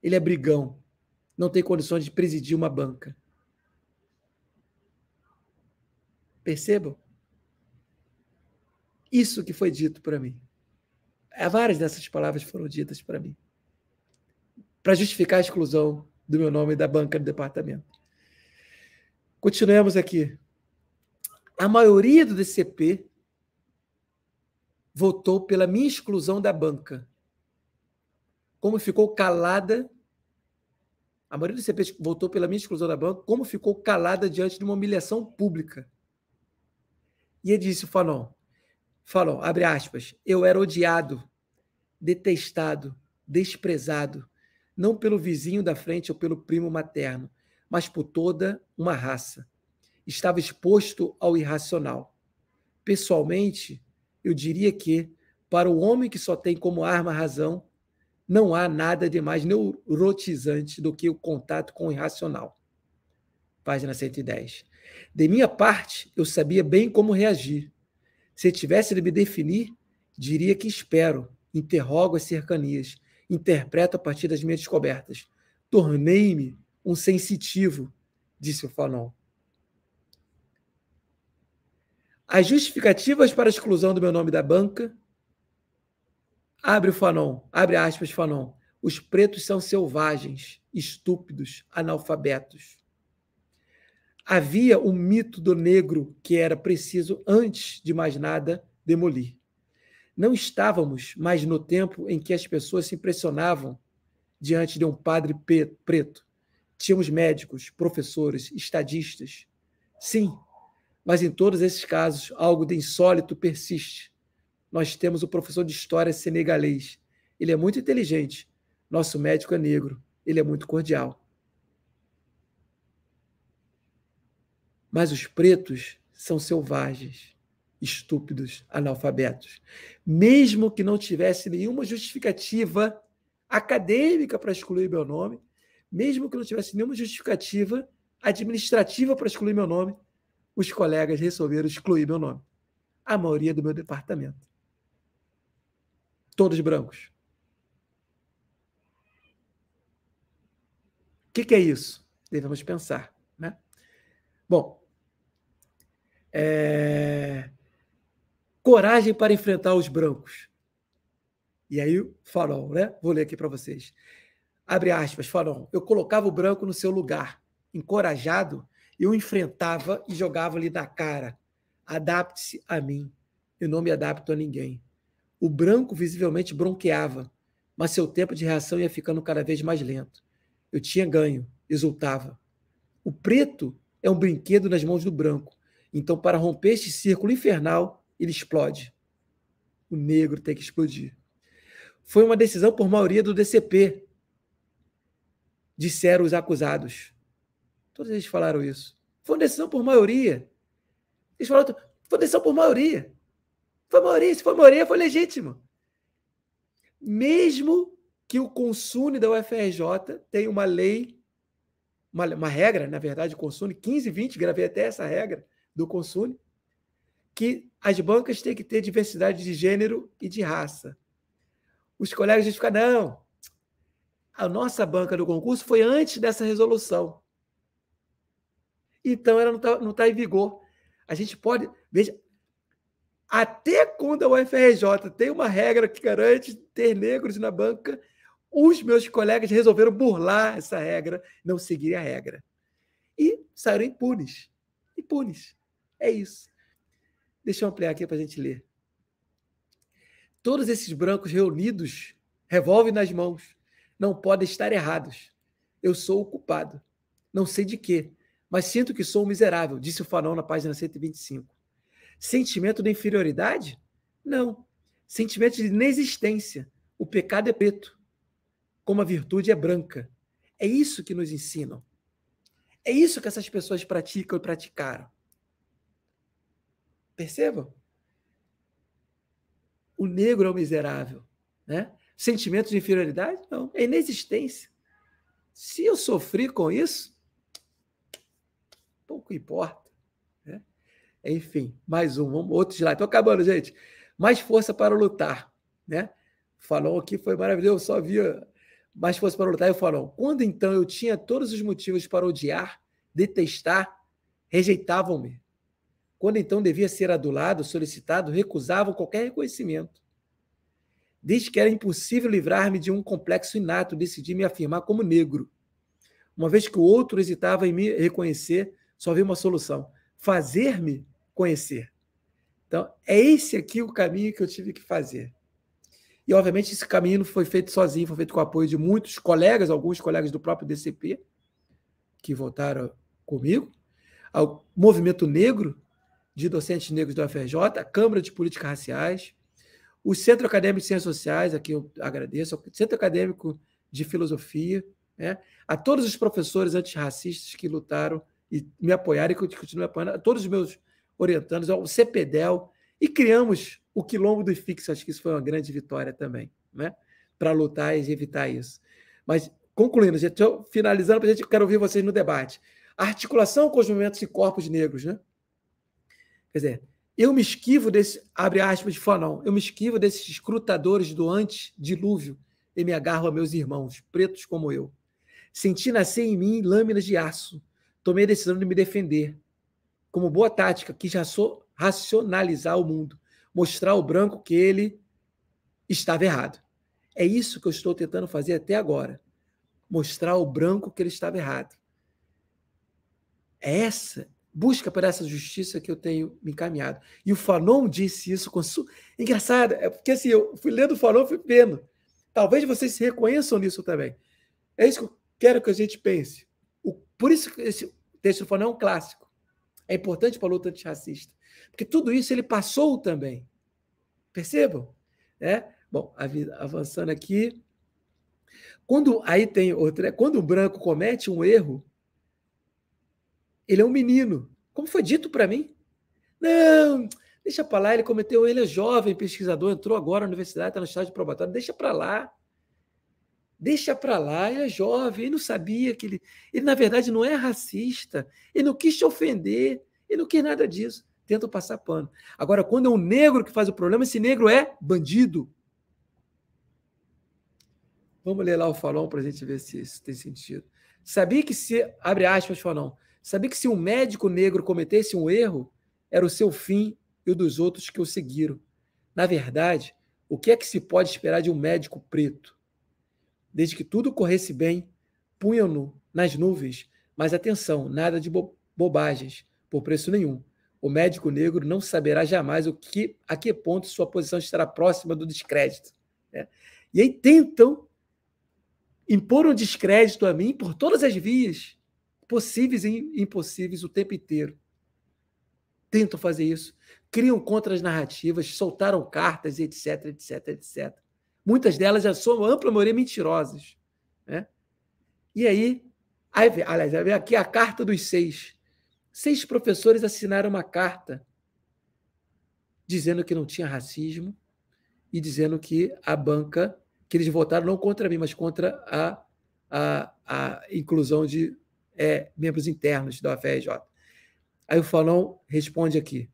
Speaker 1: Ele é brigão. Não tem condições de presidir uma banca. Percebam? Isso que foi dito para mim. É, várias dessas palavras foram ditas para mim. Para justificar a exclusão do meu nome da banca do departamento. Continuemos aqui. A maioria do DCP votou pela minha exclusão da banca. Como ficou calada. A maioria do DCP votou pela minha exclusão da banca. Como ficou calada diante de uma humilhação pública. E ele disse, Fanon, abre aspas, eu era odiado, detestado, desprezado, não pelo vizinho da frente ou pelo primo materno, mas por toda uma raça. Estava exposto ao irracional. Pessoalmente, eu diria que, para o homem que só tem como arma a razão, não há nada de mais neurotizante do que o contato com o irracional. Página 110. De minha parte, eu sabia bem como reagir. Se tivesse de me definir, diria que espero, interrogo as cercanias, interpreto a partir das minhas descobertas. Tornei-me um sensitivo, disse o Fanon. As justificativas para a exclusão do meu nome da banca. Abre o Fanon, abre aspas, Fanon. Os pretos são selvagens, estúpidos, analfabetos. Havia um mito do negro que era preciso, antes de mais nada, demolir. Não estávamos mais no tempo em que as pessoas se impressionavam diante de um padre preto, Tínhamos médicos, professores, estadistas. Sim, mas em todos esses casos, algo de insólito persiste. Nós temos o professor de história senegalês. Ele é muito inteligente. Nosso médico é negro. Ele é muito cordial. Mas os pretos são selvagens, estúpidos, analfabetos. Mesmo que não tivesse nenhuma justificativa acadêmica para excluir meu nome, mesmo que não tivesse nenhuma justificativa administrativa para excluir meu nome, os colegas resolveram excluir meu nome. A maioria do meu departamento. Todos brancos. O que, que, é isso? Devemos pensar. Né? Bom, é... coragem para enfrentar os brancos. E aí farol, né? Vou ler aqui para vocês abre aspas, falam, eu colocava o branco no seu lugar, encorajado, eu enfrentava e jogava-lhe na cara. Adapte-se a mim. Eu não me adapto a ninguém. O branco visivelmente bronqueava, mas seu tempo de reação ia ficando cada vez mais lento. Eu tinha ganho, exultava. O preto é um brinquedo nas mãos do branco. Então, para romper este círculo infernal, ele explode. O negro tem que explodir. Foi uma decisão por maioria do DCP, disseram os acusados. Todos eles falaram isso. Foi uma decisão por maioria. Eles falaram, foi uma decisão por maioria. Foi maioria, se foi maioria, foi legítimo. Mesmo que o Consune da UFRJ tenha uma lei, uma, uma regra, na verdade, Consune 15 e 20, gravei até essa regra do Consune, que as bancas têm que ter diversidade de gênero e de raça. Os colegas dizem, não, a nossa banca do concurso foi antes dessa resolução. Então, ela não está não tá em vigor. A gente pode. Veja, até quando a UFRJ tem uma regra que garante ter negros na banca, os meus colegas resolveram burlar essa regra, não seguir a regra. E saíram impunes. Impunes. É isso. Deixa eu ampliar aqui para a gente ler. Todos esses brancos reunidos, revolvem nas mãos, não podem estar errados. Eu sou o culpado. Não sei de quê, mas sinto que sou um miserável, disse o Fanon na página 125. Sentimento de inferioridade? Não. Sentimento de inexistência. O pecado é preto, como a virtude é branca. É isso que nos ensinam. É isso que essas pessoas praticam e praticaram. Percebam? O negro é o miserável, né? sentimento de inferioridade? Não, é inexistência. Se eu sofri com isso, pouco importa. Né? Enfim, mais um, um outro slide. Estou acabando, gente. Mais força para lutar. Né? Falou aqui, foi maravilhoso, eu só via mais força para lutar. E Falou, quando então eu tinha todos os motivos para odiar, detestar, rejeitavam-me. Quando então devia ser adulado, solicitado, recusavam qualquer reconhecimento. Diz que era impossível livrar-me de um complexo inato, decidi me afirmar como negro. Uma vez que o outro hesitava em me reconhecer, só havia uma solução: fazer-me conhecer. Então, é esse aqui o caminho que eu tive que fazer. E, obviamente, esse caminho não foi feito sozinho, foi feito com o apoio de muitos colegas, alguns colegas do próprio DCP, que votaram comigo, ao Movimento Negro, de docentes negros do UFRJ, a Câmara de Políticas Raciais, o Centro Acadêmico de Ciências Sociais, aqui eu agradeço, é o Centro Acadêmico de Filosofia, né? a todos os professores antirracistas que lutaram e me apoiaram e que continuam apoiando, a todos os meus orientandos, ao CPDEL, e criamos o Quilombo do IFIX, acho que isso foi uma grande vitória também, né? para lutar e evitar isso. Mas, concluindo, gente, finalizando, para gente, quero ouvir vocês no debate. A articulação com os movimentos e corpos negros, né? Quer dizer, eu me esquivo desse, abre aspas, de Fanon, eu me esquivo desses escrutadores do antedilúvio e me agarro a meus irmãos, pretos como eu. Senti nascer em mim lâminas de aço. Tomei a decisão de me defender. Como boa tática, quis racionalizar o mundo, mostrar ao branco que ele estava errado. É isso que eu estou tentando fazer até agora. Mostrar ao branco que ele estava errado. É essa busca por essa justiça que eu tenho me encaminhado. E o Fanon disse isso com su... engraçado, é porque assim, eu fui lendo o Fanon, fui vendo. Talvez vocês se reconheçam nisso também. É isso que eu quero que a gente pense. O... Por isso que esse texto do Fanon é um clássico. É importante para a luta antirracista. Porque tudo isso ele passou também. Percebam? é Bom, avançando aqui. Quando aí tem outra, quando o branco comete um erro, ele é um menino. Como foi dito para mim? Não, deixa para lá, ele cometeu, ele é jovem pesquisador, entrou agora na universidade, está no estágio de probatório, deixa para lá. Deixa para lá, ele é jovem, ele não sabia que ele. Ele, na verdade, não é racista, ele não quis te ofender, ele não quis nada disso. Tenta passar pano. Agora, quando é um negro que faz o problema, esse negro é bandido. Vamos ler lá o falão para a gente ver se isso tem sentido. Sabia que se, abre aspas, falão. Sabia que se um médico negro cometesse um erro, era o seu fim e o dos outros que o seguiram. Na verdade, o que é que se pode esperar de um médico preto? Desde que tudo corresse bem, punham-no nas nuvens, mas atenção, nada de bo bobagens, por preço nenhum. O médico negro não saberá jamais o que, a que ponto sua posição estará próxima do descrédito. Né? E aí tentam impor um descrédito a mim por todas as vias possíveis e impossíveis o tempo inteiro. Tentam fazer isso. Criam contras narrativas, soltaram cartas, etc, etc, etc. Muitas delas já são ampla maioria mentirosas. Né? E aí, aí vem, aliás, aí vem aqui a carta dos seis. Seis professores assinaram uma carta dizendo que não tinha racismo e dizendo que a banca, que eles votaram não contra mim, mas contra a, a, a inclusão de é, membros internos da UFRJ. Aí o falão responde aqui.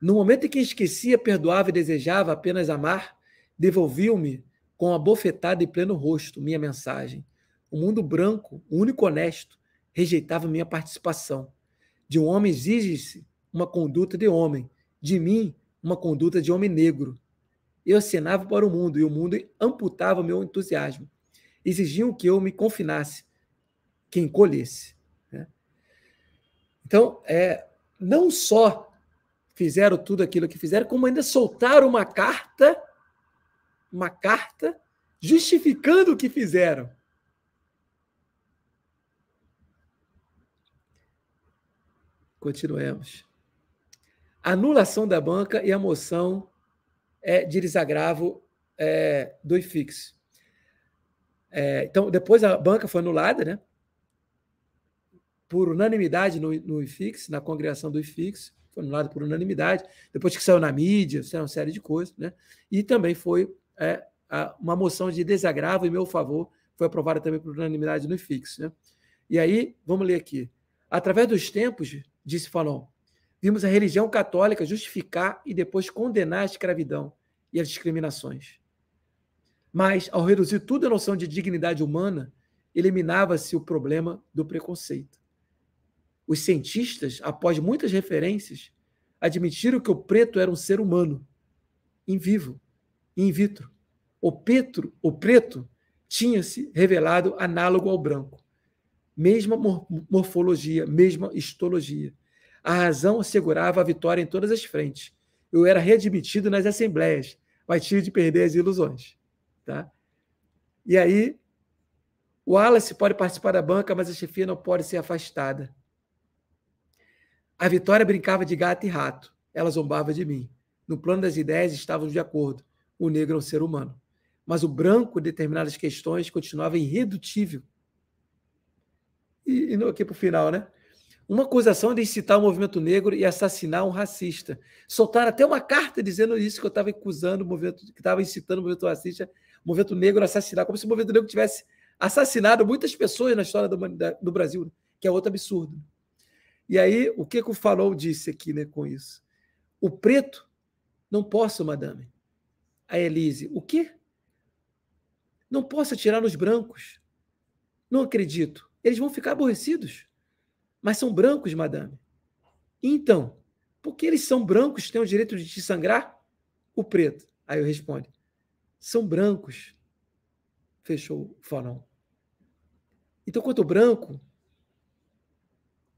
Speaker 1: No momento em que esquecia, perdoava e desejava apenas amar, devolviu-me com a bofetada em pleno rosto minha mensagem. O mundo branco, o único honesto, rejeitava minha participação. De um homem exige-se uma conduta de homem, de mim, uma conduta de homem negro. Eu acenava para o mundo e o mundo amputava meu entusiasmo. Exigiam que eu me confinasse, quem colhesse. Né? Então, é, não só fizeram tudo aquilo que fizeram, como ainda soltaram uma carta, uma carta justificando o que fizeram. Continuemos. Anulação da banca e a moção é, de desagravo é, do IFIX. É, então, depois a banca foi anulada, né? por unanimidade no, no IFIX, na congregação do IFIX, foi anulado por unanimidade, depois que saiu na mídia, saiu uma série de coisas, né? E também foi é, uma moção de desagravo em meu favor, foi aprovada também por unanimidade no IFIX, né? E aí, vamos ler aqui. Através dos tempos, disse Fanon, vimos a religião católica justificar e depois condenar a escravidão e as discriminações. Mas, ao reduzir tudo à noção de dignidade humana, eliminava-se o problema do preconceito. Os cientistas, após muitas referências, admitiram que o preto era um ser humano, em vivo, in vitro. O, petro, o preto tinha se revelado análogo ao branco. Mesma morfologia, mesma histologia. A razão assegurava a vitória em todas as frentes. Eu era readmitido nas assembleias, mas tive de perder as ilusões. Tá? E aí, o Wallace pode participar da banca, mas a chefia não pode ser afastada. A Vitória brincava de gato e rato. Ela zombava de mim. No plano das ideias estávamos de acordo. O negro é um ser humano. Mas o branco, em determinadas questões, continuava irredutível. E, e aqui para o final, né? Uma acusação de incitar o movimento negro e assassinar um racista. Soltaram até uma carta dizendo isso, que eu estava acusando o movimento, que estava incitando o movimento racista, o movimento negro a assassinar, como se o movimento negro tivesse assassinado muitas pessoas na história do, da, do Brasil, né? que é outro absurdo. E aí, o que, que o falou disse aqui né, com isso? O preto, não posso, madame. A Elise, o quê? Não posso atirar nos brancos. Não acredito. Eles vão ficar aborrecidos. Mas são brancos, madame. Então, porque eles são brancos, têm o direito de te sangrar? O preto. Aí eu respondo: são brancos. Fechou o farol. Então, quanto branco,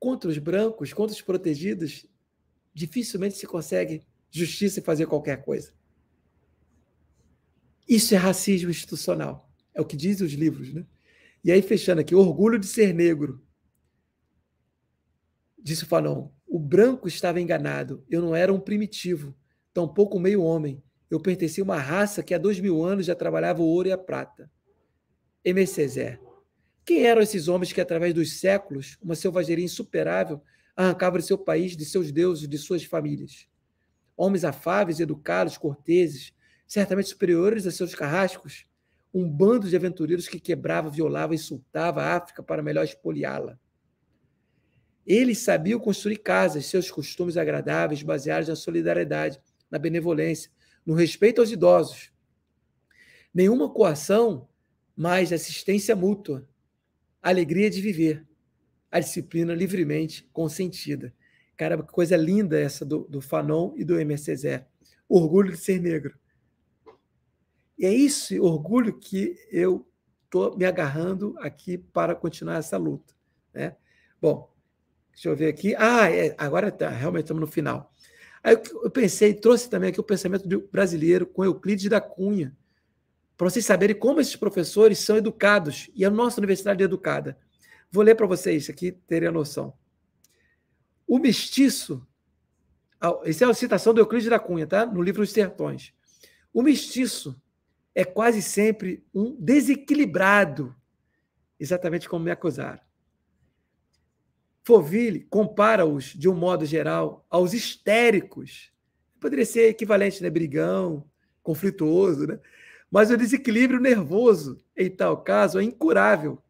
Speaker 1: contra os brancos, contra os protegidos, dificilmente se consegue justiça e fazer qualquer coisa. Isso é racismo institucional. É o que dizem os livros, né? E aí, fechando aqui, orgulho de ser negro. Disse Fanon, o branco estava enganado. Eu não era um primitivo, tampouco um meio homem. Eu pertencia a uma raça que há dois mil anos já trabalhava o ouro e a prata. Aimé Césaire. Quem eram esses homens que, através dos séculos, uma selvageria insuperável arrancava de seu país, de seus deuses, de suas famílias? Homens afáveis, educados, corteses, certamente superiores a seus carrascos, um bando de aventureiros que quebrava, violava, insultava a África para melhor espoliá-la. Eles sabiam construir casas, seus costumes agradáveis, baseados na solidariedade, na benevolência, no respeito aos idosos. Nenhuma coação, mas assistência mútua alegria de viver, a disciplina livremente consentida. Cara, que coisa linda essa do, do Fanon e do MC Orgulho de ser negro. E é esse orgulho que eu estou me agarrando aqui para continuar essa luta. Né? Bom, deixa eu ver aqui. Ah, é, agora tá, realmente estamos no final. Aí eu pensei, trouxe também aqui o pensamento do brasileiro com Euclides da Cunha, para vocês saberem como esses professores são educados e a nossa universidade é educada. Vou ler para vocês aqui terem a noção. O mestiço, essa é uma citação do Euclides da Cunha, tá? No livro Os Sertões. O mestiço é quase sempre um desequilibrado, exatamente como me acusaram. Foville compara-os, de um modo geral, aos histéricos. Poderia ser equivalente, né? Brigão, conflituoso, né? Mas o desequilíbrio nervoso, em tal caso, é incurável.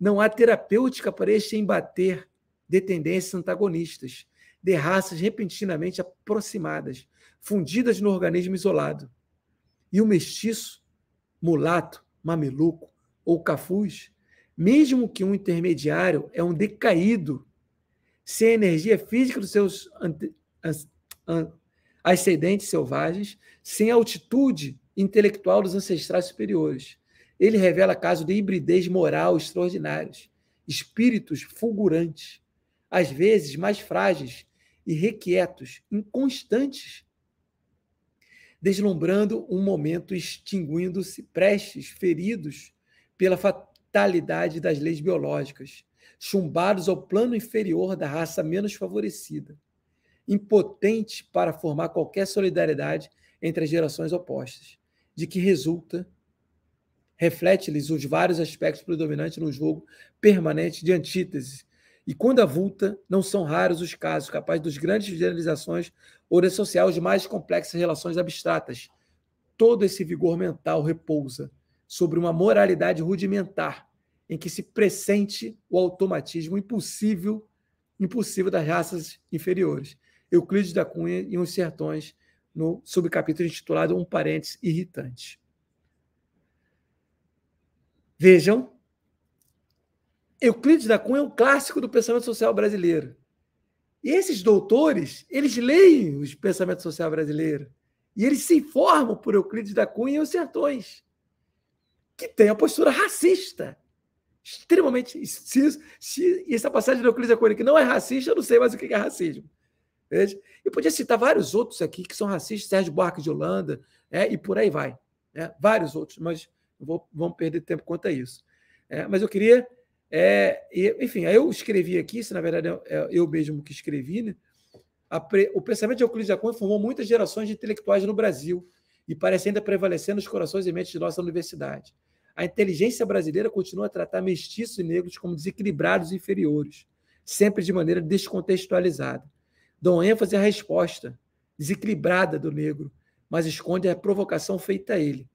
Speaker 1: Não há terapêutica para este embater de tendências antagonistas, de raças repentinamente aproximadas, fundidas no organismo isolado. E o mestiço, mulato, mameluco ou cafuz, mesmo que um intermediário, é um decaído, sem a energia física dos seus ascendentes selvagens, sem altitude intelectual dos ancestrais superiores. Ele revela casos de hibridez moral extraordinários, espíritos fulgurantes, às vezes mais frágeis e requietos, inconstantes, deslumbrando um momento, extinguindo-se prestes, feridos pela fatalidade das leis biológicas, chumbados ao plano inferior da raça menos favorecida, impotente para formar qualquer solidariedade entre as gerações opostas de que resulta, reflete-lhes os vários aspectos predominantes no jogo permanente de antítese. E quando avulta, não são raros os casos capazes dos grandes generalizações ou de associar os mais complexas relações abstratas. Todo esse vigor mental repousa sobre uma moralidade rudimentar em que se pressente o automatismo impossível impossível das raças inferiores. Euclides da Cunha e os Sertões, no subcapítulo intitulado Um Parênteses Irritante. Vejam, Euclides da Cunha é um clássico do pensamento social brasileiro. E esses doutores, eles leem o pensamento social brasileiro. E eles se informam por Euclides da Cunha e os Sertões, que tem a postura racista. Extremamente. E essa passagem de Euclides da Cunha que não é racista, eu não sei mais o que é racismo. Veja? Eu podia citar vários outros aqui que são racistas, Sérgio Buarque de Holanda, é, e por aí vai. É, vários outros, mas vou, vamos perder tempo quanto a isso. É, mas eu queria. É, enfim, eu escrevi aqui, se na verdade é, é eu mesmo que escrevi, né? Pre, o pensamento de Euclides da Cunha formou muitas gerações de intelectuais no Brasil e parece ainda prevalecer nos corações e mentes de nossa universidade. A inteligência brasileira continua a tratar mestiços e negros como desequilibrados e inferiores, sempre de maneira descontextualizada dão ênfase à resposta desequilibrada do negro, mas esconde a provocação feita a ele.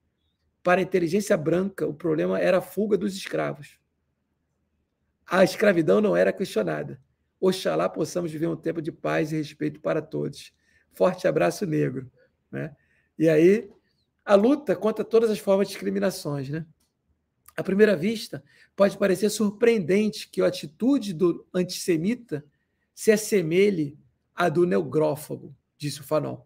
Speaker 1: Para a inteligência branca, o problema era a fuga dos escravos. A escravidão não era questionada. Oxalá possamos viver um tempo de paz e respeito para todos. Forte abraço, negro. Né? E aí, a luta contra todas as formas de discriminações. Né? À primeira vista, pode parecer surpreendente que a atitude do antissemita se assemelhe a do neugrófago, disse o Fanon.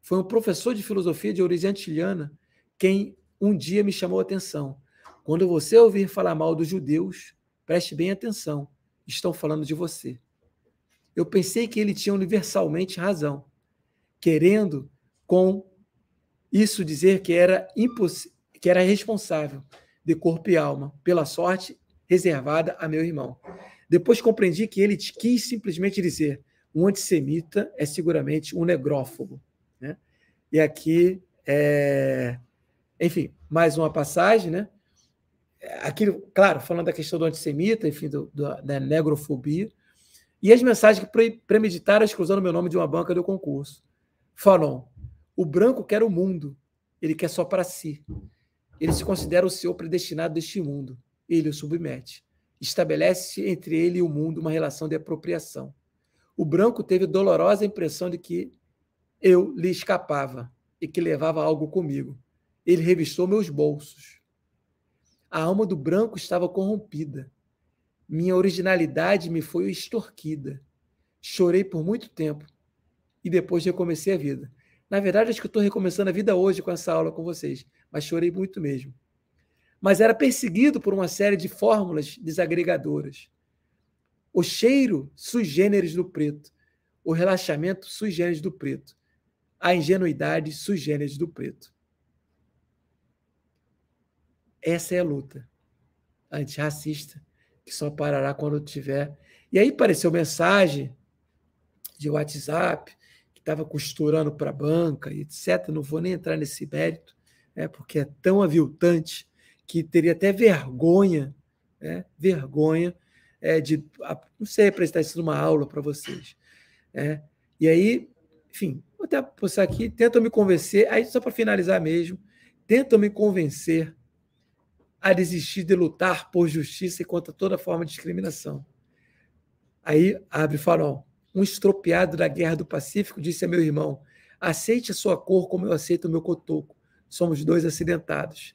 Speaker 1: Foi um professor de filosofia de origem antilhana quem um dia me chamou a atenção. Quando você ouvir falar mal dos judeus, preste bem atenção, estão falando de você. Eu pensei que ele tinha universalmente razão, querendo com isso dizer que era que era responsável de corpo e alma pela sorte reservada a meu irmão. Depois compreendi que ele quis simplesmente dizer: um antissemita é seguramente um negrófobo. Né? E aqui, é... enfim, mais uma passagem, né? Aquilo, claro, falando da questão do antissemita, enfim, do, do, da negrofobia, e as mensagens que premeditaram a exclusão do meu nome de uma banca do concurso. Falam, o branco quer o mundo, ele quer só para si. Ele se considera o seu predestinado deste mundo, ele o submete. Estabelece entre ele e o mundo uma relação de apropriação o branco teve dolorosa impressão de que eu lhe escapava e que levava algo comigo. Ele revistou meus bolsos. A alma do branco estava corrompida. Minha originalidade me foi extorquida. Chorei por muito tempo e depois recomecei a vida. Na verdade, acho que estou recomeçando a vida hoje com essa aula com vocês, mas chorei muito mesmo. Mas era perseguido por uma série de fórmulas desagregadoras o cheiro sui generis do preto. O relaxamento sui generis do preto. A ingenuidade sui generis do preto. Essa é a luta antirracista, que só parará quando tiver. E aí apareceu mensagem de WhatsApp, que estava costurando para a banca, etc. Não vou nem entrar nesse mérito, né, porque é tão aviltante que teria até vergonha, né, vergonha é, de, ah, não sei, apresentar isso numa aula para vocês. Né? E aí, enfim, vou até postar aqui, tentam me convencer, aí só para finalizar mesmo, tentam me convencer a desistir de lutar por justiça e contra toda forma de discriminação. Aí abre farol. Um estropiado da Guerra do Pacífico disse a meu irmão: aceite a sua cor como eu aceito o meu cotoco. Somos dois acidentados.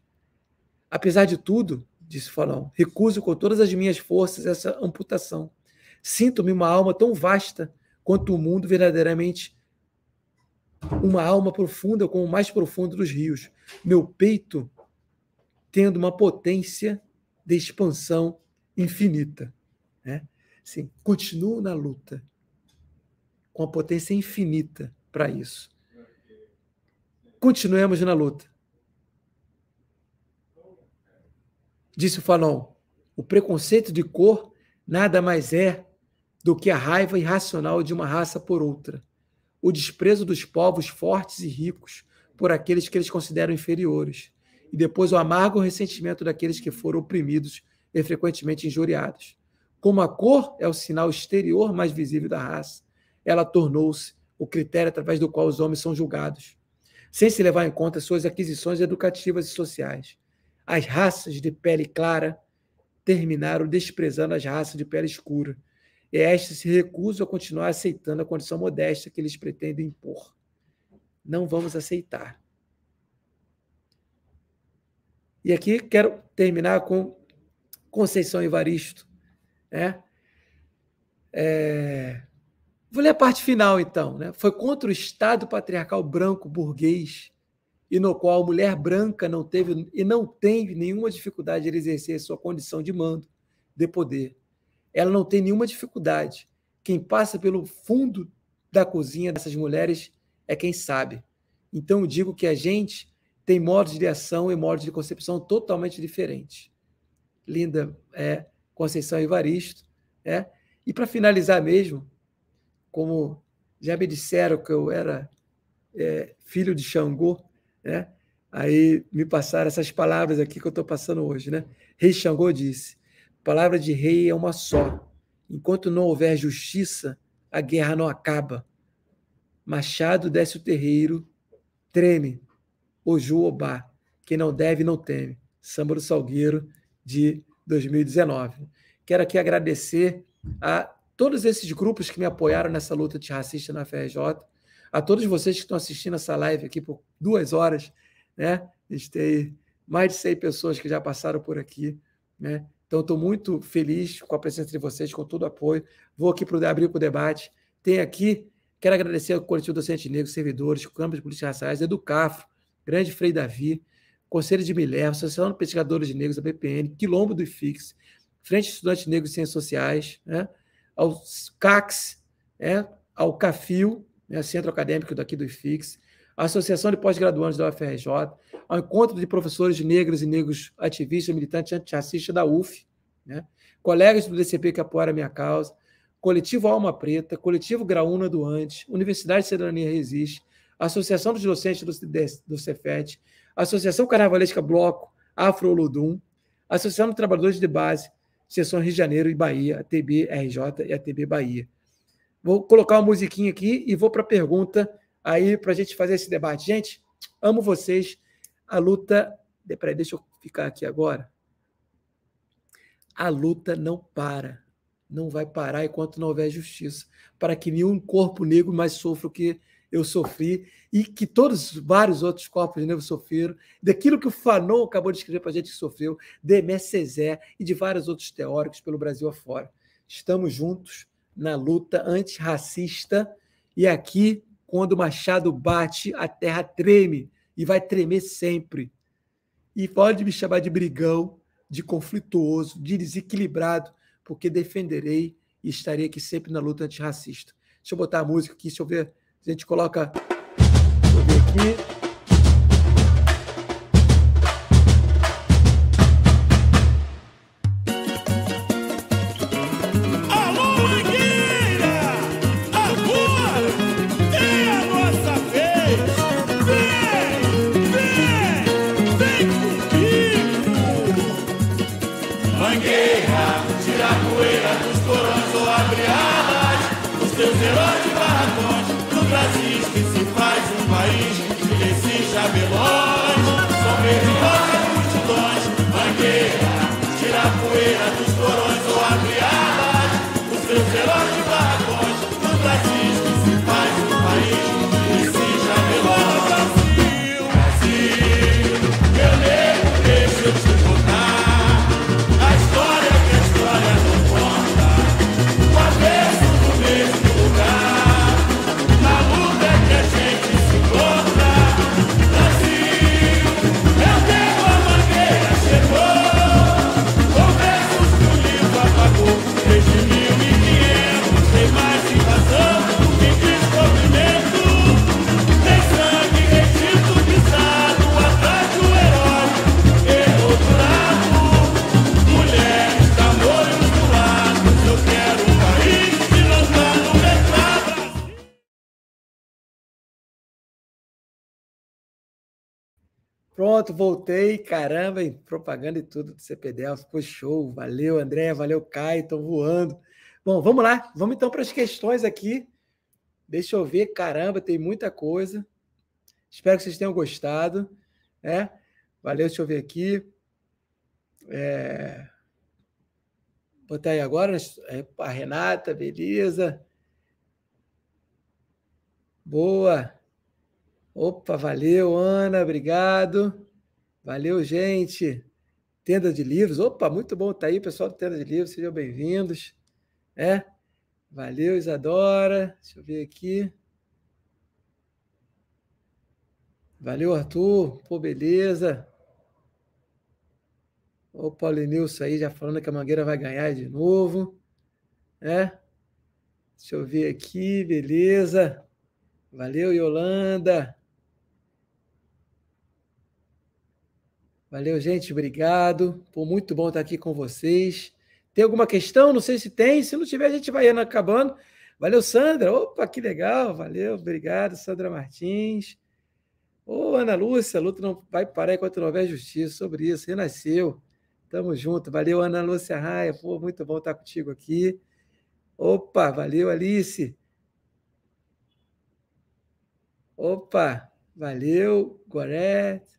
Speaker 1: Apesar de tudo, disse Faraó. Recuso com todas as minhas forças essa amputação. Sinto-me uma alma tão vasta quanto o mundo verdadeiramente uma alma profunda como o mais profundo dos rios. Meu peito tendo uma potência de expansão infinita. Né? Assim, continuo na luta com a potência infinita para isso. Continuemos na luta. Disse o Fanon: o preconceito de cor nada mais é do que a raiva irracional de uma raça por outra, o desprezo dos povos fortes e ricos por aqueles que eles consideram inferiores, e depois o amargo ressentimento daqueles que foram oprimidos e frequentemente injuriados. Como a cor é o sinal exterior mais visível da raça, ela tornou-se o critério através do qual os homens são julgados, sem se levar em conta suas aquisições educativas e sociais as raças de pele clara terminaram desprezando as raças de pele escura, e estas se recusam a continuar aceitando a condição modesta que eles pretendem impor. Não vamos aceitar. E aqui quero terminar com Conceição Evaristo. Né? É... Vou ler a parte final, então. Né? Foi contra o Estado patriarcal branco burguês e no qual a mulher branca não teve e não tem nenhuma dificuldade de exercer sua condição de mando, de poder. Ela não tem nenhuma dificuldade. Quem passa pelo fundo da cozinha dessas mulheres é quem sabe. Então eu digo que a gente tem modos de ação e modos de concepção totalmente diferentes. Linda é, Conceição Evaristo, é. E para finalizar mesmo, como já me disseram que eu era é, filho de Xangô, né? Aí me passaram essas palavras aqui que eu estou passando hoje, né? Rei Xangô disse: palavra de rei é uma só. Enquanto não houver justiça, a guerra não acaba. Machado desce o terreiro, treme. Oju Obá, quem não deve, não teme. Samba do Salgueiro de 2019. Quero aqui agradecer a todos esses grupos que me apoiaram nessa luta antirracista na FRJ, a todos vocês que estão assistindo essa live aqui por duas horas, né? Estei mais de 100 pessoas que já passaram por aqui, né? Então, estou muito feliz com a presença de vocês, com todo o apoio. Vou aqui para abrir para o debate. Tem aqui, quero agradecer ao Coletivo Docente Negro, servidores, Câmara de Polícia Raciais, Educafro, Grande Frei Davi, Conselho de Minerva, Associação de Pesquisadores Negros, a BPN, Quilombo do IFIX, Frente de Estudantes Negros Ciências Sociais, né? ao CACS, né? ao CAFIO, né, Centro Acadêmico daqui do IFIX, a Associação de Pós-Graduandos da UFRJ, ao Encontro de Professores Negros e Negros Ativistas Militantes Antirracistas da UF, né, colegas do DCP que apoiaram a minha causa, Coletivo Alma Preta, Coletivo Graúna Antes, Universidade de Cidadania Resiste, Associação dos Docentes do, do Cefet, Associação Carnavalesca Bloco, Afro-Ludum, Associação de Trabalhadores de Base, sessões Rio de Janeiro e Bahia, ATB RJ e ATB Bahia. Vou colocar uma musiquinha aqui e vou para a pergunta aí para a gente fazer esse debate. Gente, amo vocês. A luta. Peraí, deixa eu ficar aqui agora. A luta não para. Não vai parar enquanto não houver justiça. Para que nenhum corpo negro mais sofra o que eu sofri e que todos vários outros corpos negros sofreram, daquilo que o Fanon acabou de escrever para a gente que sofreu, de Césaire e de vários outros teóricos pelo Brasil afora. Estamos juntos, na luta antirracista. E aqui, quando o machado bate, a terra treme e vai tremer sempre. E pode me chamar de brigão, de conflituoso, de desequilibrado, porque defenderei e estarei aqui sempre na luta antirracista. Deixa eu botar a música aqui, deixa eu ver. A gente coloca. Deixa eu ver aqui. abre alas Os teus heróis de barracões Do Brasil que se faz um país De Nesses chabelões São perigosas multidões Mangueira, tira a poeira dos corões Ou abre alas Os teus heróis de barracões Do Brasil que se Pronto, voltei, caramba, hein? propaganda e tudo do CPDEL, ficou show. Valeu, André, valeu, Caio, estão voando. Bom, vamos lá, vamos então para as questões aqui. Deixa eu ver, caramba, tem muita coisa. Espero que vocês tenham gostado. Né? Valeu, deixa eu ver aqui. É... Botar aí agora né? é, a Renata, beleza. Boa. Opa, valeu, Ana, obrigado. Valeu, gente. Tenda de Livros. Opa, muito bom estar tá aí, pessoal do Tenda de Livros, sejam bem-vindos. É? Valeu, Isadora. Deixa eu ver aqui. Valeu, Arthur. Pô, beleza. O Paulo Nilson aí já falando que a Mangueira vai ganhar de novo. É? Deixa eu ver aqui, beleza. Valeu, Yolanda. Valeu, gente. Obrigado. Foi muito bom estar aqui com vocês. Tem alguma questão? Não sei se tem. Se não tiver, a gente vai acabando. Valeu, Sandra. Opa, que legal. Valeu, obrigado, Sandra Martins. Ô, oh, Ana Lúcia, a luta não vai parar enquanto não houver justiça sobre isso. Renasceu. Tamo junto. Valeu, Ana Lúcia Raia. Pô, muito bom estar contigo aqui. Opa, valeu, Alice. Opa, valeu, Gorete.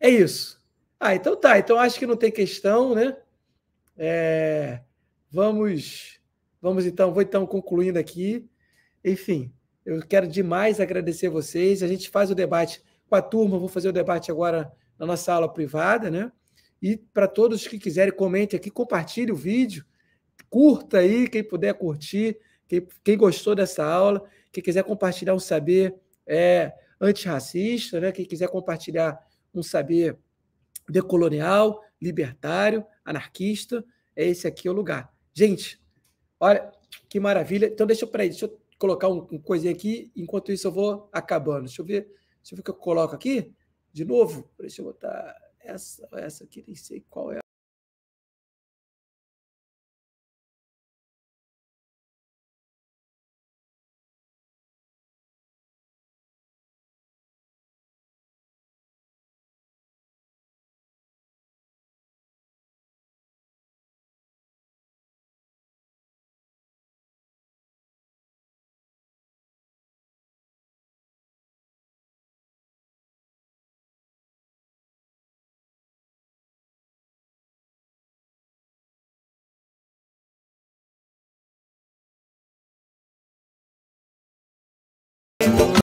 Speaker 1: É isso. Ah, então tá. Então acho que não tem questão, né? É, vamos, vamos então, vou então concluindo aqui. Enfim, eu quero demais agradecer vocês. A gente faz o debate com a turma, vou fazer o debate agora na nossa aula privada, né? E para todos que quiserem, comente aqui, compartilhe o vídeo, curta aí, quem puder curtir, quem, quem gostou dessa aula, quem quiser compartilhar um saber é, antirracista, né? quem quiser compartilhar um saber decolonial, libertário, anarquista. É esse aqui o lugar. Gente, olha que maravilha. Então, deixa eu, peraí, deixa eu colocar um, um coisinha aqui. Enquanto isso, eu vou acabando. Deixa eu ver. Deixa eu ver o que eu coloco aqui. De novo. Deixa eu botar essa, essa aqui, nem sei qual é.